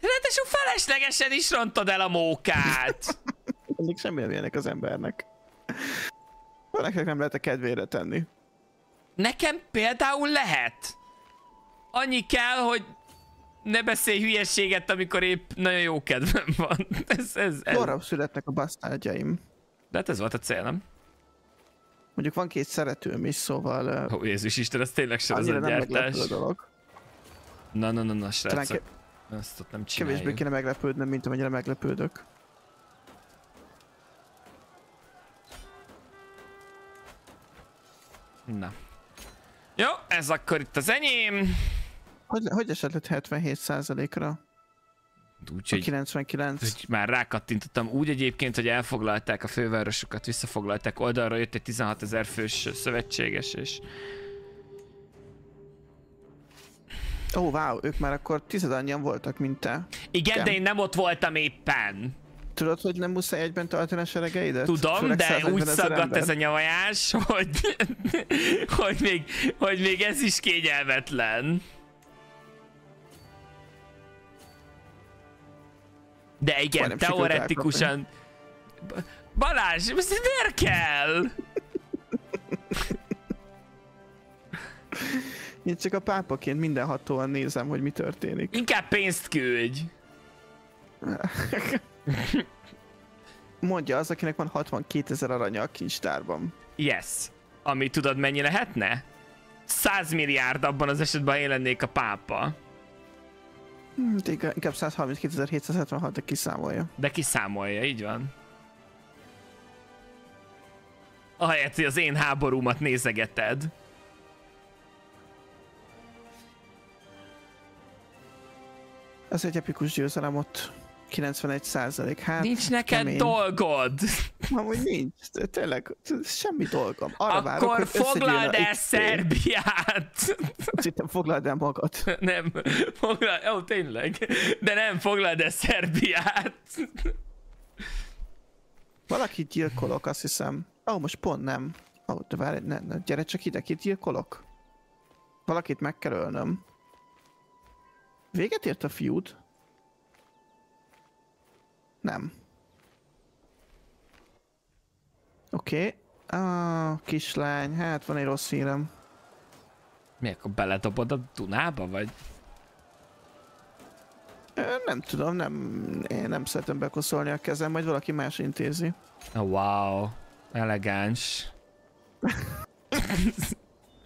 Ráadásul feleslegesen is rontod el a mókát. Még semmi nem az embernek. Valakinek nem lehet a kedvére tenni. Nekem például lehet. Annyi kell, hogy ne beszélj hülyességet, amikor épp nagyon jó kedvem van. Ez, ez, ez. Korrabb születnek a basztárgyaim. De hát ez volt a cél, nem? Mondjuk van két szeretőm is, szóval... Ó, Jézus Isten, ez tényleg sem az a gyártás. a dolog. Na, na, na, na, srácok. Ke... Ezt ott nem csináljuk. Kevésbé kéne meglepődnem, mint amennyire meglepődök. Na. Jó, ez akkor itt az enyém. Hogy, hogy esetleg 77%-ra? a 99. hogy már rákattintottam. Úgy egyébként, hogy elfoglalták a fővárosokat, visszafoglalták. Oldalra jött egy 16 ezer fős szövetséges, és... Ó, oh, wow, ők már akkor tizedannyian voltak, mint te. Igen, Igen, de én nem ott voltam éppen. Tudod, hogy nem muszáj egyben tartani a seregeidet? Tudom, Főleg de úgy szaggat ez a nyavajás, hogy, hogy, még, hogy még ez is kényelmetlen. De igen, teoretikusan... Balázs, miért kell? Én csak a pápaként mindenhatóan nézem, hogy mi történik. Inkább pénzt küldj! Mondja az, akinek van 62 ezer aranya a kincstárban. Yes. Ami tudod mennyi lehetne? 100 milliárd abban az esetben én lennék a pápa. Hmm, inkább 132.776, de kiszámolja. De kiszámolja, így van. Ahelyett, hogy az én háborúmat nézegeted. Ez egy epikus győzelem ott. 91 százalék. Hát, nincs neked kemény. dolgod! Amúgy nincs, tényleg, semmi dolgom. Arra Akkor várok, foglald el Szerbiát! Szerintem foglald el magad. Nem, foglald, ó, tényleg. De nem foglald el Szerbiát! Valaki gyilkolok, azt hiszem. Ó, oh, most pont nem. Ó, oh, de várj, ne, ne, gyere csak ide, kit gyilkolok? Valakit meg kell ölnöm. Véget ért a fiút? Nem. Oké. Okay. Ah, kislány, hát van egy rossz hírem. Mi, akkor beledobod a Dunába, vagy? Nem tudom, nem, én nem szeretem bekoszolni a kezem, majd valaki más intézi. Oh, wow, elegáns.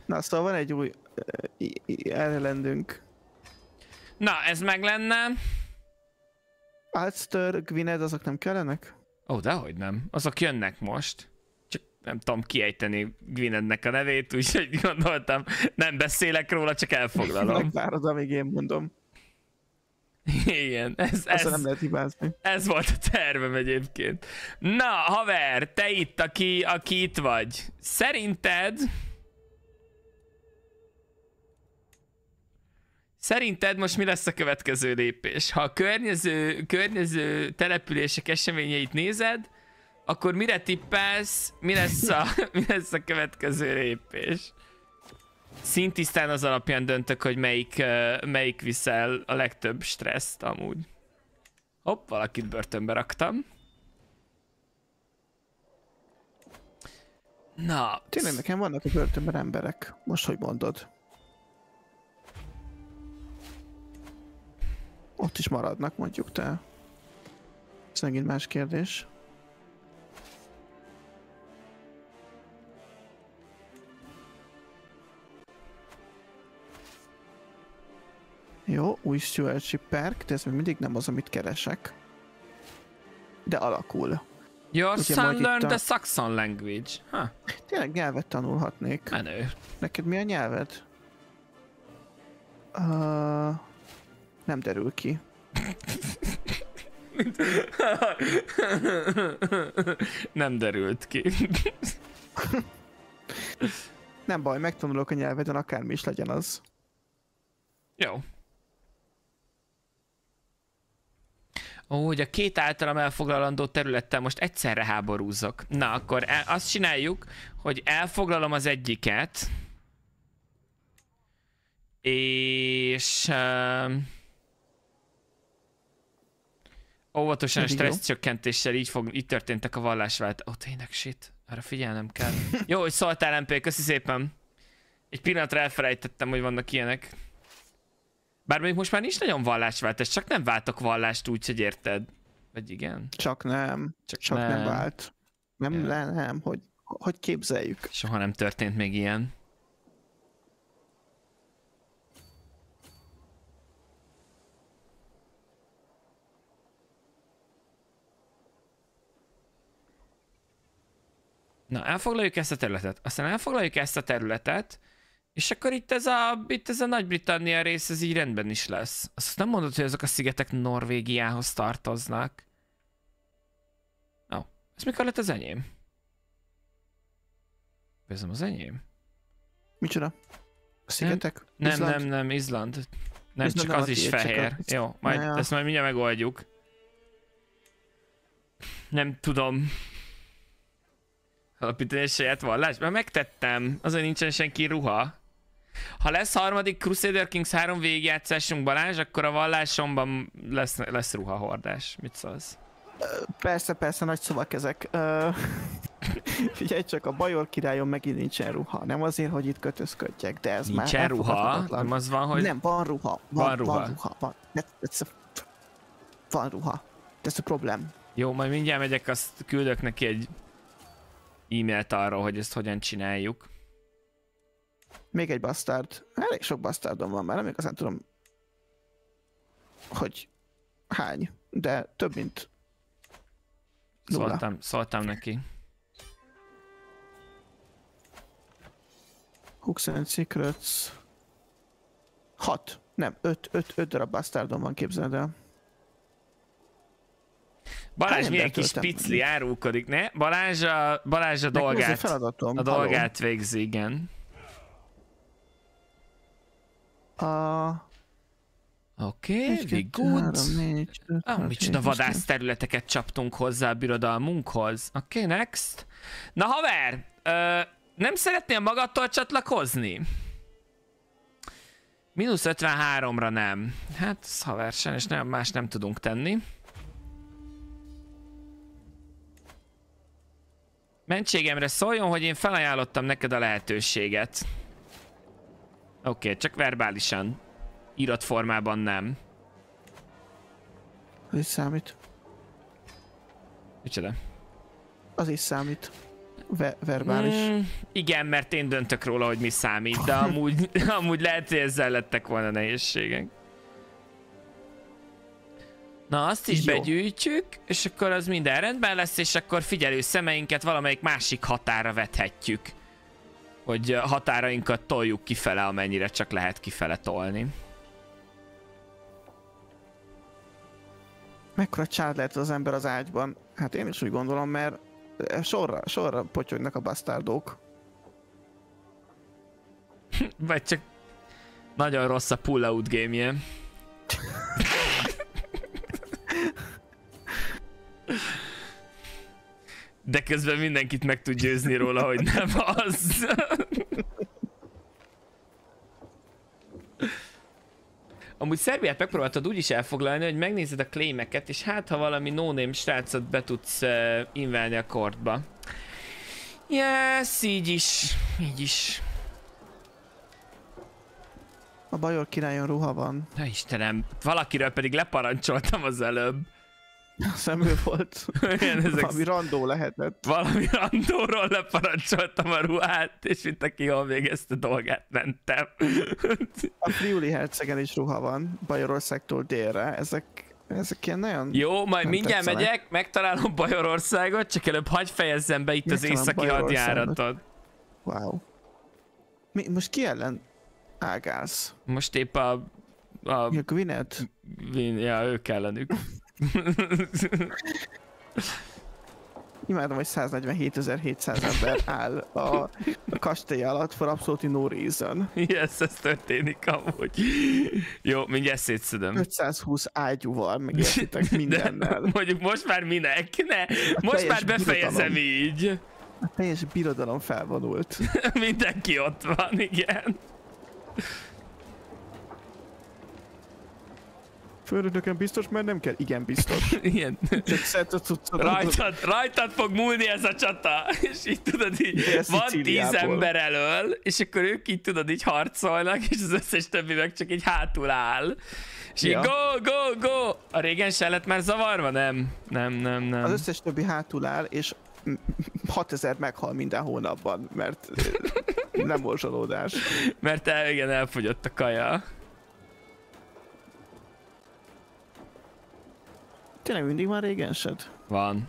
Na, szóval van egy új uh, ellendünk. Na, ez meg lenne. Alster, Gwyned, azok nem kellenek? Ó, oh, dehogy nem. Azok jönnek most. Csak nem tudom kiejteni Gwynednek a nevét, úgyhogy gondoltam, nem beszélek róla, csak elfoglalom. Megvárod, amíg én mondom. Igen, ez, ez, nem lehet hibázni. ez volt a tervem egyébként. Na, haver, te itt, aki, aki itt vagy. Szerinted Szerinted most mi lesz a következő lépés? Ha a környező, környező települések eseményeit nézed, akkor mire tippelsz, mi lesz a, mi lesz a következő lépés? Szintisztán az alapján döntök, hogy melyik, melyik viszel a legtöbb stresszt amúgy. Hopp, valakit börtönbe raktam. Na. Tényleg nekem vannak a börtönben emberek, most hogy mondod. Ott is maradnak mondjuk te. Ez megint más kérdés. Jó, új stewardship perk, de ez még mindig nem az, amit keresek. De alakul. Your Ugye son learned a... the Saxon language. Huh. Tényleg nyelvet tanulhatnék. Menő. Neked mi a nyelved? Uh... Nem derül ki. Nem derült ki. Nem baj, megtanulok a nyelveden, akármi is legyen az. Jó. Ó, hogy a két általam elfoglalandó területtel most egyszerre háborúzok. Na, akkor el, azt csináljuk, hogy elfoglalom az egyiket, és... Uh, Óvatosan stressz csökkentéssel így, fog, így történtek a vallásvált. Ó, oh, tényleg shit. Arra figyelnem kell. Jó, hogy szóltál MP, köszi szépen. Egy pillanatra elfelejtettem, hogy vannak ilyenek. Bár még most már nincs nagyon vallásváltás, csak nem váltok vallást úgy, hogy érted. Vagy igen? Csak nem. Csak, csak nem. nem vált. Nem, ja. nem, hogy, hogy képzeljük. Soha nem történt még ilyen. Na, elfoglaljuk ezt a területet. Aztán elfoglaljuk ezt a területet, és akkor itt ez a, itt ez a Nagy-Britannia rész, ez így rendben is lesz. Azt nem mondod, hogy ezek a szigetek Norvégiához tartoznak. Ó, oh, ez mikor lett az enyém? Ez az enyém? Micsoda? A szigetek? Nem, Island? nem, nem, Izland. Nem, Izland csak az is fehér. A... Jó, majd ja. ezt majd mindjárt megoldjuk. Nem tudom. Alapítani egy saját vallás? Már megtettem. Azért nincsen senki ruha. Ha lesz harmadik Crusader Kings 3 végigjátszásunk Balázs, akkor a vallásomban lesz, lesz ruhahordás. Mit szólsz? Persze, persze, nagy szavak ezek. Figyelj csak, a Bajor királyon megint nincsen ruha. Nem azért, hogy itt kötözködjek, de ez nincsen már ruha? Nem az van, hogy... Nem, van ruha. Van, van ruha. Van ruha. Van, A... van ruha. Ez a problém. Jó, majd mindjárt megyek, azt küldök neki egy e-mailt arról, hogy ezt hogyan csináljuk. Még egy bastard. Elég sok bastardom van már, nem igazán tudom, hogy hány, de több, mint nulla. Szóltam, szóltam neki. Hooks and Secrets. Hat. Nem, öt, öt, öt darab bastardom van, képzeld el. Balázs hát nem milyen kis picli árulkodik, ne? Balázs a, Balázs a dolgát, a, a dolgát végzi, igen. A... Oké, okay, good. Ah, micsoda vadász területeket csaptunk hozzá a birodalmunkhoz. Oké, okay, next. Na haver, ö, nem szeretnél magadtól csatlakozni? Minusz 53-ra nem. Hát, haver, sajnos nem, más nem tudunk tenni. Mentségemre szóljon, hogy én felajánlottam neked a lehetőséget. Oké, okay, csak verbálisan. Iratformában nem. Ez számít. Micsoda? Az is számít. Ve verbális. Mm, igen, mert én döntök róla, hogy mi számít, de amúgy, amúgy lehet, hogy ezzel lettek volna nehézségek. Na, azt is Jó. begyűjtjük, és akkor az minden rendben lesz, és akkor figyelő szemeinket valamelyik másik határa vethetjük. Hogy határainkat toljuk kifele, amennyire csak lehet kifele tolni. Mekkora csád lehet az ember az ágyban? Hát én is úgy gondolom, mert e, sorra, sorra potyognak a basztárdók. Vagy csak nagyon rossz a pull-out game -je. De közben mindenkit meg tud győzni róla, hogy nem az. Amúgy Szerbiát megpróbáltad úgy is elfoglalni, hogy megnézed a klémeket, és hát ha valami no-name srácot be tudsz uh, inválni a kortba. Yes, így is. Így is. A bajor királyon ruha van. Na Istenem, valakiről pedig leparancsoltam az előbb. szemű volt. Igen, ezek valami randó lehetett. Valami randóról leparancsoltam a ruhát, és itt aki jól végezte dolgát mentem. a Friuli hercegen is ruha van, Bajorországtól délre. Ezek ezek ilyen nagyon... Jó, majd mindjárt megyek, megtalálom Bajorországot, csak előbb hagyj fejezzem be itt Mi az északi hadjáratot. Wow. Mi, most ki ellen ágálsz? Most épp a... a... Ja, Gwyneth? Ja, ők ellenük. Imádom, hogy 147.700 ember áll a, kastély alatt for absolutely no reason. Yes, ez történik amúgy. Jó, mindjárt szétszedem. 520 ágyúval, megértitek mindennel. De, mondjuk most már minek? Ne, most már befejezem birodalom. így. A teljes birodalom felvonult. Mindenki ott van, igen. Főnökön biztos, mert nem kell. Igen, biztos. Igen. Rajtad, rajtad fog múlni ez a csata. És így tudod, így van tíz ember elől, és akkor ők így tudod, így harcolnak, és az összes többi meg csak így hátul áll. És ja. így go, go, go! A régen se lett már zavarva? Nem, nem, nem, nem. Az összes többi hátul áll, és 6000 meghal minden hónapban, mert nem orzsolódás. mert el, igen, elfogyott a kaja. tényleg mindig van régensed? Van.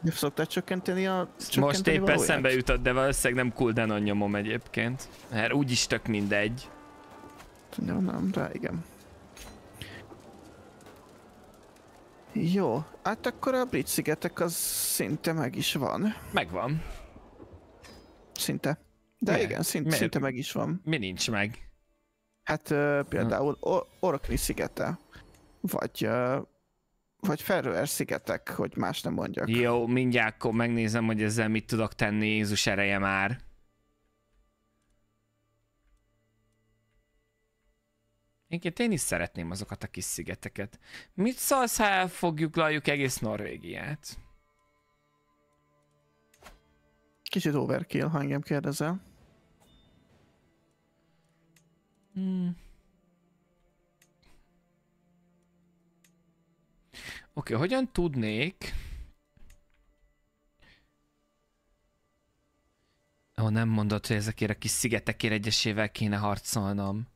De szoktál csökkenteni a csökkenteni Most épp valóját? eszembe jutott, de valószínűleg nem cooldown nyomom egyébként. Mert úgyis tök mindegy. Nem, nem, rá igen. Jó, hát akkor a brit szigetek az szinte meg is van. Megvan. Szinte. De Mi? igen, szinte, szinte meg is van. Mi nincs meg? Hát uh, például hm. Or Orkney szigete, vagy uh, vagy Ferroer szigetek, hogy más nem mondjak. Jó, mindjárt akkor megnézem, hogy ezzel mit tudok tenni, Jézus ereje már. Énként én is szeretném azokat a kis szigeteket. Mit szólsz, ha elfogjuk, laljuk egész Norvégiát? Kicsit overkill, ha engem kérdezel. Hmm. Oké, okay, hogyan tudnék... Ó, oh, nem mondod, hogy ezekért a kis szigetekért egyesével kéne harcolnom.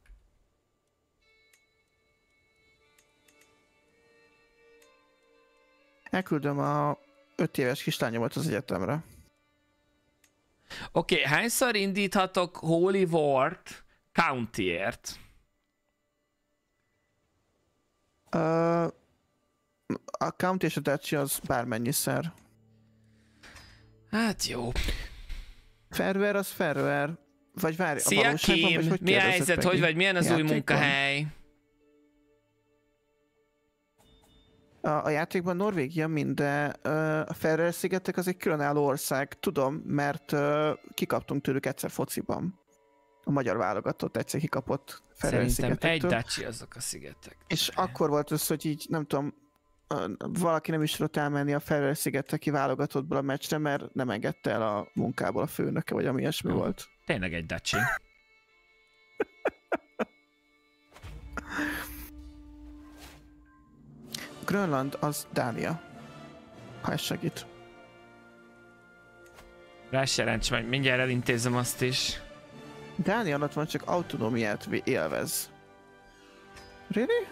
Elküldöm a öt éves kislányomat az egyetemre. Oké, okay, hányszor indíthatok Holy Ward Countyért? Uh, a count és a tetszi az bármennyiszer. Hát jó. Ferver az ferver. Vagy várj, Szia, a valóságban, Kim. Hogy Mi a helyzet, Pedig? hogy vagy, milyen az játékban? új munkahely? A, a játékban Norvégia mind, de a Ferrer szigetek az egy különálló ország, tudom, mert uh, kikaptunk tőlük egyszer fociban. A magyar válogatott egyszer kikapott Ferrer Szerintem egy dachi azok a szigetek. És akkor volt az, hogy így nem tudom, valaki nem is tudott elmenni a Ferrer szigetre kiválogatottból a meccsre, mert nem engedte el a munkából a főnöke, vagy ami ilyesmi uh, volt. Tényleg egy dacsi. Grönland az Dánia. Ha ez segít. Rá jelents, majd mindjárt elintézem azt is. Dánia alatt van csak autonómiát élvez. Really?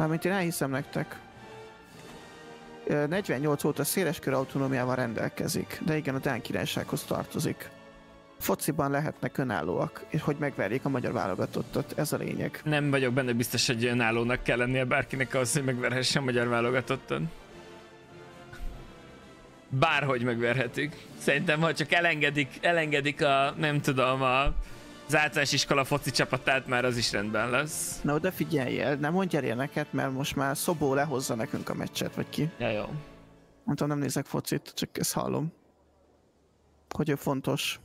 Mármint én elhiszem nektek. 48 óta széleskör autonómiával rendelkezik, de igen, a Dán királysághoz tartozik. Fociban lehetnek önállóak, és hogy megverjék a magyar válogatottat, ez a lényeg. Nem vagyok benne biztos, hogy önállónak kell lennie bárkinek az, hogy megverhesse a magyar válogatottat. Bárhogy megverhetik. Szerintem, ha csak elengedik, elengedik a, nem tudom, a az általános iskola foci csapatát már az is rendben lesz. Na figyelj, figyeljél, nem mondj el ilyeneket, mert most már Szobó lehozza nekünk a meccset, vagy ki. Ja, jó. Mondtam, nem nézek focit, csak ezt hallom. Hogy ő fontos.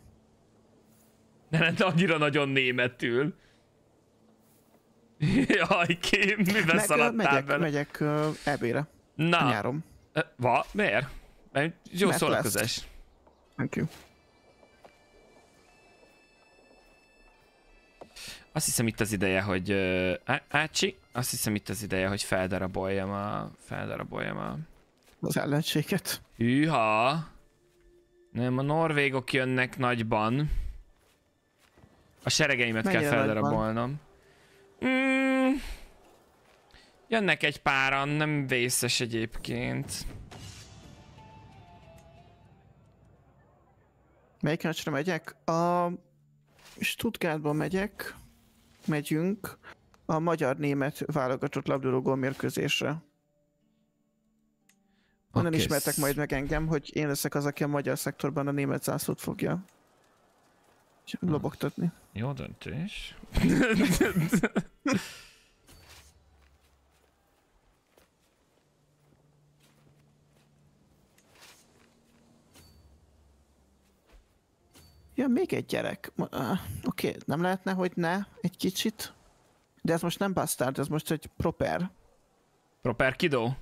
Ne lenne annyira nagyon németül. Jaj, ki, mivel Meg, szaladtál megyek, bele? Megyek uh, ebére. Na. Nyárom. Va? Miért? Mert jó Mert szórakozás. Lesz. Thank you. Azt hiszem itt az ideje, hogy... Uh, Ácsi, azt hiszem itt az ideje, hogy feldaraboljam a... Feldaraboljam a... Az ellenséget? Hűha! Nem, a norvégok jönnek nagyban. A seregeimet Menjél kell feldarabolnom. Mm, jönnek egy páran, nem vészes egyébként. Melyik meccsre megyek? A Stuttgartba megyek megyünk a magyar-német válogatott labdarúgó mérkőzésre. Onnan okay. ismertek majd meg engem, hogy én leszek az, aki a magyar szektorban a német zászlót fogja hm. lobogtatni. Jó döntés. Jön még egy gyerek. Uh, Oké, okay. nem lehetne, hogy ne egy kicsit? De ez most nem bastard, ez most egy proper. Proper kidó?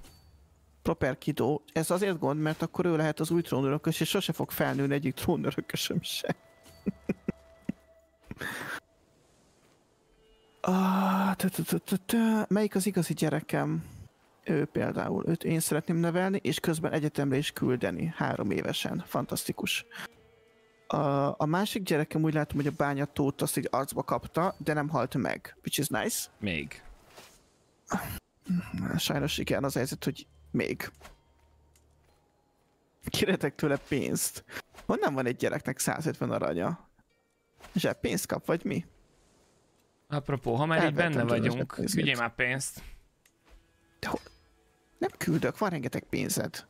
Proper kidó. Ez azért gond, mert akkor ő lehet az új trónörökös, és sose fog felnőni egyik trónörökösöm se. Ah, Melyik az igazi gyerekem? Ő például, őt én szeretném nevelni, és közben egyetemre is küldeni, három évesen. Fantasztikus. A, a másik gyerekem úgy látom, hogy a bányatót azt egy arcba kapta, de nem halt meg, which is nice. Még. Sajnos igen, az helyzet, hogy még. Kiretek tőle pénzt. Honnan van egy gyereknek 150 aranya? Zseb, pénzt kap, vagy mi? Apropó, ha már így benne vagyunk, küldjél már pénzt. De ho- nem küldök, van rengeteg pénzed.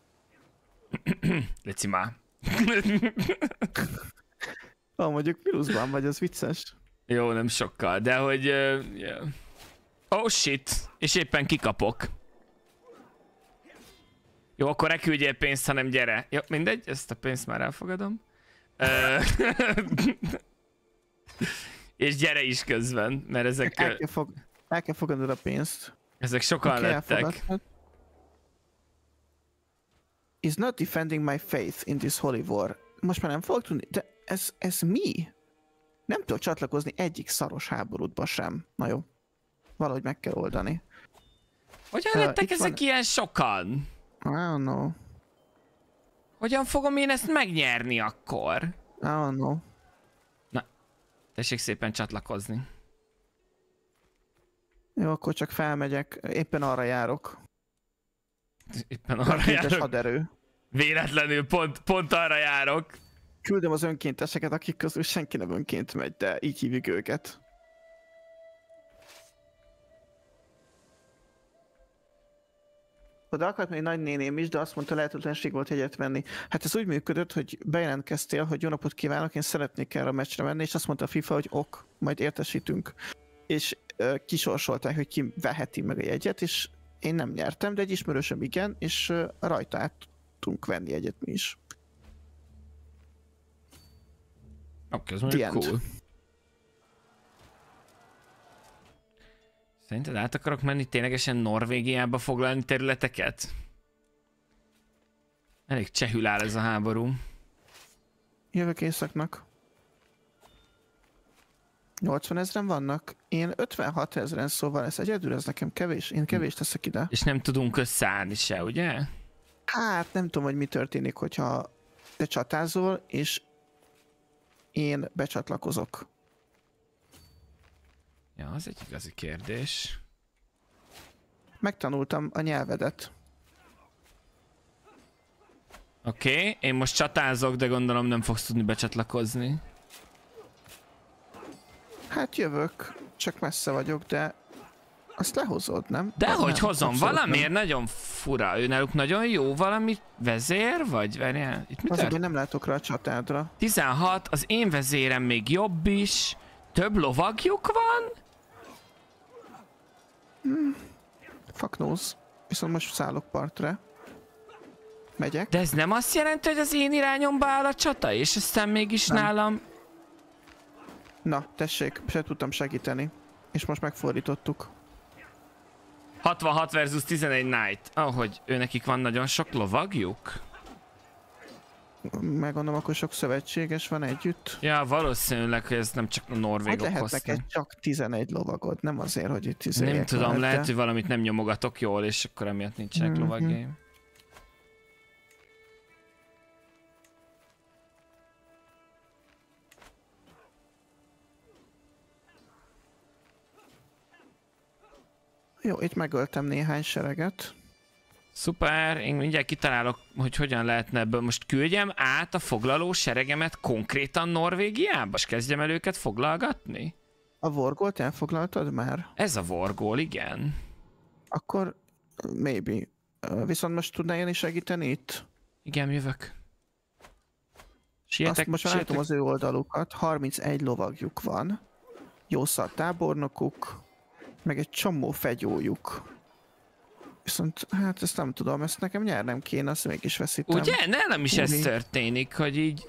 Leci már ha mondjuk pluszban vagy, az vicces. Jó, nem sokkal, de hogy... Uh, yeah. Oh shit, és éppen kikapok. Jó, akkor ne küldjél pénzt, hanem gyere. Jó, mindegy, ezt a pénzt már elfogadom. és gyere is közben, mert ezek... El kell, fog, el kell fogadnod a pénzt. Ezek sokan lettek. Elfogadhat is not defending my faith in this holy war. Most már nem fogok tudni, de ez, ez mi? Nem tudok csatlakozni egyik szaros háborútba sem. Na jó, valahogy meg kell oldani. Hogyan uh, lettek ezek van... ilyen sokan? I don't know. Hogyan fogom én ezt megnyerni akkor? I don't know. Na, tessék szépen csatlakozni. Jó, akkor csak felmegyek. Éppen arra járok. Éppen arra Önkéntes járok. haderő. Véletlenül pont, pont arra járok. Küldöm az önkénteseket, akik közül senki nem önként megy, de így hívjuk őket. De akart még nagynéném is, de azt mondta, lehetetlenség volt egyet venni. Hát ez úgy működött, hogy bejelentkeztél, hogy jó napot kívánok, én szeretnék erre a meccsre menni, és azt mondta a FIFA, hogy ok, majd értesítünk. És uh, kisorsolták, hogy ki veheti meg a jegyet, és én nem nyertem, de egy ismerősöm igen, és rajta át tudtunk venni egyet mi is. Oké, okay, ez mondjuk cool. Szerinted át akarok menni ténylegesen Norvégiába foglalni területeket? Elég csehül áll ez a háború. Jövök északnak. 80 ezeren vannak, én 56 ezeren, szóval ez egyedül, ez nekem kevés, én kevés teszek ide. És nem tudunk összeállni se, ugye? Hát nem tudom, hogy mi történik, hogyha te csatázol, és én becsatlakozok. Ja, az egy igazi kérdés. Megtanultam a nyelvedet. Oké, okay, én most csatázok, de gondolom nem fogsz tudni becsatlakozni. Hát jövök, csak messze vagyok, de azt lehozod, nem? hogy nem, hozom, valamiért nem. nagyon fura. náluk nagyon jó valami vezér, vagy várjál, itt mit Az, én nem látok rá a csatádra. 16, az én vezérem még jobb is. Több lovagjuk van? Hmm. Fuck knows. Viszont most szállok partra. Megyek. De ez nem azt jelenti, hogy az én irányomba áll a csata, és aztán mégis nem. nálam... Na, tessék, se tudtam segíteni. És most megfordítottuk. 66 versus 11 Knight. Ahogy ő nekik van nagyon sok lovagjuk. Megmondom, akkor sok szövetséges van együtt. Ja, valószínűleg, hogy ez nem csak a norvég hát lehet neked csak 11 lovagod, nem azért, hogy itt 11 Nem tudom, lehet, hogy valamit nem nyomogatok jól, és akkor emiatt nincsenek mm-hmm. lovagjaim. Jó, itt megöltem néhány sereget. Szuper, én mindjárt kitalálok, hogy hogyan lehetne ebből. Most küldjem át a foglaló seregemet konkrétan Norvégiába, és kezdjem el őket foglalgatni? A vorgolt elfoglaltad már? Ez a vorgol, igen. Akkor maybe. Viszont most tudnál jönni segíteni itt? Igen, jövök. Sietek, Azt most sietek. látom az ő oldalukat, 31 lovagjuk van. Jószal tábornokuk, meg egy csomó fegyójuk. Viszont hát ezt nem tudom, ezt nekem nyernem kéne, azt mégis veszítem. Ugye? Ne, nem is Uhi. ez történik, hogy így...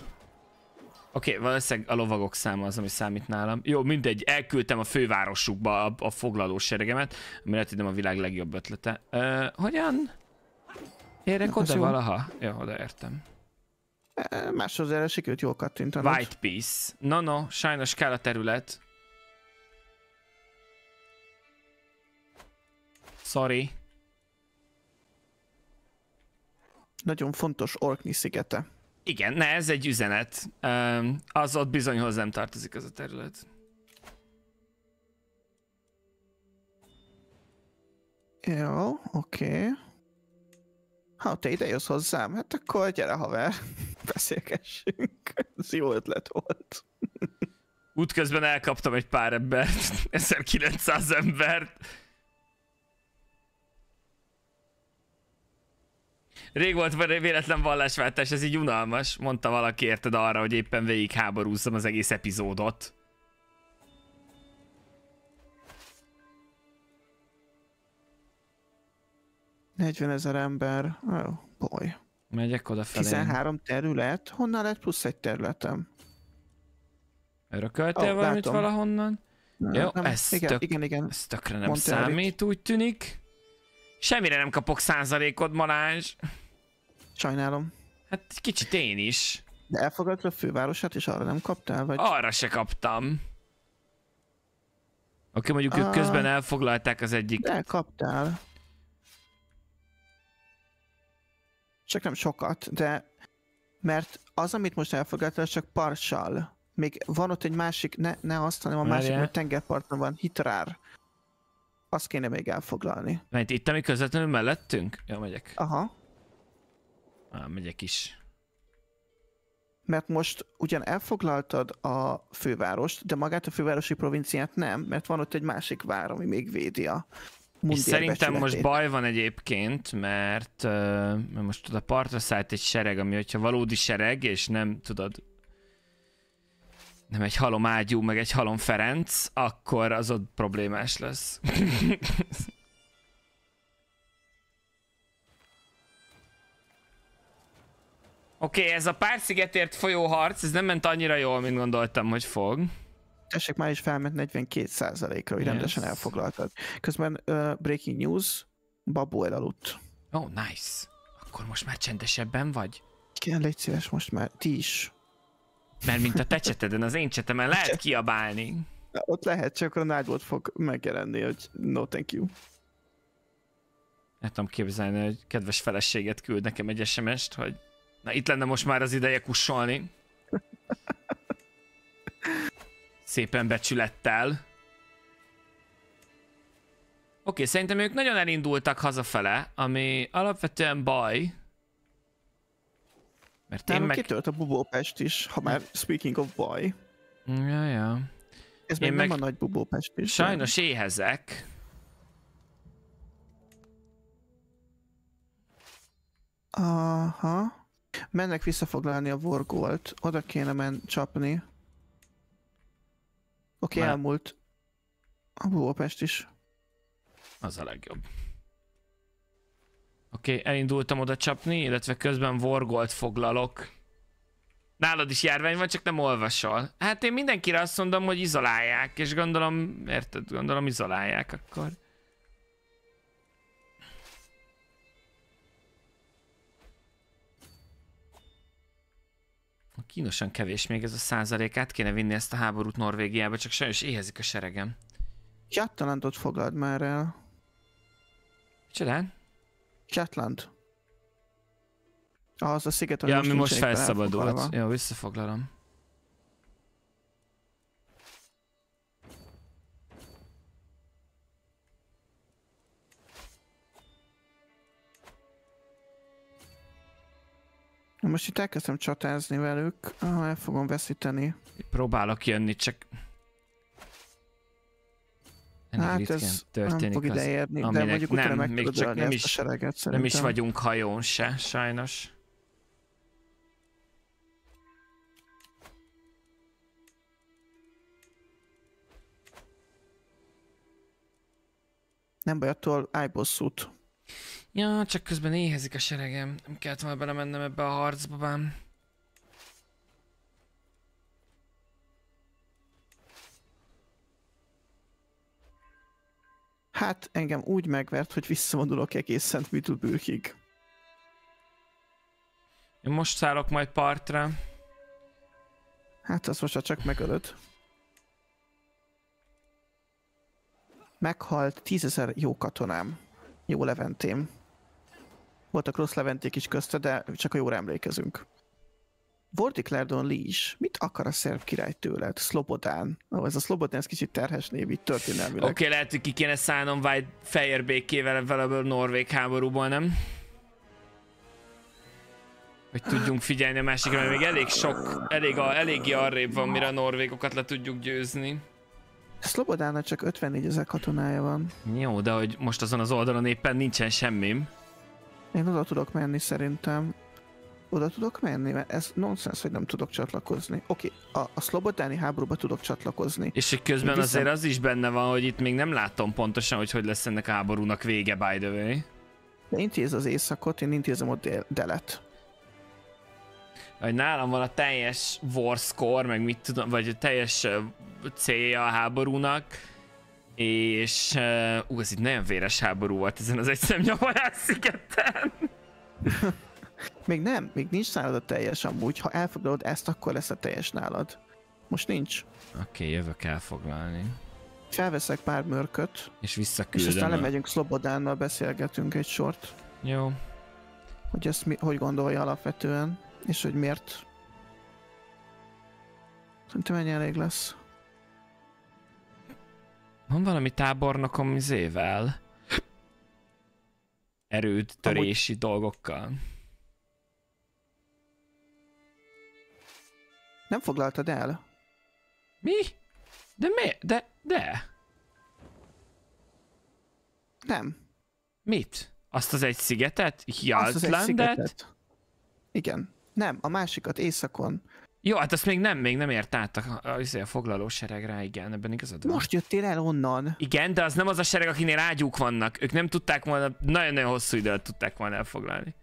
Oké, okay, valószínűleg a lovagok száma az, ami számít nálam. Jó, mindegy, elküldtem a fővárosukba a, a foglaló seregemet, ami lehet, nem a világ legjobb ötlete. Ö, hogyan? Érek oda valaha? Jó, ja, odaértem. E, máshoz erre sikerült jól kattintanod. White Peace. No, no, sajnos kell a terület. Sorry. Nagyon fontos Orkni szigete. Igen, ne, ez egy üzenet. Az ott bizony nem tartozik az a terület. Jó, oké. Okay. Ha te ide jössz hozzám, hát akkor gyere haver, beszélgessünk. Ez jó ötlet volt. Útközben elkaptam egy pár embert, 1900 embert. Rég volt véletlen vallásváltás, ez így unalmas. Mondta valaki, érted arra, hogy éppen végig háborúzzam az egész epizódot. ezer ember. Oh, boy. Megyek odafelé. 13 terület? Honnan lett plusz egy területem? Örököltél oh, valamit látom. valahonnan? Na, Jó, nem, ez, igen, tök, igen, igen. ez tökre nem Montelit. számít, úgy tűnik. Semmire nem kapok százalékod, Malázs. Sajnálom. Hát egy kicsit én is. De elfogadtad a fővárosát, és arra nem kaptál, vagy? Arra se kaptam. Oké, mondjuk ők ah. közben elfoglalták az egyik. De kaptál. Csak nem sokat, de... Mert az, amit most elfogadtál, csak parsal. Még van ott egy másik, ne, ne azt, hanem a Merje. másik, tengerparton van, hitrár. Azt kéne még elfoglalni. Mert itt, ami közvetlenül mellettünk? Jó, megyek. Aha megyek is. Mert most ugyan elfoglaltad a fővárost, de magát a fővárosi provinciát nem, mert van ott egy másik vár, ami még védi a és szerintem most baj van egyébként, mert mert most tudod, a partra szállt egy sereg, ami hogyha valódi sereg, és nem tudod, nem egy halom ágyú, meg egy halom Ferenc, akkor az ott problémás lesz. Oké, okay, ez a pár szigetért folyó harc, ez nem ment annyira jól, mint gondoltam, hogy fog. Tessék, már is felment 42%-ra, hogy yes. rendesen elfoglaltad. Közben uh, breaking news, Babu elaludt. Oh, nice. Akkor most már csendesebben vagy? Igen, légy szíves, most már ti is. Mert mint a te cseteden, az én csetemen lehet kiabálni. Ott lehet, csak a Nightbot fog megjelenni, hogy no thank you. Nem tudom képzelni, hogy kedves feleséget küld nekem egy SMS-t, hogy Na itt lenne most már az ideje kussolni. Szépen becsülettel. Oké, szerintem ők nagyon elindultak hazafele, ami alapvetően baj. Mert én Nem, meg... kitölt a bubópest is, ha már speaking of baj. Ja, ja. Ez még én nem meg... a nagy bubópest is. Sajnos nem. éhezek. Aha. Mennek visszafoglalni a Vorgolt, oda kéne men csapni. Oké, okay, elmúlt. A Budapest is. Az a legjobb. Oké, okay, elindultam oda csapni, illetve közben Vorgolt foglalok. Nálad is járvány van, csak nem olvasol. Hát én mindenkire azt mondom, hogy izolálják, és gondolom, érted, gondolom izolálják akkor. Kínosan kevés még ez a százalékát kéne vinni ezt a háborút Norvégiába, csak sajnos éhezik a seregem. Jatlantot fogad már el. Csodán? Jatland. Ahhoz a sziget, Ja, ami most felszabadult. Jó, visszafoglalom. Most itt elkezdtem csatázni velük, ah, el fogom veszíteni. Próbálok jönni, csak... Ennek hát ez történik nem fog ide érni, az, de mondjuk nem, meg még csak nem is, sereget, nem is vagyunk hajón se, sajnos. Nem baj, attól állj bosszút. Ja, csak közben éhezik a seregem. Nem kellett volna belemennem ebbe a harcba, bám. Hát engem úgy megvert, hogy visszavonulok egészen Middleburgig. Én most szállok majd partra. Hát az most csak megölöd. Meghalt tízezer jó katonám. Jó leventém voltak rossz leventék is közte, de csak a jóra emlékezünk. Vordik Lerdon Lee is. Mit akar a szerb király tőled? Szlobodán. Oh, ez a Szlobodán ez kicsit terhes név így történelmileg. Oké, okay, lehet, hogy ki kéne szállnom White Fire békével a norvég háborúban, nem? Hogy tudjunk figyelni a másikra, mert még elég sok, elég a, eléggé arrébb van, mire a norvégokat le tudjuk győzni. Szlobodának csak 54 ezer katonája van. Jó, de hogy most azon az oldalon éppen nincsen semmim. Én oda tudok menni szerintem. Oda tudok menni, mert ez nonsens, hogy nem tudok csatlakozni. Oké, a, a szlobodáni háborúba tudok csatlakozni. És hogy közben viszont... azért az is benne van, hogy itt még nem látom pontosan, hogy hogy lesz ennek a háborúnak vége, by the way. De intéz az éjszakot, én intézem a dél- delet. Hogy nálam van a teljes war score, meg mit tudom, vagy a teljes célja a háborúnak, és uh, ú, ez itt nagyon véres háború volt ezen az egyszemnyavarás szigeten. még nem, még nincs nálad a teljes amúgy. Ha elfoglalod ezt, akkor lesz a teljes nálad. Most nincs. Oké, okay, jövök elfoglalni. Felveszek pár mörköt. És visszaküldöm. És aztán lemegyünk Szlobodánnal, beszélgetünk egy sort. Jó. Hogy ezt mi, hogy gondolja alapvetően, és hogy miért. Szerintem ennyi elég lesz. Van valami tábornokom izével. Erőd, törési Amúgy... dolgokkal. Nem foglaltad el? Mi? De mi? De, de. Nem. Mit? Azt az egy szigetet? Hjaltlandet? Igen. Nem, a másikat északon. Jó, hát azt még nem, még nem ért át a, a, a, izé, a foglaló seregre, igen, ebben igazad van. Most jöttél el onnan. Igen, de az nem az a sereg, akinél ágyúk vannak. Ők nem tudták volna, nagyon-nagyon hosszú időt tudták volna elfoglalni.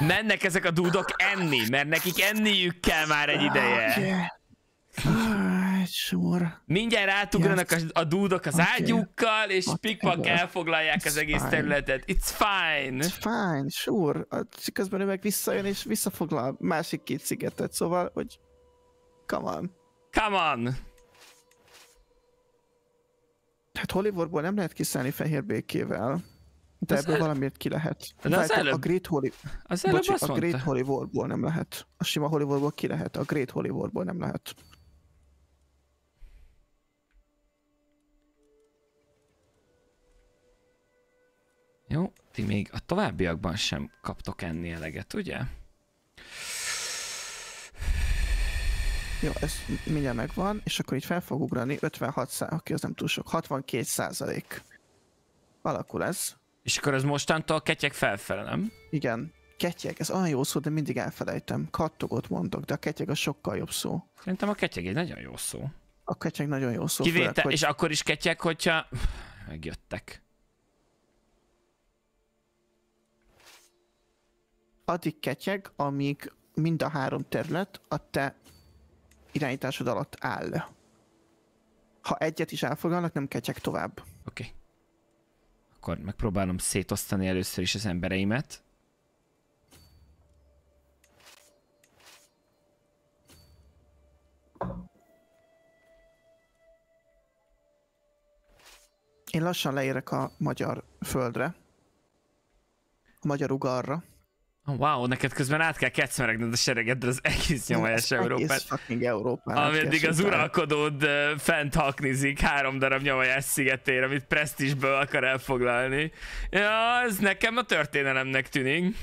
Mennek ezek a dúdok enni, mert nekik enniük kell már egy ideje egy sor. Mindjárt átugranak a, a dúdok az okay. ágyukkal, és pikpak elfoglalják It's az egész fine. területet. It's fine. It's fine, sure. És közben ő meg visszajön, és visszafoglal másik két szigetet, szóval, hogy come on. Come on. Hát Hollywoodból nem lehet kiszállni fehér békével. Hát de az ebből el... valamiért ki lehet. De az előbb... A Great Holy... Az előbb Bocsi, azt a Great Hollywoodból nem lehet. A sima Hollywoodból ki lehet, a Great Hollywoodból nem lehet. Jó, ti még a továbbiakban sem kaptok enni eleget, ugye? Jó, ez mindjárt megvan, és akkor így fel fog ugrani 56 százalék, aki az nem túl sok, 62 százalék. Alakul ez. És akkor ez mostantól ketyek felfele, nem? Igen. Ketyeg, ez olyan jó szó, de mindig elfelejtem. Kattogot mondok, de a ketyeg a sokkal jobb szó. Szerintem a ketyeg egy nagyon jó szó. A ketyeg nagyon jó szó. Kivétel, főleg, hogy... és akkor is ketyeg, hogyha megjöttek. addig ketyeg, amíg mind a három terület a te irányításod alatt áll. Ha egyet is elfogadnak, nem ketyeg tovább. Oké. Okay. Akkor megpróbálom szétosztani először is az embereimet. Én lassan leérek a magyar földre. A magyar ugarra. Wow, neked közben át kell kecmeregned a seregedre az egész nyomás Európát. Egész fucking Európát. Hát Ameddig az uralkodód fent haknizik három darab nyomás szigetér, amit presztisből akar elfoglalni. Ja, ez nekem a történelemnek tűnik.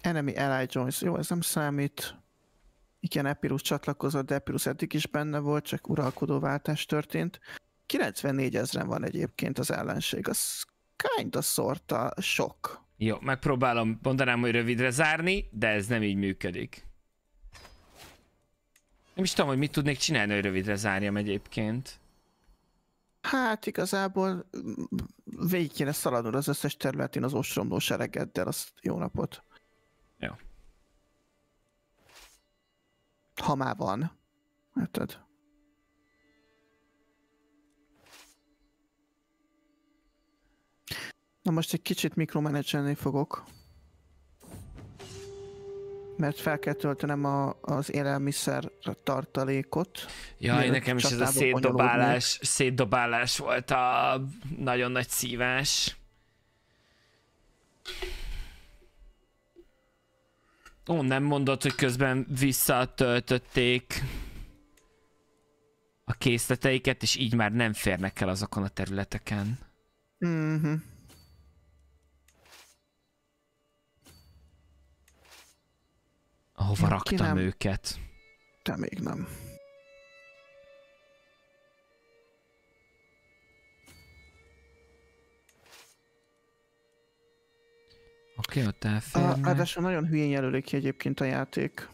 Enemy Ally Joins. Jó, ez nem számít. Igen, Epirus csatlakozott, de Epirus eddig is benne volt, csak uralkodóváltás történt. 94 ezeren van egyébként az ellenség, az kinda sorta sok jó, megpróbálom, mondanám, hogy rövidre zárni, de ez nem így működik. Nem is tudom, hogy mit tudnék csinálni, hogy rövidre zárjam egyébként. Hát igazából mm, végig kéne szaladnod az összes területén az ostromló sereggeddel, az jó napot. Jó. Ha már van. Hát Na most egy kicsit mikromenedzselni fogok. Mert fel kell töltenem a, az élelmiszer tartalékot. Jaj, nekem is ez a szétdobálás, szétdobálás volt a nagyon nagy szívás. Ó, nem mondod, hogy közben visszatöltötték a készleteiket, és így már nem férnek el azokon a területeken. Mhm. Mm Ahova Én raktam nem. őket. Te még nem. Oké, okay, ott elférnek. Ráadásul nagyon hülyén jelölik, ki egyébként a játék.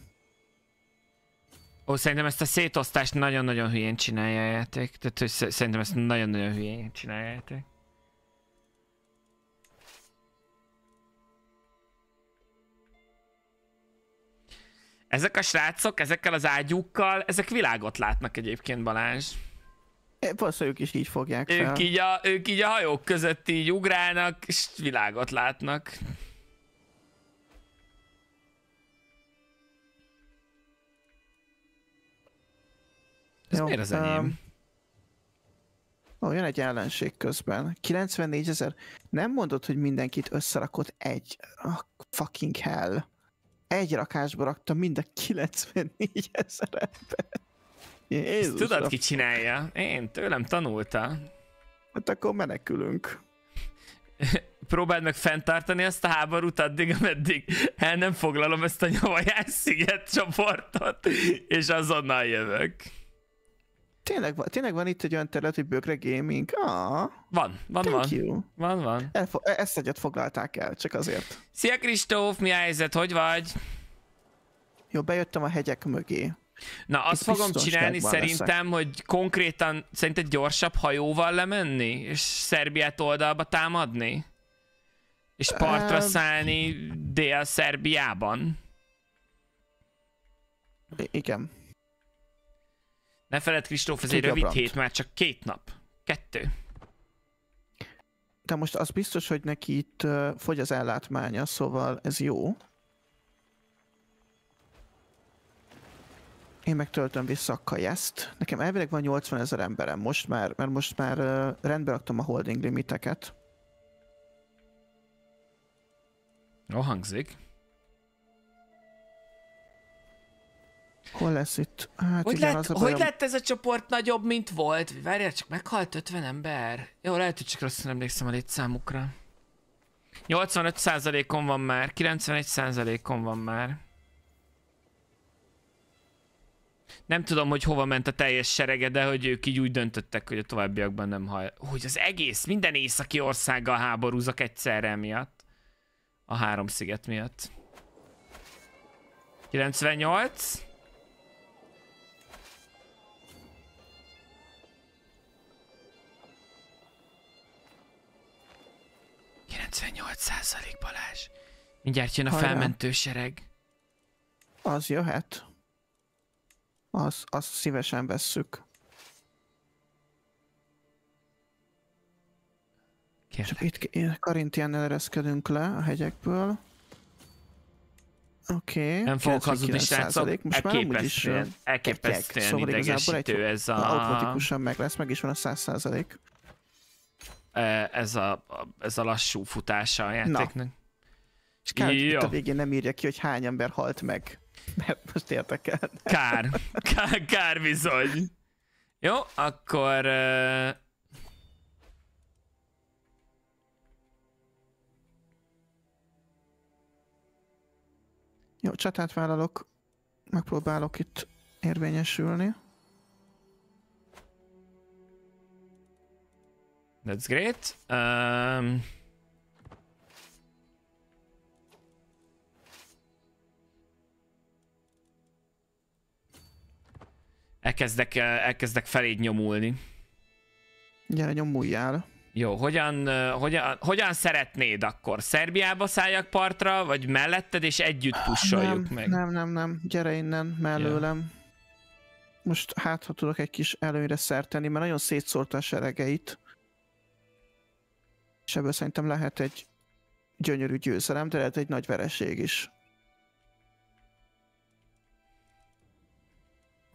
Ó, szerintem ezt a szétosztást nagyon-nagyon hülyén csinálja a játék. Tehát, hogy szerintem ezt nagyon-nagyon hülyén csinálja a játék. Ezek a srácok, ezekkel az ágyúkkal, ezek világot látnak egyébként Balázs. Persze ők is így fogják fel. Ők így, a, ők így a hajók között így ugrálnak, és világot látnak. Ez Jó, miért az enyém? Um, ó, jön egy ellenség közben. 94 ezer. Nem mondod, hogy mindenkit összerakott egy. Oh, fucking hell egy rakásba raktam mind a 94 ezer ember. tudod, ki csinálja? Én, tőlem tanulta. Hát akkor menekülünk. Próbáld meg fenntartani ezt a háborút addig, ameddig el nem foglalom ezt a nyavajás sziget csoportot, és azonnal jövök tényleg, van, tényleg van itt egy olyan terület, hogy bögre gaming? Ah, van, van, van. You. Van, van. Elfo- e, ezt egyet foglalták el, csak azért. Szia Kristóf, mi a helyzet, hogy vagy? Jó, bejöttem a hegyek mögé. Na, azt Itt fogom csinálni szerintem, leszek. hogy konkrétan szerinted gyorsabb hajóval lemenni, és Szerbiát oldalba támadni? És partra uh... szállni Dél-Szerbiában? I- igen. Ne feled, Kristóf, ez egy rövid Brandt. hét, már csak két nap. Kettő. De most az biztos, hogy neki itt uh, fogy az ellátmánya, szóval ez jó. Én megtöltöm vissza a kajeszt. Nekem elvileg van 80 ezer emberem most már, mert most már uh, rendbe raktam a holding limiteket. Jó hangzik. Hol lesz itt? Hát hogy, igen, lett, az a hogy lett ez a csoport nagyobb, mint volt? Várjál, csak meghalt 50 ember. Jó, lehet, hogy csak rosszul emlékszem a létszámukra. 85%-on van már, 91%-on van már. Nem tudom, hogy hova ment a teljes serege, de hogy ők így úgy döntöttek, hogy a továbbiakban nem haj. Hogy az egész, minden északi országgal háborúzak egyszerre miatt. A három sziget miatt. 98. 98 százalék Balázs. Mindjárt jön a Hajrá. felmentő sereg. Az jöhet. Az, azt szívesen vesszük. Kérlek. Csak itt Karintián ereszkedünk le a hegyekből. Oké. Okay. Nem fogok hazudni, srácok. Most már amúgy is elképesztően szóval idegesítő egy, ez a... automatikusan meg lesz, meg is van a 100 százalék ez a, ez a lassú futása a játéknak. Na. És kár, hogy a végén nem írja ki, hogy hány ember halt meg. Mert most el. Kár. kár. Kár bizony. Jó, akkor... Jó, csatát vállalok. Megpróbálok itt érvényesülni. That's great. Um, elkezdek, eh, elkezdek feléd nyomulni. Gyere, nyomuljál. Jó, hogyan, eh, hogyan, hogyan szeretnéd akkor? Szerbiába szálljak partra, vagy melletted, és együtt ah, pusoljuk nem, meg? Nem, nem, nem. Gyere innen, mellőlem. Ja. Most hát, ha tudok egy kis előnyre szerteni, mert nagyon szétszórta a seregeit. És ebből szerintem lehet egy gyönyörű győzelem, de lehet egy nagy vereség is.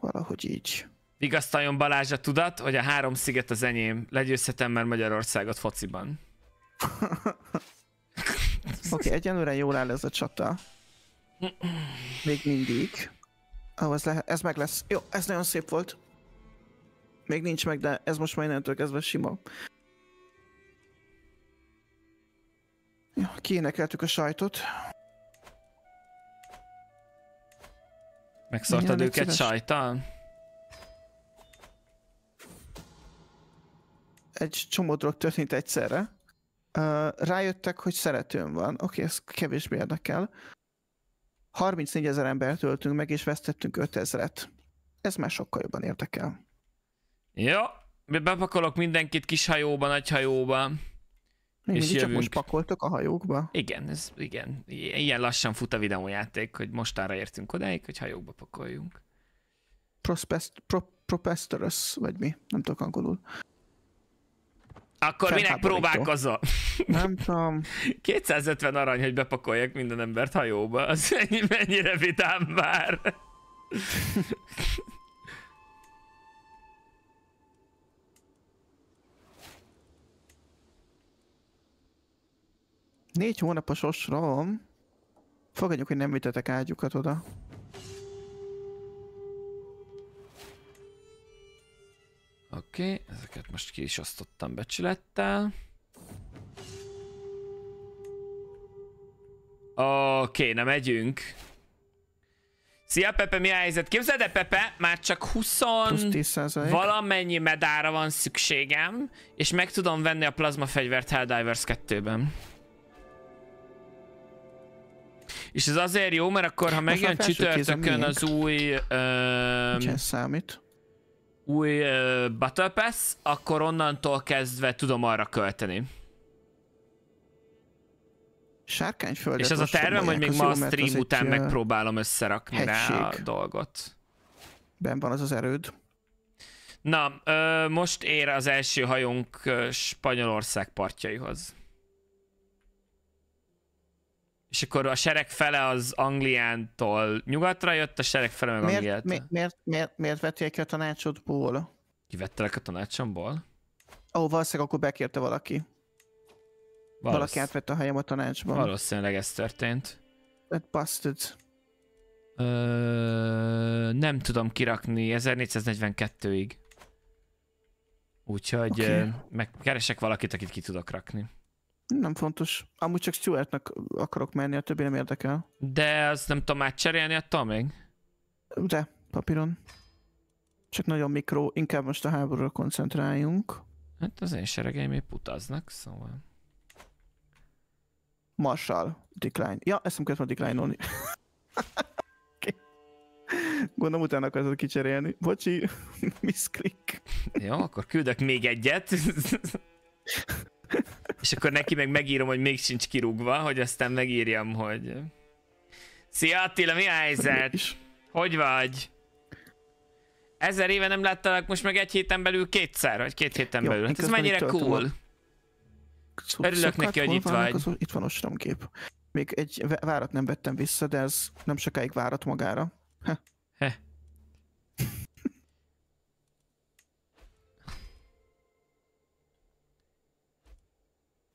Valahogy így. Vigasztaljon Balázs a tudat, hogy a három sziget az enyém. Legyőzhetem már Magyarországot fociban. Oké, okay, egyenlőre jól áll ez a csata. Még mindig. Ahhoz lehet, ez meg lesz. Jó, ez nagyon szép volt. Még nincs meg, de ez most már innentől kezdve sima. Ja, kiénekeltük a sajtot. Megszartad Milyen őket sajtal? Egy csomó dolog történt egyszerre. Uh, rájöttek, hogy szeretőm van. Oké, okay, ez kevésbé érdekel. 34 ezer embert öltünk meg, és vesztettünk 5 ezeret. Ez már sokkal jobban érdekel. Jó, ja, bepakolok mindenkit kis hajóba, nagy hajóba. Még és jövünk. csak most pakoltok a hajókba? Igen, ez, igen. Ilyen lassan fut a videójáték, hogy mostára értünk odáig, hogy hajókba pakoljunk. Prospest, pro, vagy mi? Nem tudok angolul. Akkor minek próbálkozol? Nem tudom. 250 arany, hogy bepakolják minden embert hajóba. Az mennyire vitám már. Négy hónapos osrom. Fogadjuk, hogy nem vitetek ágyukat oda. Oké, okay, ezeket most ki is osztottam becsülettel. Oké, okay, na megyünk. Szia Pepe, mi a helyzet? Képzeld -e, Pepe, már csak 20 valamennyi medára van szükségem, és meg tudom venni a plazma fegyvert Helldivers 2-ben. És ez azért jó, mert akkor, ha megjön csütörtökön az új... Ö, számít. Új uh, Battle Pass, akkor onnantól kezdve tudom arra költeni. Sárkányföldet. És az a tervem, hogy még ma a stream után megpróbálom összerakni rá a dolgot. Ben van az az erőd. Na, ö, most ér az első hajónk Spanyolország partjaihoz és akkor a sereg fele az Angliántól nyugatra jött, a sereg fele meg miért, Angliától. Mi, miért, miért, miért vettél ki a tanácsodból? Kivettelek a tanácsomból? Ó, oh, valószínűleg akkor bekérte valaki. Valószín... Valaki átvette a helyem a tanácsban. Valószínűleg ez történt. That bastard. Ö, nem tudom kirakni 1442-ig. Úgyhogy okay. megkeresek valakit, akit ki tudok rakni. Nem fontos. Amúgy csak Stuartnak akarok menni, a többi nem érdekel. De az nem tudom átcserélni attól még? De, papíron. Csak nagyon mikro, inkább most a háborúra koncentráljunk. Hát az én seregeim épp utaznak, szóval... Marshall, decline. Ja, ezt nem kellett decline-olni. Gondolom utána akarod kicserélni. Bocsi, misclick. Jó, akkor küldök még egyet. És akkor neki meg megírom, hogy még sincs kirúgva, hogy aztán megírjam, hogy... Szia Attila, mi a helyzet? Hogy vagy? Ezer éve nem láttalak, most meg egy héten belül kétszer, vagy két héten Jó, belül. Hát ez mennyire cool. A... Örülök neki, hogy itt vagy. Az, itt van kép. Még egy várat nem vettem vissza, de ez nem sokáig várat magára. Heh. Heh.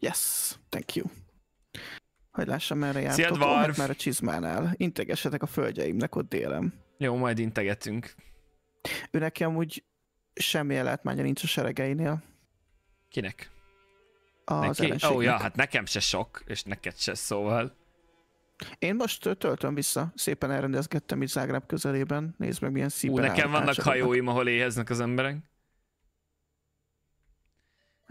Yes, thank you. Hogy lássam, merre jártok, mert hát már a csizmánál. Integessetek a földjeimnek ott délem. Jó, majd integetünk. Ő neki amúgy semmi látmánya nincs a seregeinél. Kinek? Az Neki? Ó, oh, ja, hát nekem se sok, és neked se, szóval. Én most töltöm vissza, szépen elrendezgettem itt Zágráb közelében, nézd meg milyen szípen nekem vannak hajóim, ahol éheznek az emberek.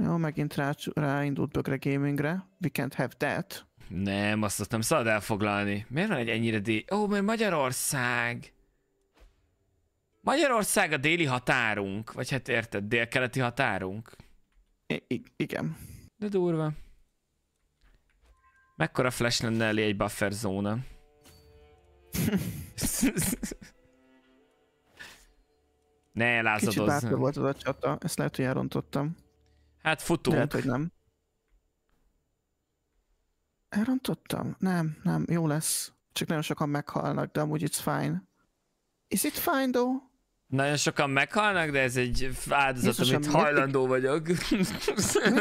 Jó, megint rá, ráindult Bögre Gamingre. We can't have that. Nem, azt nem szabad elfoglalni. Miért van egy ennyire dél... Ó, mert Magyarország. Magyarország a déli határunk. Vagy hát érted, délkeleti határunk. I- I- igen. De durva. Mekkora flash lenne elé egy buffer zóna? ne lázadozz. Kicsit volt az a csata, ezt lehet, hogy elrontottam. Hát futunk. Lehet, hogy nem. Elrontottam? Nem, nem, jó lesz. Csak nagyon sokan meghalnak, de amúgy it's fine. Is it fine though? Nagyon sokan meghalnak, de ez egy áldozat, amit hajlandó mindig... vagyok.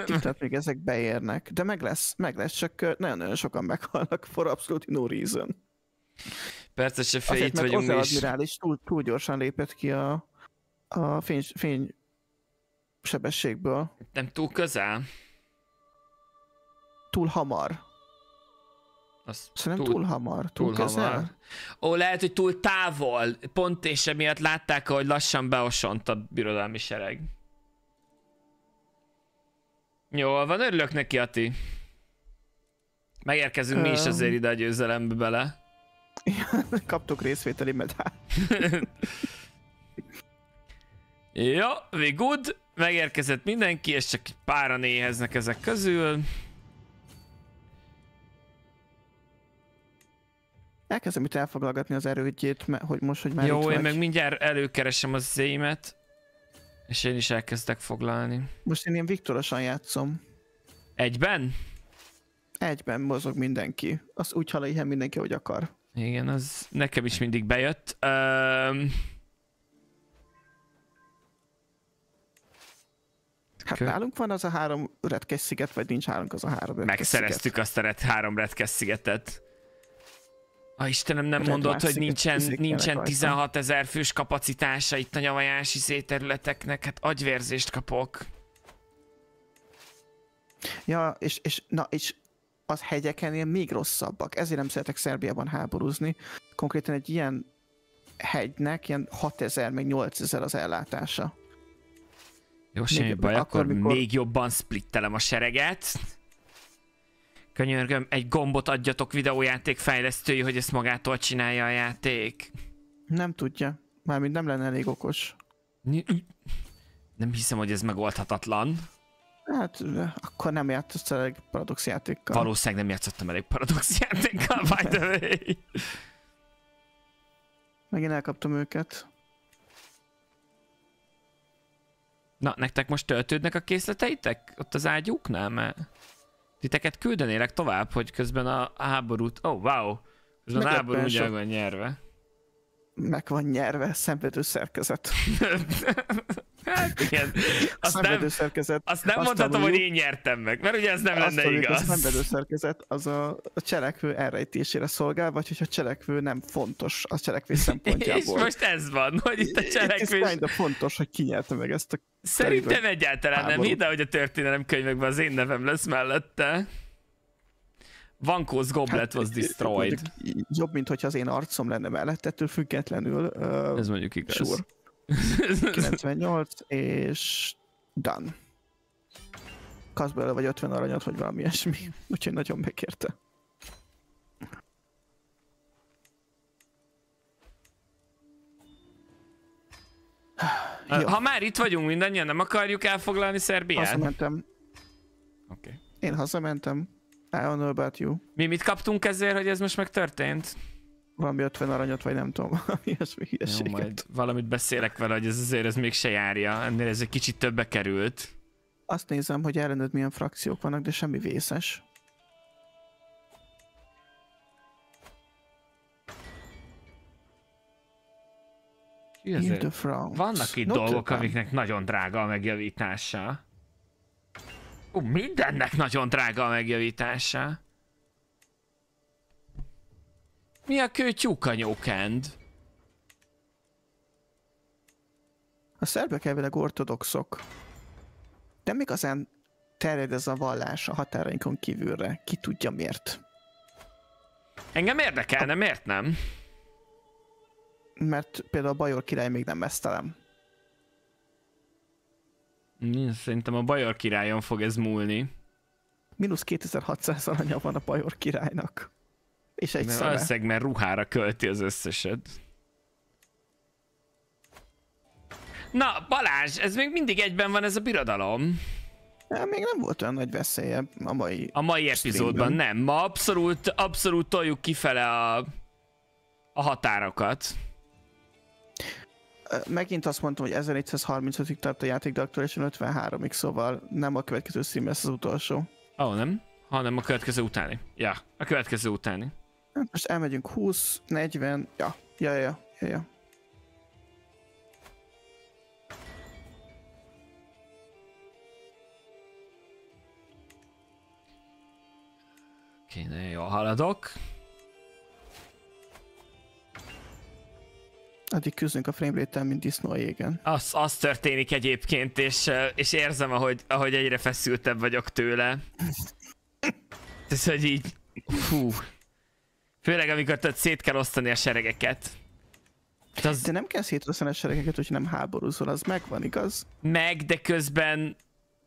Tehát még ezek beérnek, de meg lesz, meg lesz, csak nagyon-nagyon sokan meghalnak for absolutely no reason. Persze se fejét vagyunk mi is. Admirális túl, túl gyorsan lépett ki a, a fény, fény sebességből. Nem túl közel? Túl hamar. Az Szerintem túl, túl hamar, túl, túl közel. Hamar. Ó, lehet, hogy túl távol. Pont és emiatt látták, hogy lassan beosont a birodalmi sereg. Jól van, örülök neki, Ati. Megérkezünk Öm... mi is azért ide a győzelembe bele. Kaptuk részvételi medált. Jó, we good. Megérkezett mindenki, és csak egy páran néheznek ezek közül. Elkezdem itt elfoglalgatni az erődjét, hogy most, hogy már Jó, én vagy. meg mindjárt előkeresem az zémet. És én is elkezdek foglalni. Most én ilyen viktorosan játszom. Egyben? Egyben mozog mindenki. Az úgy hal mindenki, hogy akar. Igen, az nekem is mindig bejött. Öm... Hát Kö... nálunk van az a három retkes sziget, vagy nincs nálunk az a három retkes Megszereztük azt a ret, három retkes szigetet. A Istenem nem mondott, hogy nincsen, nincsen 16 ezer fős kapacitása itt a nyavajási széterületeknek, hát agyvérzést kapok. Ja, és, és, na, és az hegyekenél még rosszabbak, ezért nem szeretek Szerbiában háborúzni. Konkrétan egy ilyen hegynek ilyen 6000 meg 8000 az ellátása. Jó, semmi még, baj, akkor, akkor mikor... még jobban splittelem a sereget. Könyörgöm, egy gombot adjatok videójáték fejlesztői, hogy ezt magától csinálja a játék. Nem tudja. Mármint nem lenne elég okos. Nem hiszem, hogy ez megoldhatatlan. Hát, akkor nem játszott elég paradox játékkal. Valószínűleg nem játszottam elég paradox játékkal, by the way. Megint elkaptam őket. Na, nektek most töltődnek a készleteitek? Ott az ágyúknál? Mert titeket küldenélek tovább, hogy közben a háborút... Oh, wow! Közben a háború ugyan van nyerve. Meg van nyerve, szenvedő szerkezet. Hát igen. Azt nem, szerkezet, azt nem azt mondhatom, tanuljuk, hogy én nyertem meg, mert ugye ez nem lenne tanuljuk, igaz. A szenvedő szerkezet az a, a cselekvő elrejtésére szolgál, vagy hogyha a cselekvő nem fontos a cselekvés szempontjából. És most ez van, hogy itt a cselekvés... Itt ez fontos, hogy nyerte meg ezt a Szerintem egyáltalán háború. nem. Hidd hogy a történelem könyvekben az én nevem lesz mellette. Vankos Goblet hát, was destroyed. Jobb, mint hogyha az én arcom lenne mellett, ettől függetlenül. Uh, Ez mondjuk igaz. Sure. 98, és done. Kasz vagy 50 aranyat, vagy valami ilyesmi. Úgyhogy nagyon megkérte. Ha már itt vagyunk mindannyian, nem akarjuk elfoglalni Szerbiát? Hazamentem. Oké. Okay. Én hazamentem. I don't know about you. Mi mit kaptunk ezért, hogy ez most megtörtént? valami 50 aranyat, vagy nem tudom, valami ilyesmi hülyeséget. Jó, majd valamit beszélek vele, hogy ez azért ez még se járja, ennél ez egy kicsit többe került. Azt nézem, hogy ellened milyen frakciók vannak, de semmi vészes. Vannak itt Not dolgok, amiknek nagyon drága a megjavítása. Ó, mindennek nagyon drága a megjavítása. Mi a kőtyúk a A szerbek elvileg ortodoxok. De még igazán terjed ez a vallás a határainkon kívülre. Ki tudja miért. Engem érdekelne, a... miért nem? Mert például a Bajor király még nem mesztelem. Szerintem a Bajor királyon fog ez múlni. Minusz 2600 aranya van a Bajor királynak. És egy Mert valószínűleg mert ruhára költi az összeset. Na, Balázs, ez még mindig egyben van ez a birodalom. Ja, még nem volt olyan nagy veszélye a mai A mai epizódban nem. Ma abszolút, abszolút toljuk kifele a, a határokat. Megint azt mondtam, hogy 1435-ig tart a játék, de 53-ig, szóval nem a következő szín lesz az utolsó. Ó, oh, nem? Hanem a következő utáni. Ja, a következő utáni. Hát most elmegyünk 20, 40, ja, ja, ja, ja, ja. Kéne, jó, haladok. Addig küzdünk a framerate mint disznó a jégen. Az, az történik egyébként, és, eh, és érzem, ahogy, ahogy egyre feszültebb vagyok tőle. Ez, hogy így... Fú. Főleg, amikor tehát szét kell osztani a seregeket. De, hát az... de nem kell szétosztani a seregeket, hogy nem háborúzol, az megvan, igaz? Meg, de közben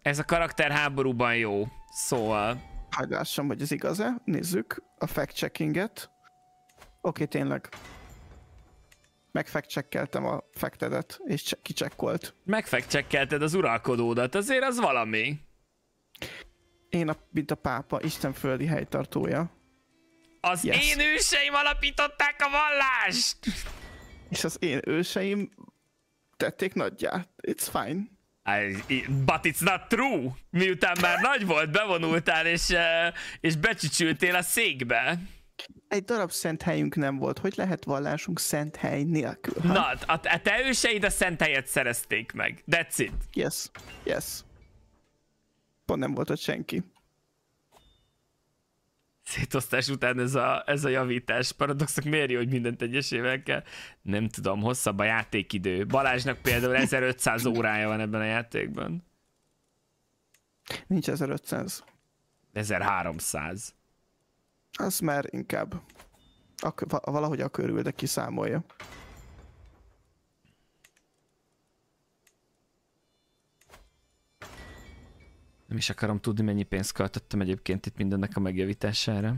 ez a karakter háborúban jó. Szóval... Hát lássam, hogy ez igaz-e. Nézzük a fact-checkinget. Oké, tényleg. Megfekcsekkeltem a fektedet, és kicsekkolt. Megfekcsekkelted az uralkodódat, azért az valami. Én, a, mint a pápa, Isten földi helytartója. Az yes. én őseim alapították a vallást! És az én őseim tették nagyját. It's fine. I, but it's not true! Miután már nagy volt, bevonultál és, és becsücsültél a székbe. Egy darab szent helyünk nem volt. Hogy lehet vallásunk szent hely nélkül? Ha? Na, a, a te őseid a szent helyet szerezték meg. That's it. Yes. Yes. Pont nem volt ott senki szétosztás után ez a, ez a javítás paradoxok mérje, hogy mindent egyesével kell? Nem tudom, hosszabb a játékidő. Balázsnak például 1500 órája van ebben a játékban. Nincs 1500. 1300. Az már inkább a, valahogy a körül, de kiszámolja. Nem is akarom tudni, mennyi pénzt költöttem egyébként itt mindennek a megjavítására.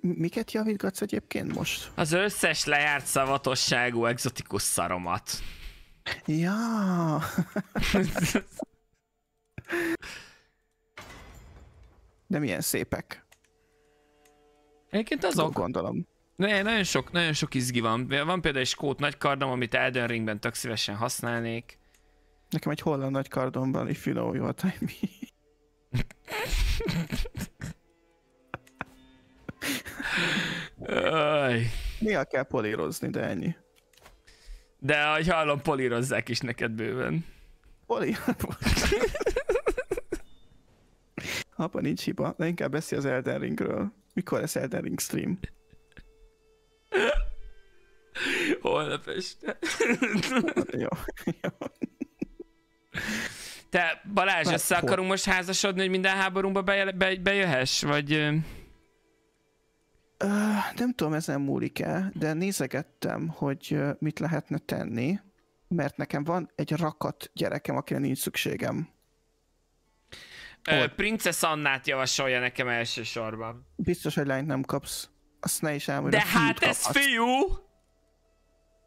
Miket javítgatsz egyébként most? Az összes lejárt szavatosságú exotikus szaromat. Ja. De milyen szépek. Egyébként azok. Gondolom. Ne, nagyon sok, nagyon sok izgi van. Van például egy skót kardom amit Elden Ringben tök szívesen használnék. Nekem egy holland nagykardomban is finom jó a timing. Néha kell polírozni, de ennyi. De ahogy hallom, polírozzák is neked bőven. Poli? Apa, nincs hiba, de inkább beszél az Elden Ringről. Mikor lesz Elden Ring stream? Holnap este. jó, jó. Te Balázs, Mert össze hol? akarunk most házasodni, hogy minden háborúba bej- be- bejöhess, vagy... Uh, nem tudom, ezen múlik el, de nézegettem, hogy mit lehetne tenni, mert nekem van egy rakat gyerekem, akire nincs szükségem. Uh, Princess Annát javasolja nekem elsősorban. Biztos, hogy lányt nem kapsz. Azt ne is elmondja. De hát ez fiú!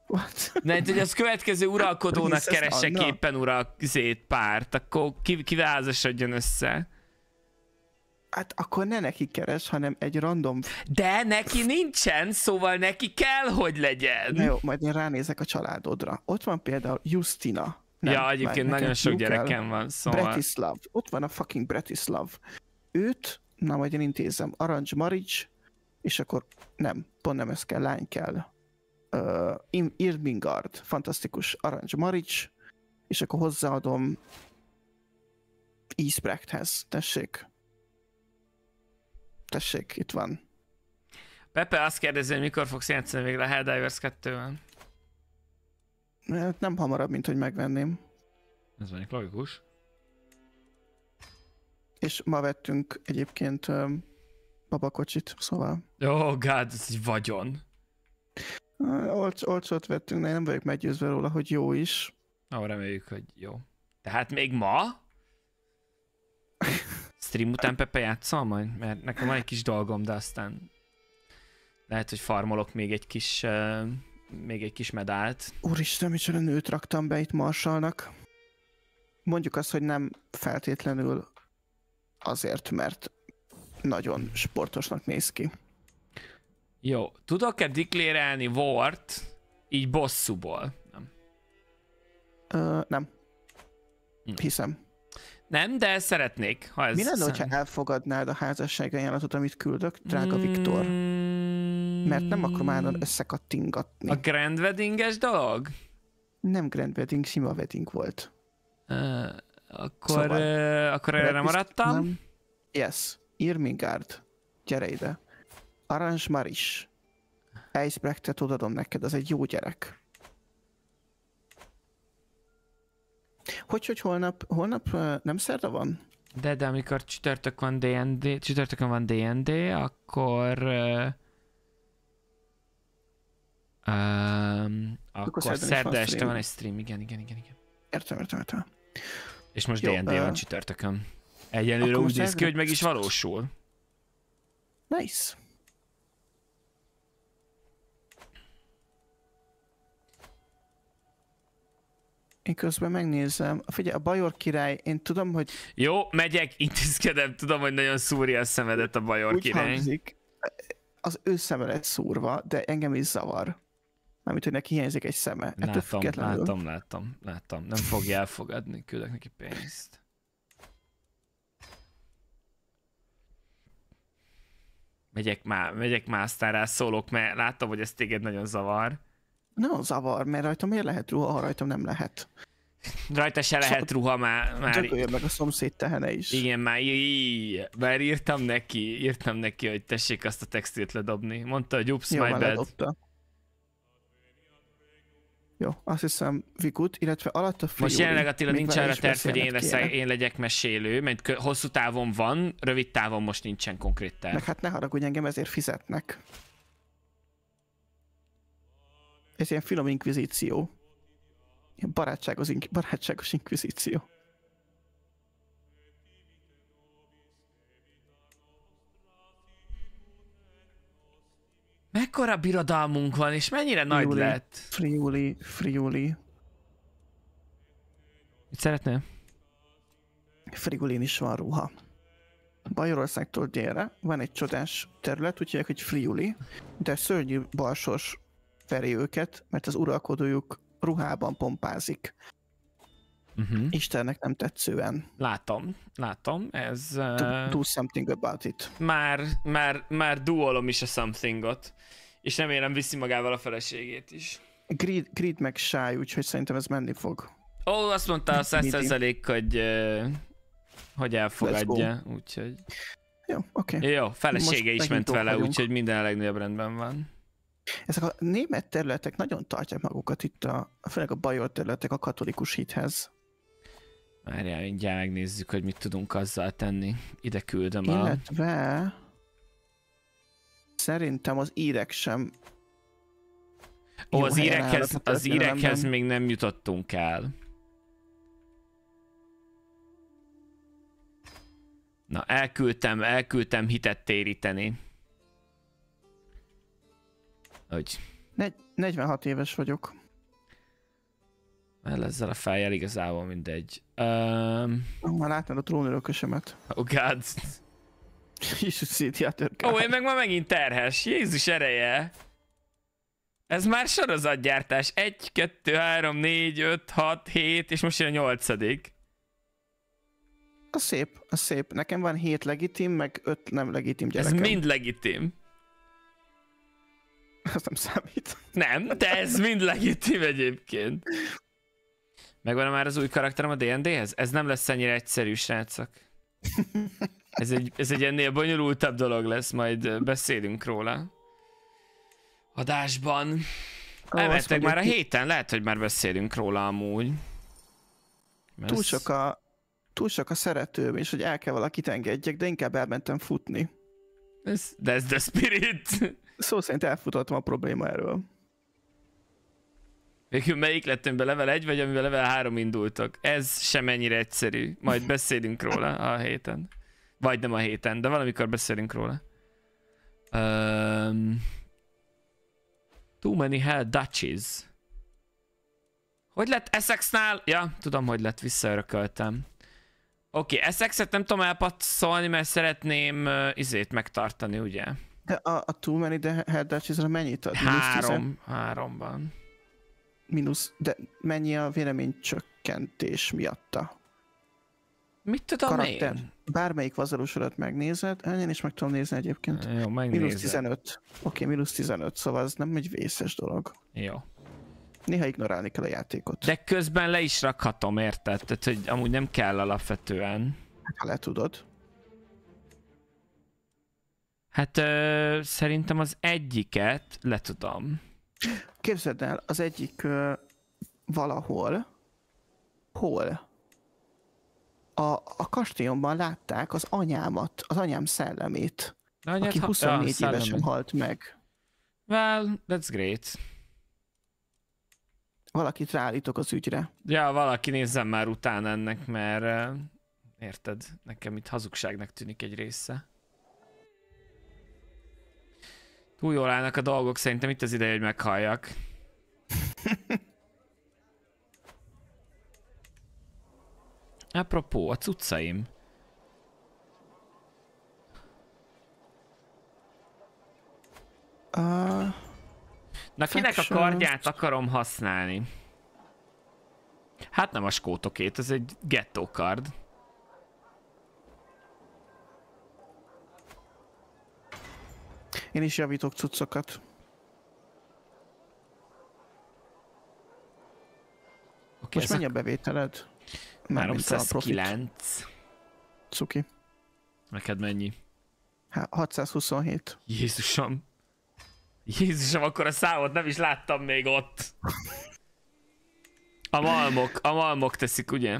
What? Ne, hát, hogy az következő uralkodónak keressek Anna? éppen uralkzét párt, akkor ki, kivázasodjon össze. Hát akkor ne neki keres, hanem egy random... De neki nincsen, szóval neki kell, hogy legyen. Na jó, majd én ránézek a családodra. Ott van például Justina. Nem, ja, egyébként nagyon sok gyerekem van, szóval... Bratislav. Ott van a fucking Bratislav. Őt, na majd én intézem, Arancs Marics, és akkor nem, pont nem ez kell, lány kell uh, Irmingard, fantasztikus Arancs Marics, és akkor hozzáadom Isbrechthez, tessék. Tessék, itt van. Pepe azt kérdezi, hogy mikor fogsz játszani végre a Helldivers 2 -ben. Hát nem hamarabb, mint hogy megvenném. Ez mondjuk logikus. És ma vettünk egyébként um, babakocsit, szóval... Oh god, ez egy vagyon. Olcs, olcsót vettünk, de nem vagyok meggyőzve róla, hogy jó is. Na, ah, reméljük, hogy jó. Tehát még ma? Stream után Pepe játszol majd? Mert nekem van egy kis dolgom, de aztán lehet, hogy farmolok még egy kis, uh, még egy kis medált. Úristen, micsoda nőt raktam be itt Marsalnak. Mondjuk azt, hogy nem feltétlenül azért, mert nagyon sportosnak néz ki. Jó, tudok-e diklérelni Wart így bosszúból? Nem. Ö, nem. Hm. Hiszem. Nem, de szeretnék, ha ez... Mi lenne, hogyha elfogadnád a házasság ajánlatot, amit küldök, drága mm. Viktor? Mert nem akarom állandóan összekattingatni. A grand weddinges dolog? Nem grand wedding, sima wedding volt. Uh, akkor, szóval, uh, akkor erre maradtam? Nem. Yes, Irmingard, gyere ide. Arancs már is. Eisbrechtet odadom neked, az egy jó gyerek. Hogy, hogy holnap, holnap nem szerda van? De, de amikor csütörtök van D&D, csütörtökön van D&D, akkor... Uh, um, akkor, akkor szerda este van egy stream, igen, igen, igen, igen. Értem, értem, értem. És most D&D uh, van csütörtökön. Egyelőre úgy néz ki, hogy meg is valósul. Nice. Én közben megnézem. Figyelj, a Bajor király, én tudom, hogy... Jó, megyek, intézkedem, tudom, hogy nagyon szúrja a szemedet a Bajor Úgy király. Hangzik, az ő szeme lett szúrva, de engem is zavar. Mármint, hogy neki hiányzik egy szeme. Látom, függetlenül... láttam, láttam, láttam. Nem fogja elfogadni, küldök neki pénzt. Megyek már, megyek már, aztán rá szólok, mert láttam, hogy ez téged nagyon zavar nem zavar, mert rajtam miért lehet ruha, ha rajtam nem lehet. Rajta se lehet ruha már. már... meg a szomszéd tehene is. Igen, már, így. már írtam neki, írtam neki, hogy tessék azt a textilt ledobni. Mondta, hogy ups, my bad. Ledobta. Jó, azt hiszem Vikut, illetve alatt a Most jelenleg Attila nincs arra terv, hogy én, leszek, én legyek mesélő, mert hosszú távon van, rövid távon most nincsen konkrét terv. Meg hát ne haragudj, engem ezért fizetnek. Ez ilyen finom inkvizíció. Ilyen barátságos, ink barátságos inkvizíció. Mekkora birodalmunk van, és mennyire friuli, nagy lett? Friuli, Friuli. Mit szeretnél? Friulin is van ruha. Bajorországtól délre van egy csodás terület, úgy hívják, hogy Friuli, de szörnyű balsos feri őket, mert az uralkodójuk ruhában pompázik. Uh-huh. Istennek nem tetszően. Látom, látom, ez... Uh... Eh, do, do something about it. Már, már, már duolom is a somethingot, és remélem viszi magával a feleségét is. Grid, grid meg sáj, úgyhogy szerintem ez menni fog. Ó, oh, azt mondta a 100% hogy, uh, hogy elfogadja, úgyhogy... Jó, oké. Okay. Jó, felesége Most is ment vele, úgyhogy minden a legnagyobb rendben van. Ezek a német területek nagyon tartják magukat itt, a, főleg a bajor területek a katolikus hithez. Várjál, mindjárt megnézzük, hogy mit tudunk azzal tenni. Ide küldöm Illetve... a... Illetve... Szerintem az írek sem... Ó, az írekhez, az írekhez még nem jutottunk el. Na, elküldtem, elküldtem hitet téríteni. Hogy... Negy- 46 éves vagyok. Mert ezzel a fejjel igazából mindegy. Um... Már látnád a trónörökösömet. Oh god. Jézus széti a törkát. Ó, én meg ma megint terhes. Jézus ereje. Ez már sorozatgyártás. 1, 2, 3, 4, 5, 6, 7, és most jön a nyolcadik. A szép, a szép. Nekem van 7 legitim, meg 5 nem legitim gyerekem. Ez mind legitim. Az nem számít. Nem, de ez mind legitim egyébként. Megvan már az új karakterem a D&D-hez? Ez nem lesz ennyire egyszerű, srácok. Ez egy, ez egy ennél bonyolultabb dolog lesz, majd beszélünk róla. Adásban. Oh, Elvettek már a héten, lehet, hogy már beszélünk róla amúgy. Mert túl sok, a, túl sok a szeretőm, és hogy el kell valakit engedjek, de inkább elmentem futni. Ez, de ez the spirit. Szó szerint elfutottam a probléma erről. Végül melyik lett, amiben level 1 vagy amiben level 3 indultak? Ez sem ennyire egyszerű. Majd beszélünk róla a héten. Vagy nem a héten, de valamikor beszélünk róla. Um, too many hell duchies. Hogy lett Essexnál? Ja, tudom, hogy lett, visszaörököltem. Oké, okay, Essexet nem tudom elpatszolni, mert szeretném uh, izét megtartani, ugye? De a, a Too Many the Head Dutchies-ra mennyit ad? Három, háromban. Minusz, de mennyi a véleménycsökkentés miatta? Mit tudom Karakter. én? Bármelyik vazalusodat megnézed, én is meg tudom nézni egyébként. Jó, megnézem. Minusz 15. Oké, okay, minusz 15, szóval ez nem egy vészes dolog. Jó. Néha ignorálni kell a játékot. De közben le is rakhatom, érted? Tehát, hogy amúgy nem kell alapvetően. Hát, ha le tudod. Hát ö, szerintem az egyiket le tudom. Képzeld el, az egyik ö, valahol, hol? A, a kastélyomban látták az anyámat, az anyám szellemét, anyát, aki 24 ha, ja, évesen halt meg. Well, that's great. Valakit ráállítok az ügyre. Ja, valaki nézzen már utána ennek, mert érted, nekem itt hazugságnak tűnik egy része. Túl jól állnak a dolgok, szerintem itt az ideje, hogy meghalljak. Apropó, a cuccaim. Uh, Na kinek a kardját akarom használni? Hát nem a skótokét, ez egy gettó kard. Én is javítok cuccokat. Okay, Most mennyi a bevételed? 309. Cuki. Neked mennyi? Há, 627. Jézusom. Jézusom, akkor a számot nem is láttam még ott. A malmok, a malmok teszik, ugye?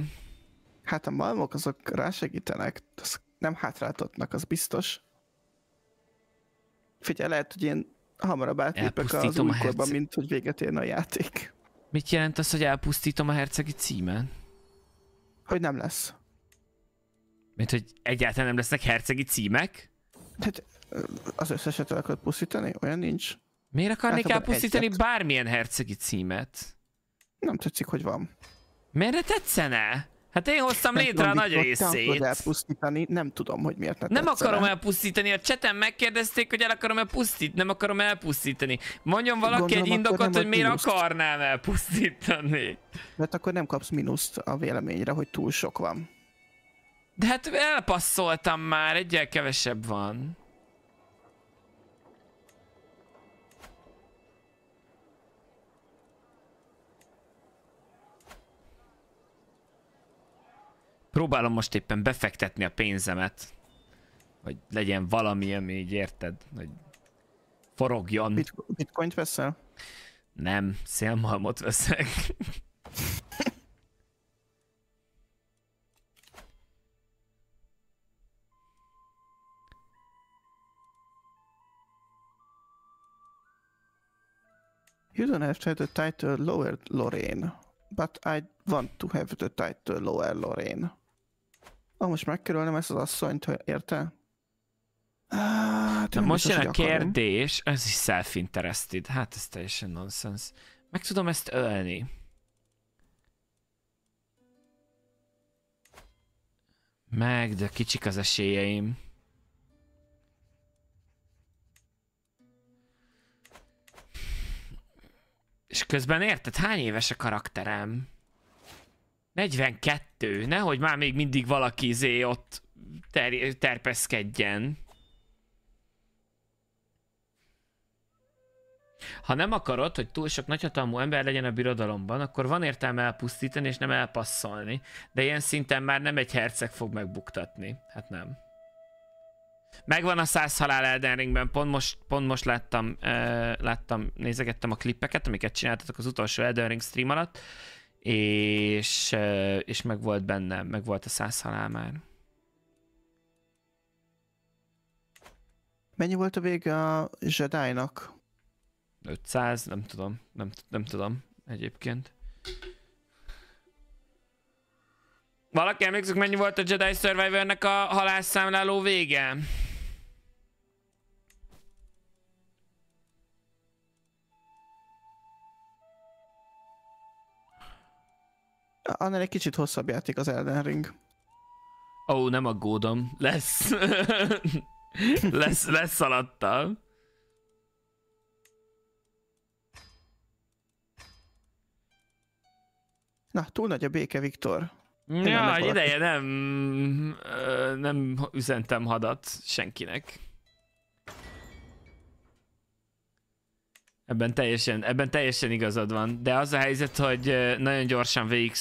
Hát a malmok azok rásegítenek, azok nem hátráltatnak, az biztos figyelj, lehet, hogy én hamarabb átlépek az újkorban, herceg... mint hogy véget érne a játék. Mit jelent az, hogy elpusztítom a hercegi címen? Hogy nem lesz. Mint hogy egyáltalán nem lesznek hercegi címek? Hát az összeset el akarod pusztítani? Olyan nincs. Miért akarnék hát, elpusztítani egyet. bármilyen hercegi címet? Nem tetszik, hogy van. Miért ne tetszene? Hát én hoztam létre a nagy részét. elpusztítani, nem tudom, hogy miért nem Nem akarom el. elpusztítani, a cseten megkérdezték, hogy el akarom elpusztítani, nem akarom elpusztítani. Mondjon valaki Gondolom, egy indokot, hogy miért minuszt. akarnám elpusztítani. Mert hát akkor nem kapsz mínuszt a véleményre, hogy túl sok van. De hát elpasszoltam már, egyel kevesebb van. Próbálom most éppen befektetni a pénzemet, hogy legyen valami, ami így érted, hogy forogjon. Bit bitcoint veszel? Nem, szélmalmot veszek. You don't have to have the title Lower Lorraine, but I want to have the title Lower Lorraine. Ah, most megkerülnem ezt az asszonyt, hát hogy érte? Ah, Na most jön a kérdés, ez is self-interested, hát ez teljesen nonsens. Meg tudom ezt ölni. Meg, de kicsik az esélyeim. És közben érted, hány éves a karakterem? 42, nehogy már még mindig valaki zé ott ter terpeszkedjen. Ha nem akarod, hogy túl sok nagyhatalmú ember legyen a birodalomban, akkor van értelme elpusztítani és nem elpasszolni, de ilyen szinten már nem egy herceg fog megbuktatni. Hát nem. Megvan a száz halál Elden Ringben, pont most, pont most láttam, uh, láttam, nézegettem a klippeket, amiket csináltatok az utolsó Elden Ring stream alatt, és, és meg volt benne, meg volt a száz halál már. Mennyi volt a vége a Jedi-nak? 500, nem tudom, nem, nem tudom egyébként. Valaki emlékszik, mennyi volt a Jedi Survivor-nek a halálszámláló vége? annál egy kicsit hosszabb játék az Elden Ring. Ó, oh, nem aggódom. Lesz. lesz, lesz alattam. Na, túl nagy a béke, Viktor. Ja, ideje nem, nem üzentem hadat senkinek. Ebben teljesen, ebben teljesen igazad van, de az a helyzet, hogy nagyon gyorsan végig,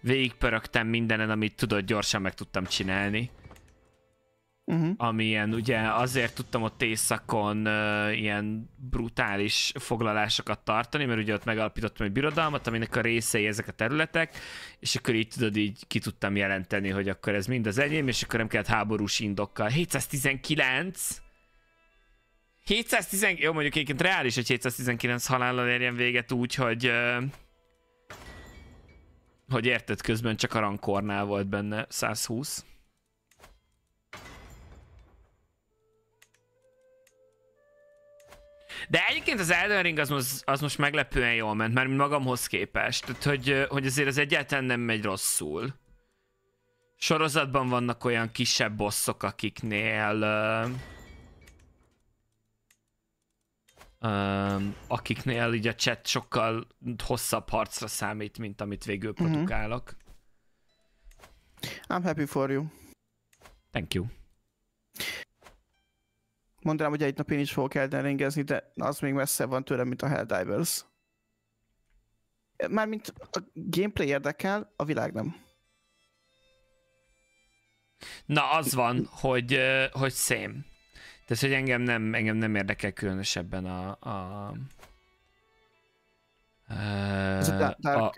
végigpörögtem mindenen, amit tudod, gyorsan meg tudtam csinálni. Uh-huh. Mhm. Amilyen ugye azért tudtam ott éjszakon uh, ilyen brutális foglalásokat tartani, mert ugye ott megalapítottam egy birodalmat, aminek a részei ezek a területek, és akkor így tudod, így ki tudtam jelenteni, hogy akkor ez mind az enyém, és akkor nem kellett háborús indokkal. 719! 710, jó mondjuk egyébként reális, hogy 719 halállal érjen véget úgy, hogy... Hogy érted, közben csak a rankornál volt benne 120. De egyébként az Elden Ring az, most, az most meglepően jól ment, mert magamhoz képest. Tehát, hogy, hogy azért az egyáltalán nem megy rosszul. Sorozatban vannak olyan kisebb bosszok, akiknél... Uh um, akiknél így a chat sokkal hosszabb harcra számít, mint amit végül mhm. produkálok. I'm happy for you. Thank you. Mondanám, hogy egy nap én is fogok Elden de az még messze van tőlem, mint a Helldivers. Mármint a gameplay érdekel, a világ nem. Na, az van, hogy, hogy szém. Tehát, hogy engem nem, engem nem érdekel különösebben a, a ez a a,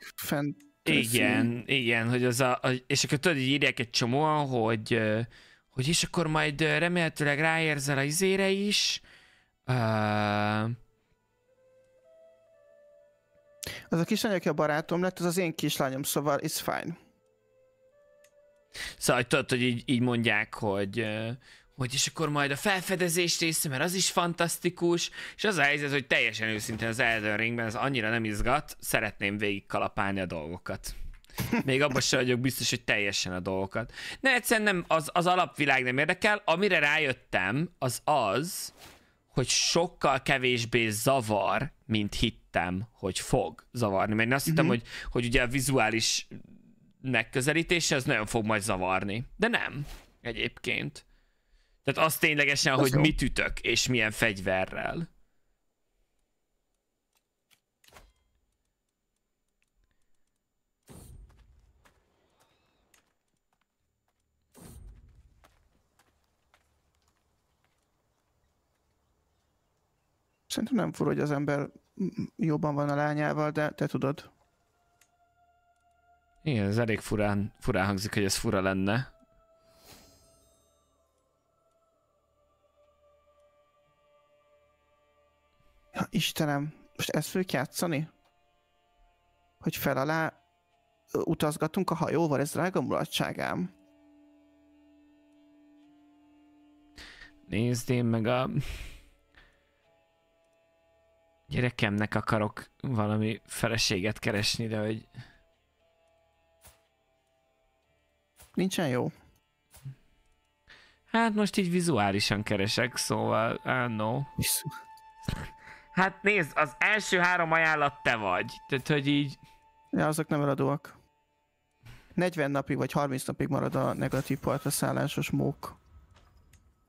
Igen, igen, hogy az a, a és akkor tudod, hogy írják egy csomóan, hogy, hogy és akkor majd remélhetőleg ráérzel a izére is. Uh, az a kislány, aki a barátom lett, az az én kislányom, szóval it's fine. Szóval, hogy tudod, hogy így, így mondják, hogy, hogy és akkor majd a felfedezés része, mert az is fantasztikus, és az a helyzet, hogy teljesen őszintén az Elden Ringben az annyira nem izgat, szeretném végig kalapálni a dolgokat. Még abban sem vagyok biztos, hogy teljesen a dolgokat. Ne, egyszerűen nem, az, az alapvilág nem érdekel. Amire rájöttem, az az, hogy sokkal kevésbé zavar, mint hittem, hogy fog zavarni. Mert én azt mm-hmm. hittem, mhm. hogy, hogy ugye a vizuális megközelítése, az nagyon fog majd zavarni. De nem, egyébként. Tehát az ténylegesen, az hogy jó. mit ütök, és milyen fegyverrel. Szerintem nem fur, hogy az ember jobban van a lányával, de te tudod. Igen, ez elég furán, furán hangzik, hogy ez fura lenne. Ja, Istenem, most ezt fogjuk játszani? Hogy fel alá utazgatunk a hajóval, ez drága mulatságám. Nézd, én meg a gyerekemnek akarok valami feleséget keresni, de hogy... Nincsen jó. Hát most így vizuálisan keresek, szóval, ah, uh, no. Hát nézd, az első három ajánlat te vagy. Tehát, hogy így... Ja, azok nem eladóak. 40 napig vagy 30 napig marad a negatív partra szállásos mók.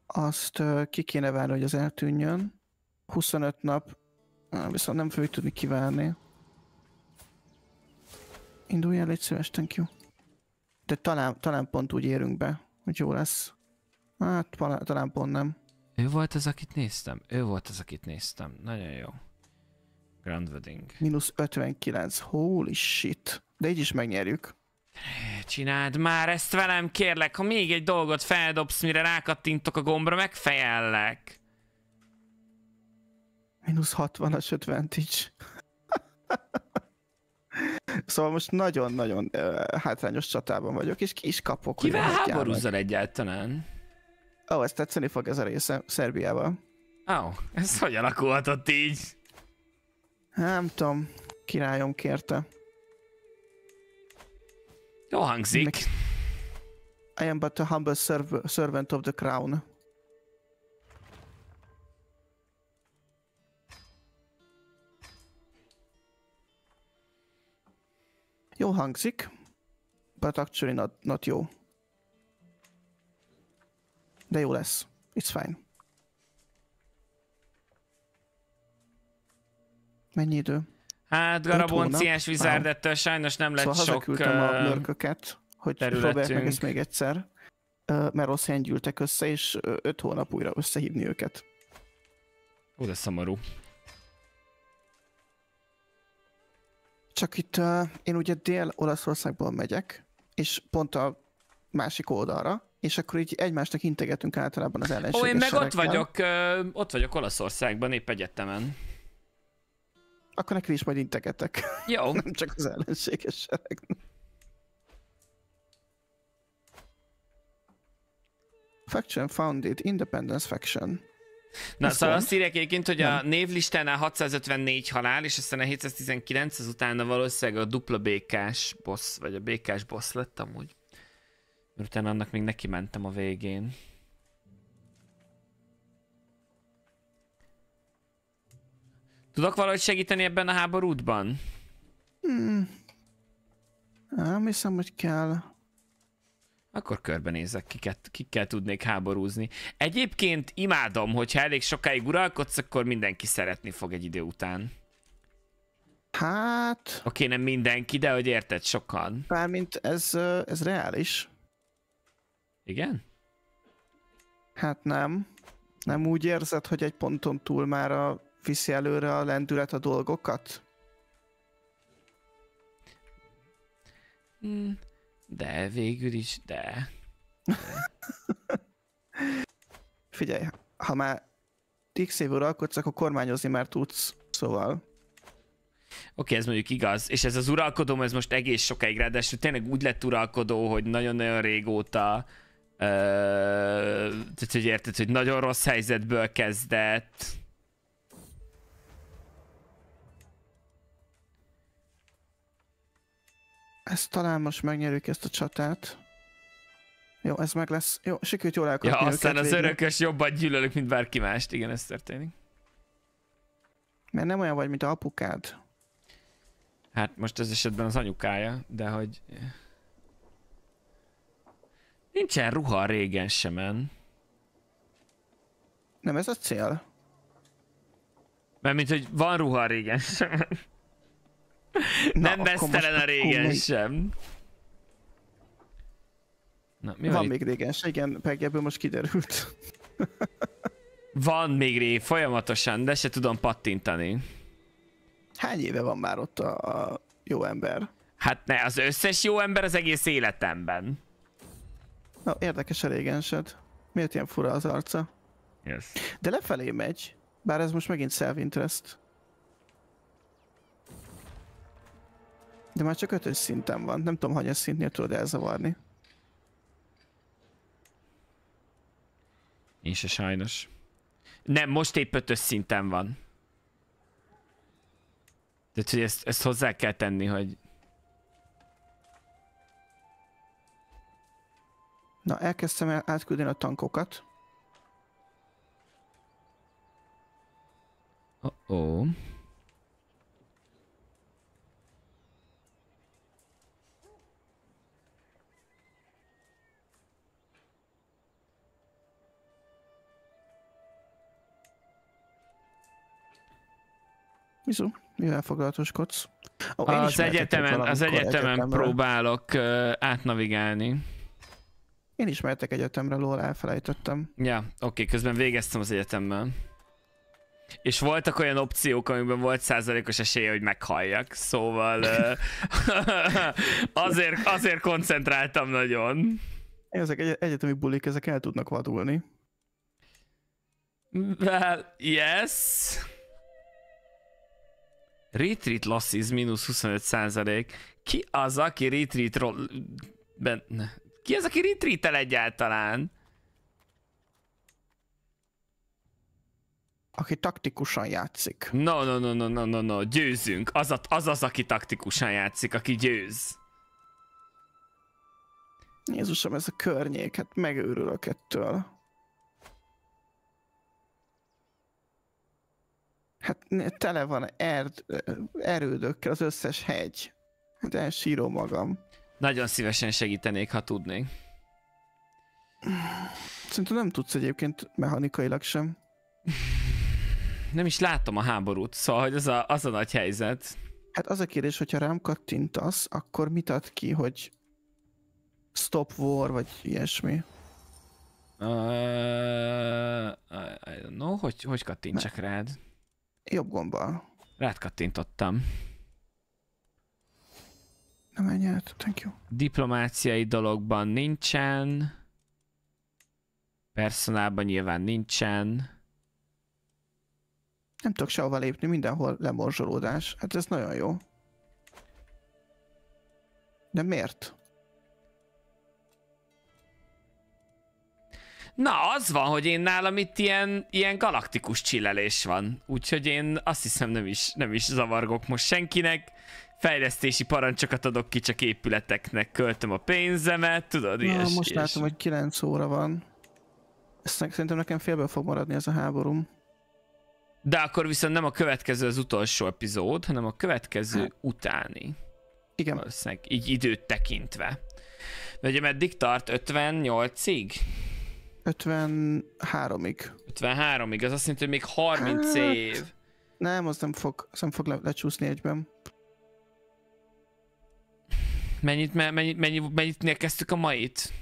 Azt ki kéne várni, hogy az eltűnjön. 25 nap, viszont nem fogjuk tudni kivárni. Indulj el, légy szíves, thank you. De talán, talán pont úgy érünk be, hogy jó lesz. Hát talán pont nem. Ő volt az, akit néztem? Ő volt az, akit néztem. Nagyon jó. Grand Wedding. Minusz 59. Holy shit. De így is megnyerjük. Csináld már ezt velem, kérlek. Ha még egy dolgot feldobsz, mire rákattintok a gombra, megfejellek. Minusz 60 a advantage. szóval most nagyon-nagyon uh, hátrányos csatában vagyok, és ki is kapok. Kivel háborúzzal egyáltalán? Ó, oh, ez tetszeni fog ez a része Szerbiával. Ó, oh, ez hogy alakulhatott így? Nem tudom, királyom kérte. Jó hangzik. Nek I am but a humble serv servant of the crown. Jó hangzik, but actually not, not jó. De jó lesz. It's fine. Mennyi idő? Hát garabonciás vizárdettel sajnos nem lett szóval sok a lörköket, hogy próbálják meg ezt még egyszer, mert rossz helyen gyűltek össze, és öt hónap újra összehívni őket. Ó, de szomorú. Csak itt uh, én ugye Dél-Olaszországból megyek, és pont a másik oldalra, és akkor így egymásnak integetünk általában az ellenséges Ó, én meg ott vagyok, ö, ott vagyok Olaszországban, épp egyetemen. Akkor neked is majd integetek. Jó. Nem csak az ellenséges sereg. Faction founded, independence faction. Na, Ez szóval azt írják egyébként, hogy nem. a névlistánál 654 halál, és aztán a 719, az utána valószínűleg a dupla békás boss, vagy a békás boss lett amúgy. Mert utána annak még neki mentem a végén. Tudok valahogy segíteni ebben a háborútban? Hmm. Nem hiszem, hogy kell. Akkor körbenézek, kiket, kikkel tudnék háborúzni. Egyébként imádom, hogyha elég sokáig uralkodsz, akkor mindenki szeretni fog egy idő után. Hát... Oké, nem mindenki, de hogy érted, sokan. Bármint ez, ez reális. Igen? Hát nem. Nem úgy érzed, hogy egy ponton túl már a viszi előre a lendület a dolgokat? Hmm, de, végül is, de. de. Figyelj, ha már x évről alkotsz, akkor kormányozni már tudsz, szóval. Oké, okay, ez mondjuk igaz, és ez az uralkodó, ez most egész sokáig, ráadásul tényleg úgy lett uralkodó, hogy nagyon-nagyon régóta tehát, hogy érted, hogy nagyon rossz helyzetből kezdett. Ezt talán most megnyerjük ezt a csatát. Jó, ez meg lesz. Jó, sikült jól elkapni Ja, aztán az végül. örökös jobban gyűlölök, mint bárki mást. Igen, ez történik. Mert nem olyan vagy, mint a apukád. Hát most ez esetben az anyukája, de hogy... Nincsen ruha a régensemen. Nem ez a cél? Mert mint, hogy van ruha a régensemen. Na, nem vesztelen a régen sem. Na, mi van, van még régen se, igen, pedig ebből most kiderült. van még régen, folyamatosan, de se tudom pattintani. Hány éve van már ott a, a jó ember? Hát ne, az összes jó ember az egész életemben. Na, érdekes a régenset. Miért ilyen fura az arca? Yes. De lefelé megy, bár ez most megint self-interest. De már csak ötös szinten van. Nem tudom, hogy a szintnél tudod elzavarni. Én se sajnos. Nem, most épp ötös szinten van. De hogy ezt, ezt hozzá kell tenni, hogy Na, elkezdtem el átküldeni a tankokat. Uh oh Mizu, mivel foglalatoskodsz? Oh, az, egyetemen, az egyetemen, az egyetemen próbálok uh, átnavigálni. Én ismertek egyetemre, lól elfelejtettem. Ja, oké, okay, közben végeztem az egyetemmel. És voltak olyan opciók, amiben volt százalékos esélye, hogy meghalljak, szóval azért, azért koncentráltam nagyon. Ezek egy- egyetemi bulik, ezek el tudnak vadulni. Well, yes. Retreat losses mínusz 25 százalék. Ki az, aki retreat ben... Ki az, aki retreat-el egyáltalán? Aki taktikusan játszik. No, no, no, no, no, no, no. győzünk. Az, az az, aki taktikusan játszik, aki győz. Jézusom, ez a környék, hát megőrülök ettől. Hát tele van erd, erődökkel az összes hegy. Hát elsírom magam. Nagyon szívesen segítenék, ha tudnék. Szerintem nem tudsz egyébként mechanikailag sem. Nem is látom a háborút, szóval hogy az a, az a nagy helyzet. Hát az a kérdés, hogyha rám kattintasz, akkor mit ad ki, hogy stop war, vagy ilyesmi? Uh, I don't know, hogy, hogy kattintsak ne. rád? Jobb gombbal. Rád kattintottam nem ennyi thank you. Diplomáciai dologban nincsen. Personálban nyilván nincsen. Nem tudok sehova lépni, mindenhol lemorzsolódás. Hát ez nagyon jó. De miért? Na, az van, hogy én nálam itt ilyen, ilyen galaktikus csillelés van. Úgyhogy én azt hiszem nem is, nem is zavargok most senkinek fejlesztési parancsokat adok ki csak épületeknek, költöm a pénzemet, tudod, Na, ilyes, most látom, hogy 9 óra van. Ezt szerintem nekem félből fog maradni ez a háborúm. De akkor viszont nem a következő az utolsó epizód, hanem a következő hát. utáni. Igen. Valószínűleg, így időt tekintve. De ugye meddig tart? 58-ig? 53-ig. 53-ig, az azt jelenti, hogy még 30 hát, év. Nem, az nem fog, az nem fog le, lecsúszni egyben. Mennyit, mennyi, mennyi, mennyit kezdtük a mait?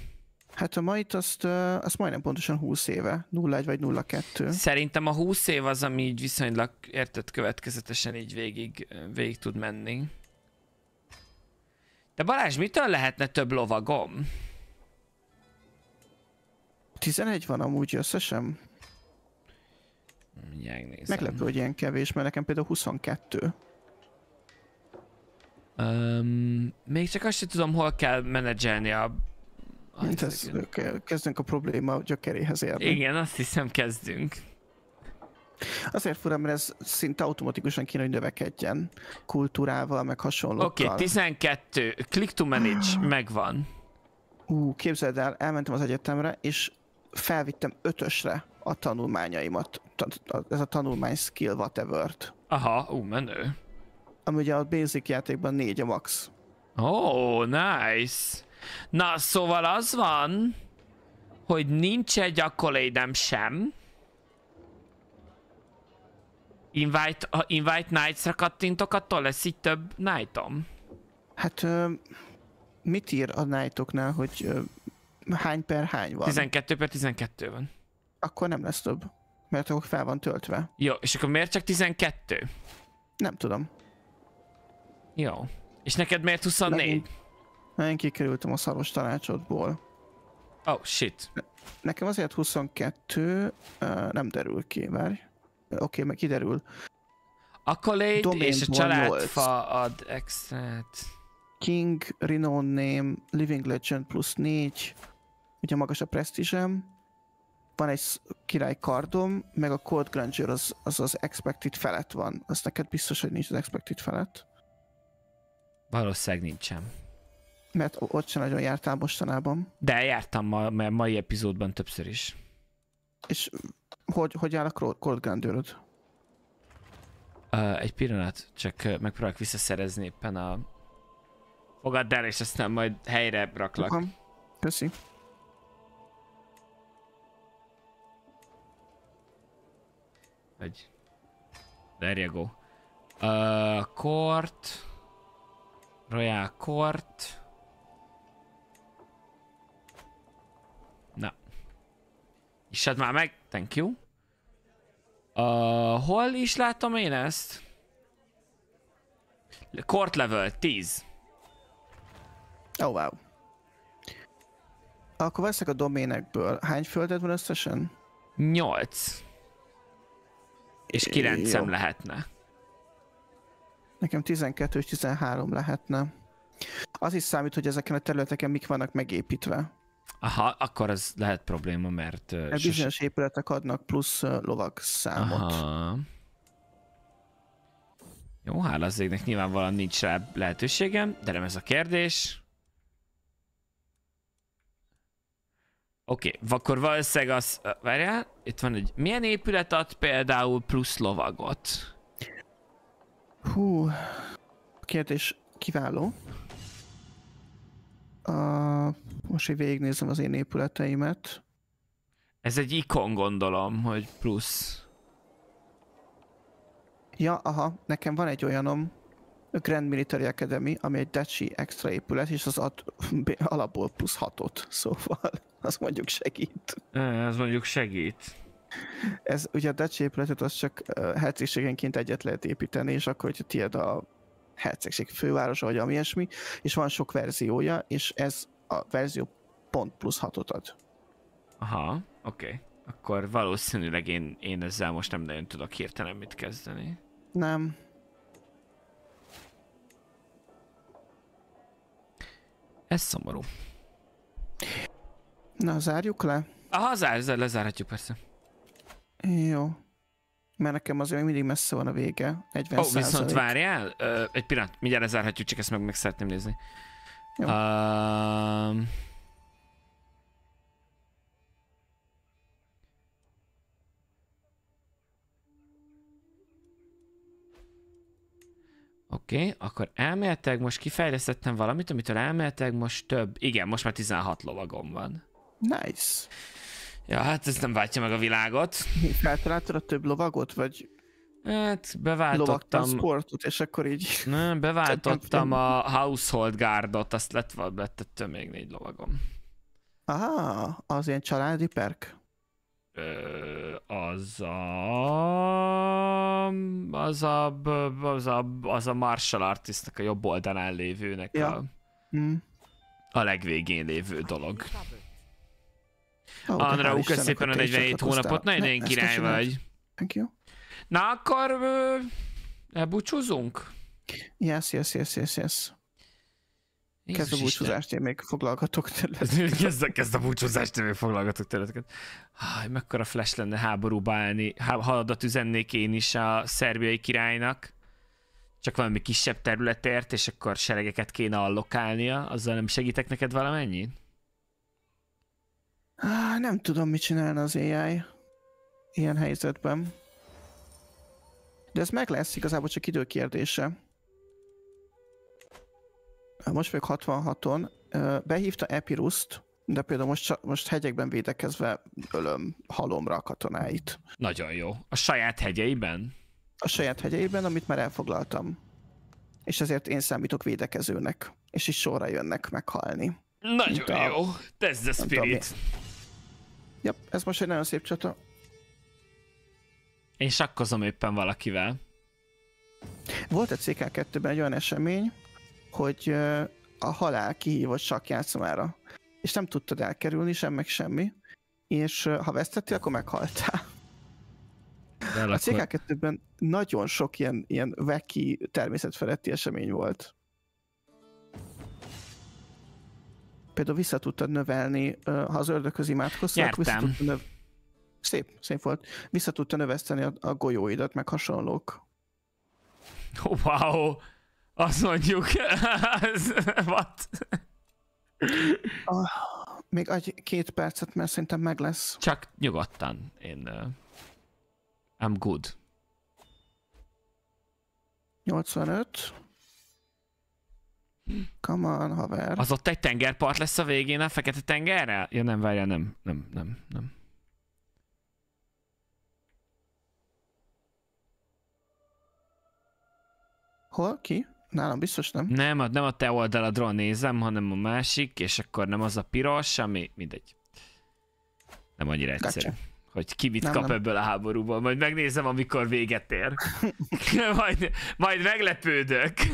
Hát a mait azt, azt majdnem pontosan 20 éve, 01 vagy 02. Szerintem a 20 év az, ami így viszonylag értett következetesen így végig, végig tud menni. De Balázs, mitől lehetne több lovagom? 11 van amúgy összesen. Mindjárt nézem. Meglepő, hogy ilyen kevés, mert nekem például 22. Um, még csak azt sem tudom, hol kell menedzselni a... Mint ez, kezdünk a probléma gyökeréhez érni. Igen, azt hiszem kezdünk. Azért furam, mert ez szinte automatikusan kéne, hogy növekedjen kultúrával, meg hasonlókkal. Oké, okay, 12. Click to manage, megvan. Ú, uh, képzeld el, elmentem az egyetemre, és felvittem ötösre a tanulmányaimat. ez a tanulmány skill whatever -t. Aha, ú, menő ami ugye a basic játékban 4 a max. Oh, nice! Na, szóval az van, hogy nincs egy akkolédem sem. Invite, ha invite nights-ra kattintok, attól lesz így több nightom. Hát, ö, mit ír a nightoknál, hogy ö, hány per hány van? 12 per 12 van. Akkor nem lesz több, mert akkor fel van töltve. Jó, és akkor miért csak 12? Nem tudom. Jó. És neked miért 24? Megint, én kikerültem a szaros tanácsodból. Oh, shit. Nekem azért 22, uh, nem derül ki, várj. Oké, okay, meg kiderül. Akkor légy, és a családfa ad extrát. King, Renown Name, Living Legend plusz 4. Ugye magas a presztízsem. Van egy király kardom, meg a Cold Granger az, az az expected felett van. Az neked biztos, hogy nincs az expected felett. Valószínűleg nincsen. Mert ott sem nagyon jártál mostanában. De jártam ma, mert mai epizódban többször is. És hogy, hogy áll a Cold Grandőröd? Uh, egy pillanat, csak megpróbálok visszaszerezni éppen a... Fogadd el, és aztán majd helyre raklak. Aha. Köszi. Egy. There you go. Uh, kort... Royal Court. Na. És hát már meg. Thank you. Uh, hol is láttam én ezt? Court level 10. Oh wow. Akkor veszek a doménekből. Hány földet van összesen? 8. És 9 lehetne. Nekem 12 és 13 lehetne. Az is számít, hogy ezeken a területeken mik vannak megépítve. Aha, akkor ez lehet probléma, mert... Uh, bizonyos sos... épületek adnak plusz uh, lovag számot. Aha. Jó, hála az égnek nyilvánvalóan nincs rá lehetőségem, de nem ez a kérdés. Oké, okay, akkor valószínűleg az... Várjál, itt van egy... Milyen épület ad például plusz lovagot? Hú, a kérdés kiváló. A, most így végignézem az én épületeimet. Ez egy ikon gondolom, hogy plusz. Ja, aha, nekem van egy olyanom, a Grand Military Academy, ami egy Daci extra épület, és az ad alapból plusz hatot, szóval az mondjuk segít. Ez mondjuk segít. Ez ugye a Dutch épületet az csak hercegségenként egyet lehet építeni, és akkor, hogyha tiéd a hercegség fővárosa, vagy ami ilyesmi, és van sok verziója, és ez a verzió pont plusz hatot ad. Aha, oké. Okay. Akkor valószínűleg én, én ezzel most nem nagyon tudok hirtelen mit kezdeni. Nem. Ez szomorú. Na, zárjuk le? Aha, zár, zár, lezárhatjuk persze. Jó. Mert nekem azért még mindig messze van a vége. 40 oh, viszont várjál, ö, egy pillanat, mindjárt lezárhatjuk, csak ezt meg, meg szeretném nézni. Jó. Um... Oké, okay, akkor elméletileg most kifejlesztettem valamit, amitől elméletileg most több. Igen, most már 16 lovagom van. Nice. Ja, hát ez nem váltja meg a világot. Feltaláltad a több lovagot, vagy Hát beváltottam... sportot, és akkor így... Ne, beváltottam a household guardot, azt lett lettettem még négy lovagom. Aha, az ilyen családi perk? Ö, az a... Az a... Az a, az a martial artistnak a jobb oldalán lévőnek ja. a... Mm. A legvégén lévő dolog. Oh, Andra, szépen a 47 hónapot, nagyon ne, király vagy. Thank you. Na akkor ö, elbúcsúzunk? Yes, yes, yes, yes, yes. Kezd a búcsúzást, én még foglalgatok területeket. Kezd, a, kezd a búcsúzást, én még foglalgatok területeket. Háj, mekkora flash lenne háborúba állni, haladat üzennék én is a szerbiai királynak. Csak valami kisebb területért, és akkor seregeket kéne allokálnia. Azzal nem segítek neked valamennyit? Ah, nem tudom, mit csinálna az AI ilyen helyzetben. De ez meg lesz, igazából csak idő kérdése. Most vagyok 66-on. Behívta Epiruszt, de például most, most hegyekben védekezve ölöm halomra a katonáit. Nagyon jó. A saját hegyeiben? A saját hegyeiben, amit már elfoglaltam. És ezért én számítok védekezőnek. És is sorra jönnek meghalni. Nagyon a... jó. A... the spirit. Tudom, Ja, ez most egy nagyon szép csata. Én sakkozom éppen valakivel. Volt a CK2-ben egy olyan esemény, hogy a halál kihívott sakjátszomára, és nem tudtad elkerülni sem, meg semmi, és ha vesztettél, akkor meghaltál. De a CK2-ben nagyon sok ilyen, ilyen veki természetfeletti esemény volt. például vissza tudtad növelni, ha az ördököz imádkoztak, vissza tudtad növ... Szép, szép volt. Vissza tudta növeszteni a, a golyóidat, meg hasonlók. Wow! Azt mondjuk, ez, what? A, ah, még egy két percet, mert szerintem meg lesz. Csak nyugodtan. Én... Uh, I'm good. 85. Come on, haver. Az ott egy tengerpart lesz a végén a fekete tengerrel? Ja nem, várja nem, nem, nem, nem. Hol? Ki? Nálam biztos nem. Nem, nem a te oldaladról nézem, hanem a másik, és akkor nem az a piros, ami mindegy. Nem annyira egyszerű. Gotcha. Hogy ki mit nem, kap nem. ebből a háborúból. Majd megnézem, amikor véget ér. majd, majd meglepődök.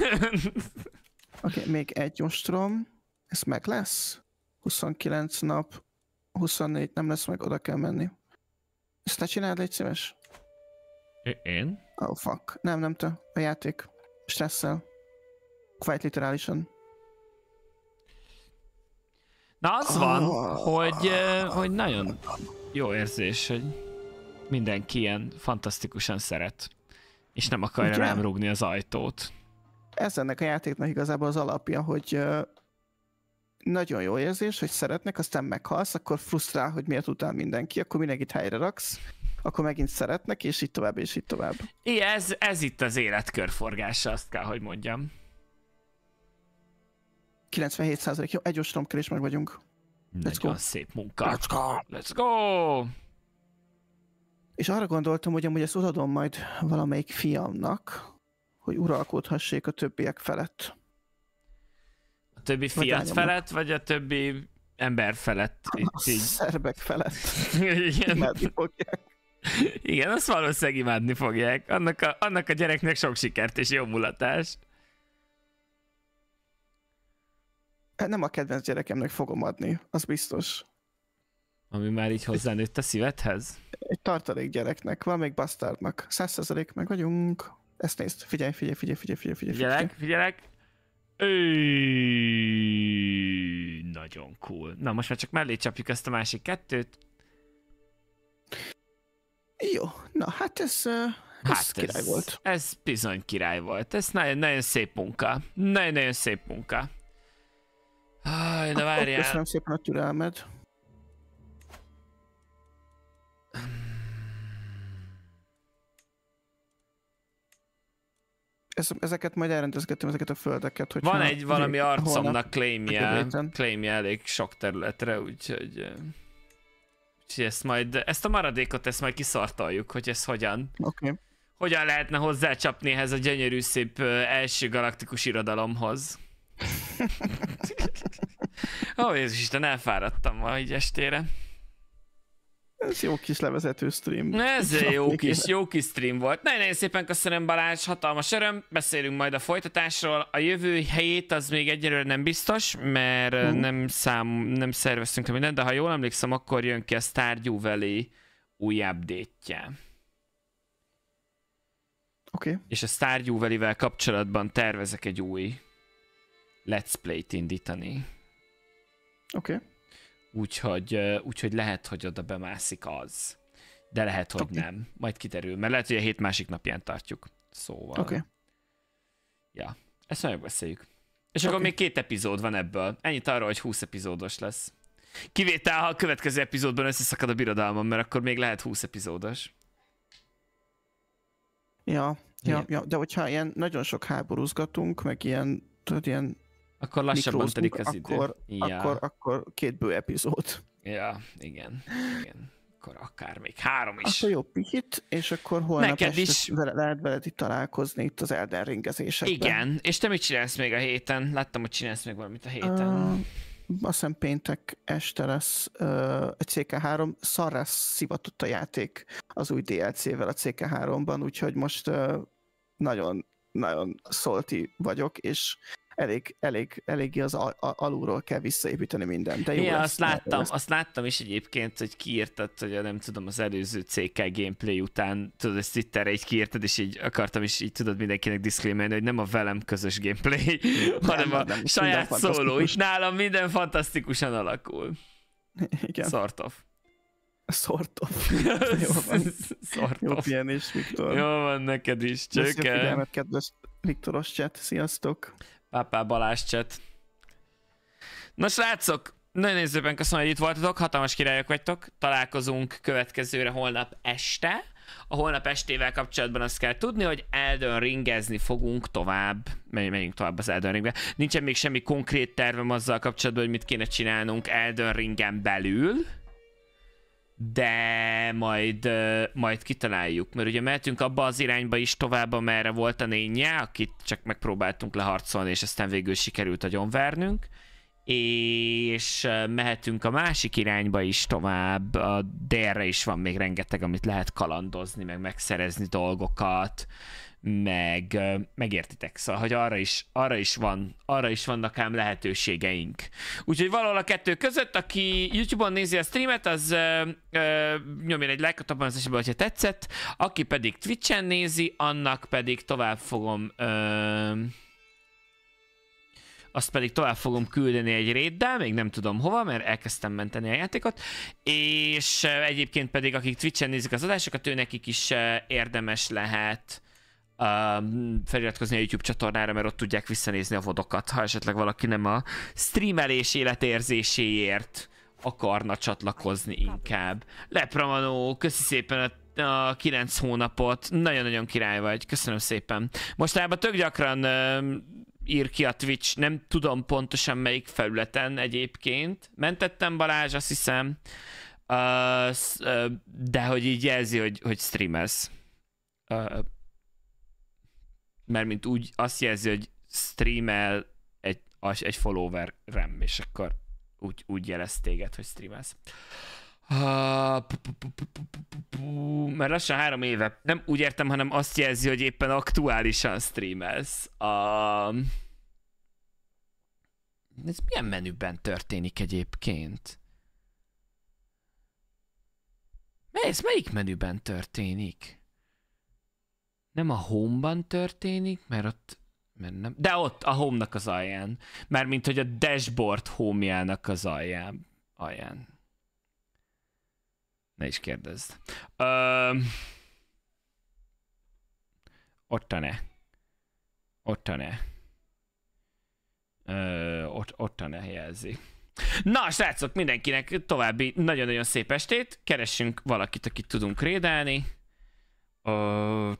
Oké, okay, még egy ostrom. Ez meg lesz? 29 nap, 24 nem lesz meg, oda kell menni. Ezt te csináld, légy szíves? Én? Oh fuck. Nem, nem te. A játék. Stresszel. Quite literálisan. Na az ah. van, hogy, hogy nagyon jó érzés, hogy mindenki ilyen fantasztikusan szeret, és nem akarja Igen? rám rúgni az ajtót ez ennek a játéknak igazából az alapja, hogy nagyon jó érzés, hogy szeretnek, aztán meghalsz, akkor frusztrál, hogy miért utál mindenki, akkor mindenkit helyre raksz, akkor megint szeretnek, és így tovább, és így tovább. Igen, ez, ez itt az életkörforgása, azt kell, hogy mondjam. 97% jó, egy ostromkör is meg vagyunk. Let's Nagyon go. szép munka. Let's go. Let's go! És arra gondoltam, hogy amúgy ezt odaadom majd valamelyik fiamnak, hogy uralkodhassék a többiek felett. A többi fiat vagy felett, vagy a többi ember felett? Itt a így. szerbek felett. Igen. Imádni fogják. Igen, azt valószínűleg imádni fogják. Annak a, annak a gyereknek sok sikert és jó mulatást. Hát nem a kedvenc gyerekemnek fogom adni, az biztos. Ami már így hozzánőtt a szívedhez? Egy tartalék gyereknek, valamelyik bastardnak, Százszerzalék meg vagyunk. Ezt nézd, figyelj, figyelj, figyelj, figyelj, figyelj, figyelj. Figyelek, figyelek. nagyon cool. Na most már csak mellé csapjuk ezt a másik kettőt. Jó, na hát ez, Hát ez, király ez, volt. Ez bizony király volt. Ez nagyon, nagyon szép munka. Nagyon, nagyon szép munka. Aj, de várjál. Köszönöm szépen a türelmed. ezeket majd elrendezgetem, ezeket a földeket. Hogy Van egy valami arcomnak claimje, claimje elég sok területre, úgyhogy... Úgyhogy ezt majd, ezt a maradékot, ezt majd kiszartaljuk, hogy ez hogyan. Oké. Okay. Hogyan lehetne hozzácsapni ehhez a gyönyörű szép első galaktikus irodalomhoz? Ó, oh, Jézus Isten, elfáradtam ma így estére. Ez jó kis levezető stream. Ez egy jó kis, jó kis stream volt. Nagyon-nagyon szépen köszönöm Balázs, hatalmas öröm. Beszélünk majd a folytatásról. A jövő helyét az még egyelőre nem biztos, mert hmm. nem, szám, nem szerveztünk le mindent, de ha jól emlékszem, akkor jön ki a Stardew Valley új update-je. Okay. És a Stardew Valley-vel kapcsolatban tervezek egy új Let's Play-t indítani. Oké. Okay. Úgyhogy, úgyhogy lehet, hogy oda bemászik az. De lehet, hogy okay. nem. Majd kiderül, mert lehet, hogy a hét másik napján tartjuk. Szóval. Oké. Okay. Ja, ezt majd beszéljük. És okay. akkor még két epizód van ebből. Ennyit arra, hogy 20 epizódos lesz. Kivétel, ha a következő epizódban összeszakad a birodalmam, mert akkor még lehet 20 epizódos. Ja, ja, ja, de hogyha ilyen nagyon sok háborúzgatunk, meg ilyen, tudod, ilyen akkor lassabban telik az idő. Akkor, ja. akkor, akkor két bő epizód. Ja, igen. igen. Akkor akár még három is. Akkor jó pihit, és akkor holnap Neked is. Vele, lehet veled itt találkozni itt az Elden ringezésekben. Igen, és te mit csinálsz még a héten? Láttam, hogy csinálsz még valamit a héten. Uh, azt hiszem péntek este lesz uh, a CK3, szarrá szivatott a játék az új DLC-vel a CK3-ban, úgyhogy most uh, nagyon nagyon szolti vagyok, és elég, elég, eléggé az al- alulról kell visszaépíteni mindent. De jó Igen, lesz, azt láttam, azt láttam is egyébként, hogy kiírtad, hogy a, nem tudom, az előző CK gameplay után, tudod, ezt erre így kiírtad, és így akartam is így tudod mindenkinek diszklémelni, hogy nem a velem közös gameplay, nem, hanem nem, a nem, saját szóló. is nálam minden fantasztikusan alakul. Igen. Sort of. Sort of. Jó van. Sort of. Jó Viktor. Jó van neked is. csöke. Köszönöm a figyelmet, kedves Viktoros chat. Sziasztok. Pápá Balázs cset. Na srácok, nagyon nézőben köszönöm, hogy itt voltatok, hatalmas királyok vagytok. Találkozunk következőre holnap este. A holnap estével kapcsolatban azt kell tudni, hogy Elden ringezni fogunk tovább. Menjünk tovább az Elden ringbe. Nincsen még semmi konkrét tervem azzal kapcsolatban, hogy mit kéne csinálnunk Elden ringen belül de majd, majd kitaláljuk, mert ugye mehetünk abba az irányba is tovább, amerre volt a nénye, akit csak megpróbáltunk leharcolni, és aztán végül sikerült agyonvernünk, és mehetünk a másik irányba is tovább, a délre is van még rengeteg, amit lehet kalandozni, meg megszerezni dolgokat, meg megértitek, szóval, hogy arra is, arra is van, arra is vannak ám lehetőségeink. Úgyhogy valahol a kettő között, aki YouTube-on nézi a streamet, az ö, ö, nyomjon egy lájkot abban az esetben, hogyha tetszett, aki pedig Twitch-en nézi, annak pedig tovább fogom ö, azt pedig tovább fogom küldeni egy réddel, még nem tudom hova, mert elkezdtem menteni a játékot, és egyébként pedig akik Twitch-en nézik az adásokat, ő nekik is érdemes lehet Um, feliratkozni a YouTube csatornára, mert ott tudják visszanézni a vodokat, ha esetleg valaki nem a streamelés életérzéséért akarna csatlakozni inkább. Lepramanó, köszi szépen a a 9 hónapot. Nagyon-nagyon király vagy, köszönöm szépen. Mostában tök gyakran ö, um, ír ki a Twitch, nem tudom pontosan melyik felületen egyébként. Mentettem Balázs, azt hiszem. Ö, uh, ö, uh, de hogy így jelzi, hogy, hogy streamelsz. Ö, uh, mert mint úgy azt jelzi, hogy streamel egy, egy follower rem, és akkor úgy, úgy jelez téged, hogy streamelsz. Mert lassan három éve. Nem úgy értem, hanem azt jelzi, hogy éppen aktuálisan streamelsz. ez milyen menüben történik egyébként? Ez melyik menüben történik? nem a home-ban történik, mert ott mert nem. De ott, a home-nak az alján. mint hogy a dashboard home-jának az alján. alján. Ne is kérdezz. Ö... Ott a ne. Ott a ne. Ö, ott, ott a ne jelzi. Na, srácok, mindenkinek további nagyon-nagyon szép estét. Keressünk valakit, akit tudunk rédelni. Ö...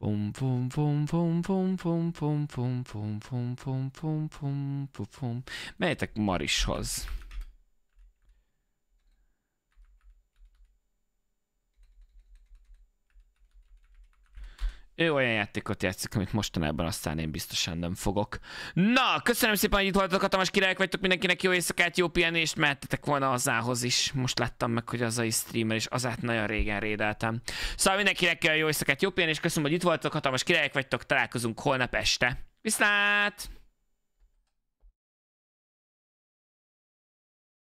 fum fum fum fum fum fum fum fum fum fum fum fum fum fum fum fum fum ő olyan játékot játszik, amit mostanában aztán én biztosan nem fogok. Na, köszönöm szépen, hogy itt voltatok, hatalmas királyok vagytok mindenkinek, jó éjszakát, jó pihenést, mehettetek volna azához is. Most láttam meg, hogy az a streamer, és azát nagyon régen rédeltem. Szóval mindenkinek jó éjszakát, jó pihenést, köszönöm, hogy itt voltatok, hatalmas királyok vagytok, találkozunk holnap este. Viszlát!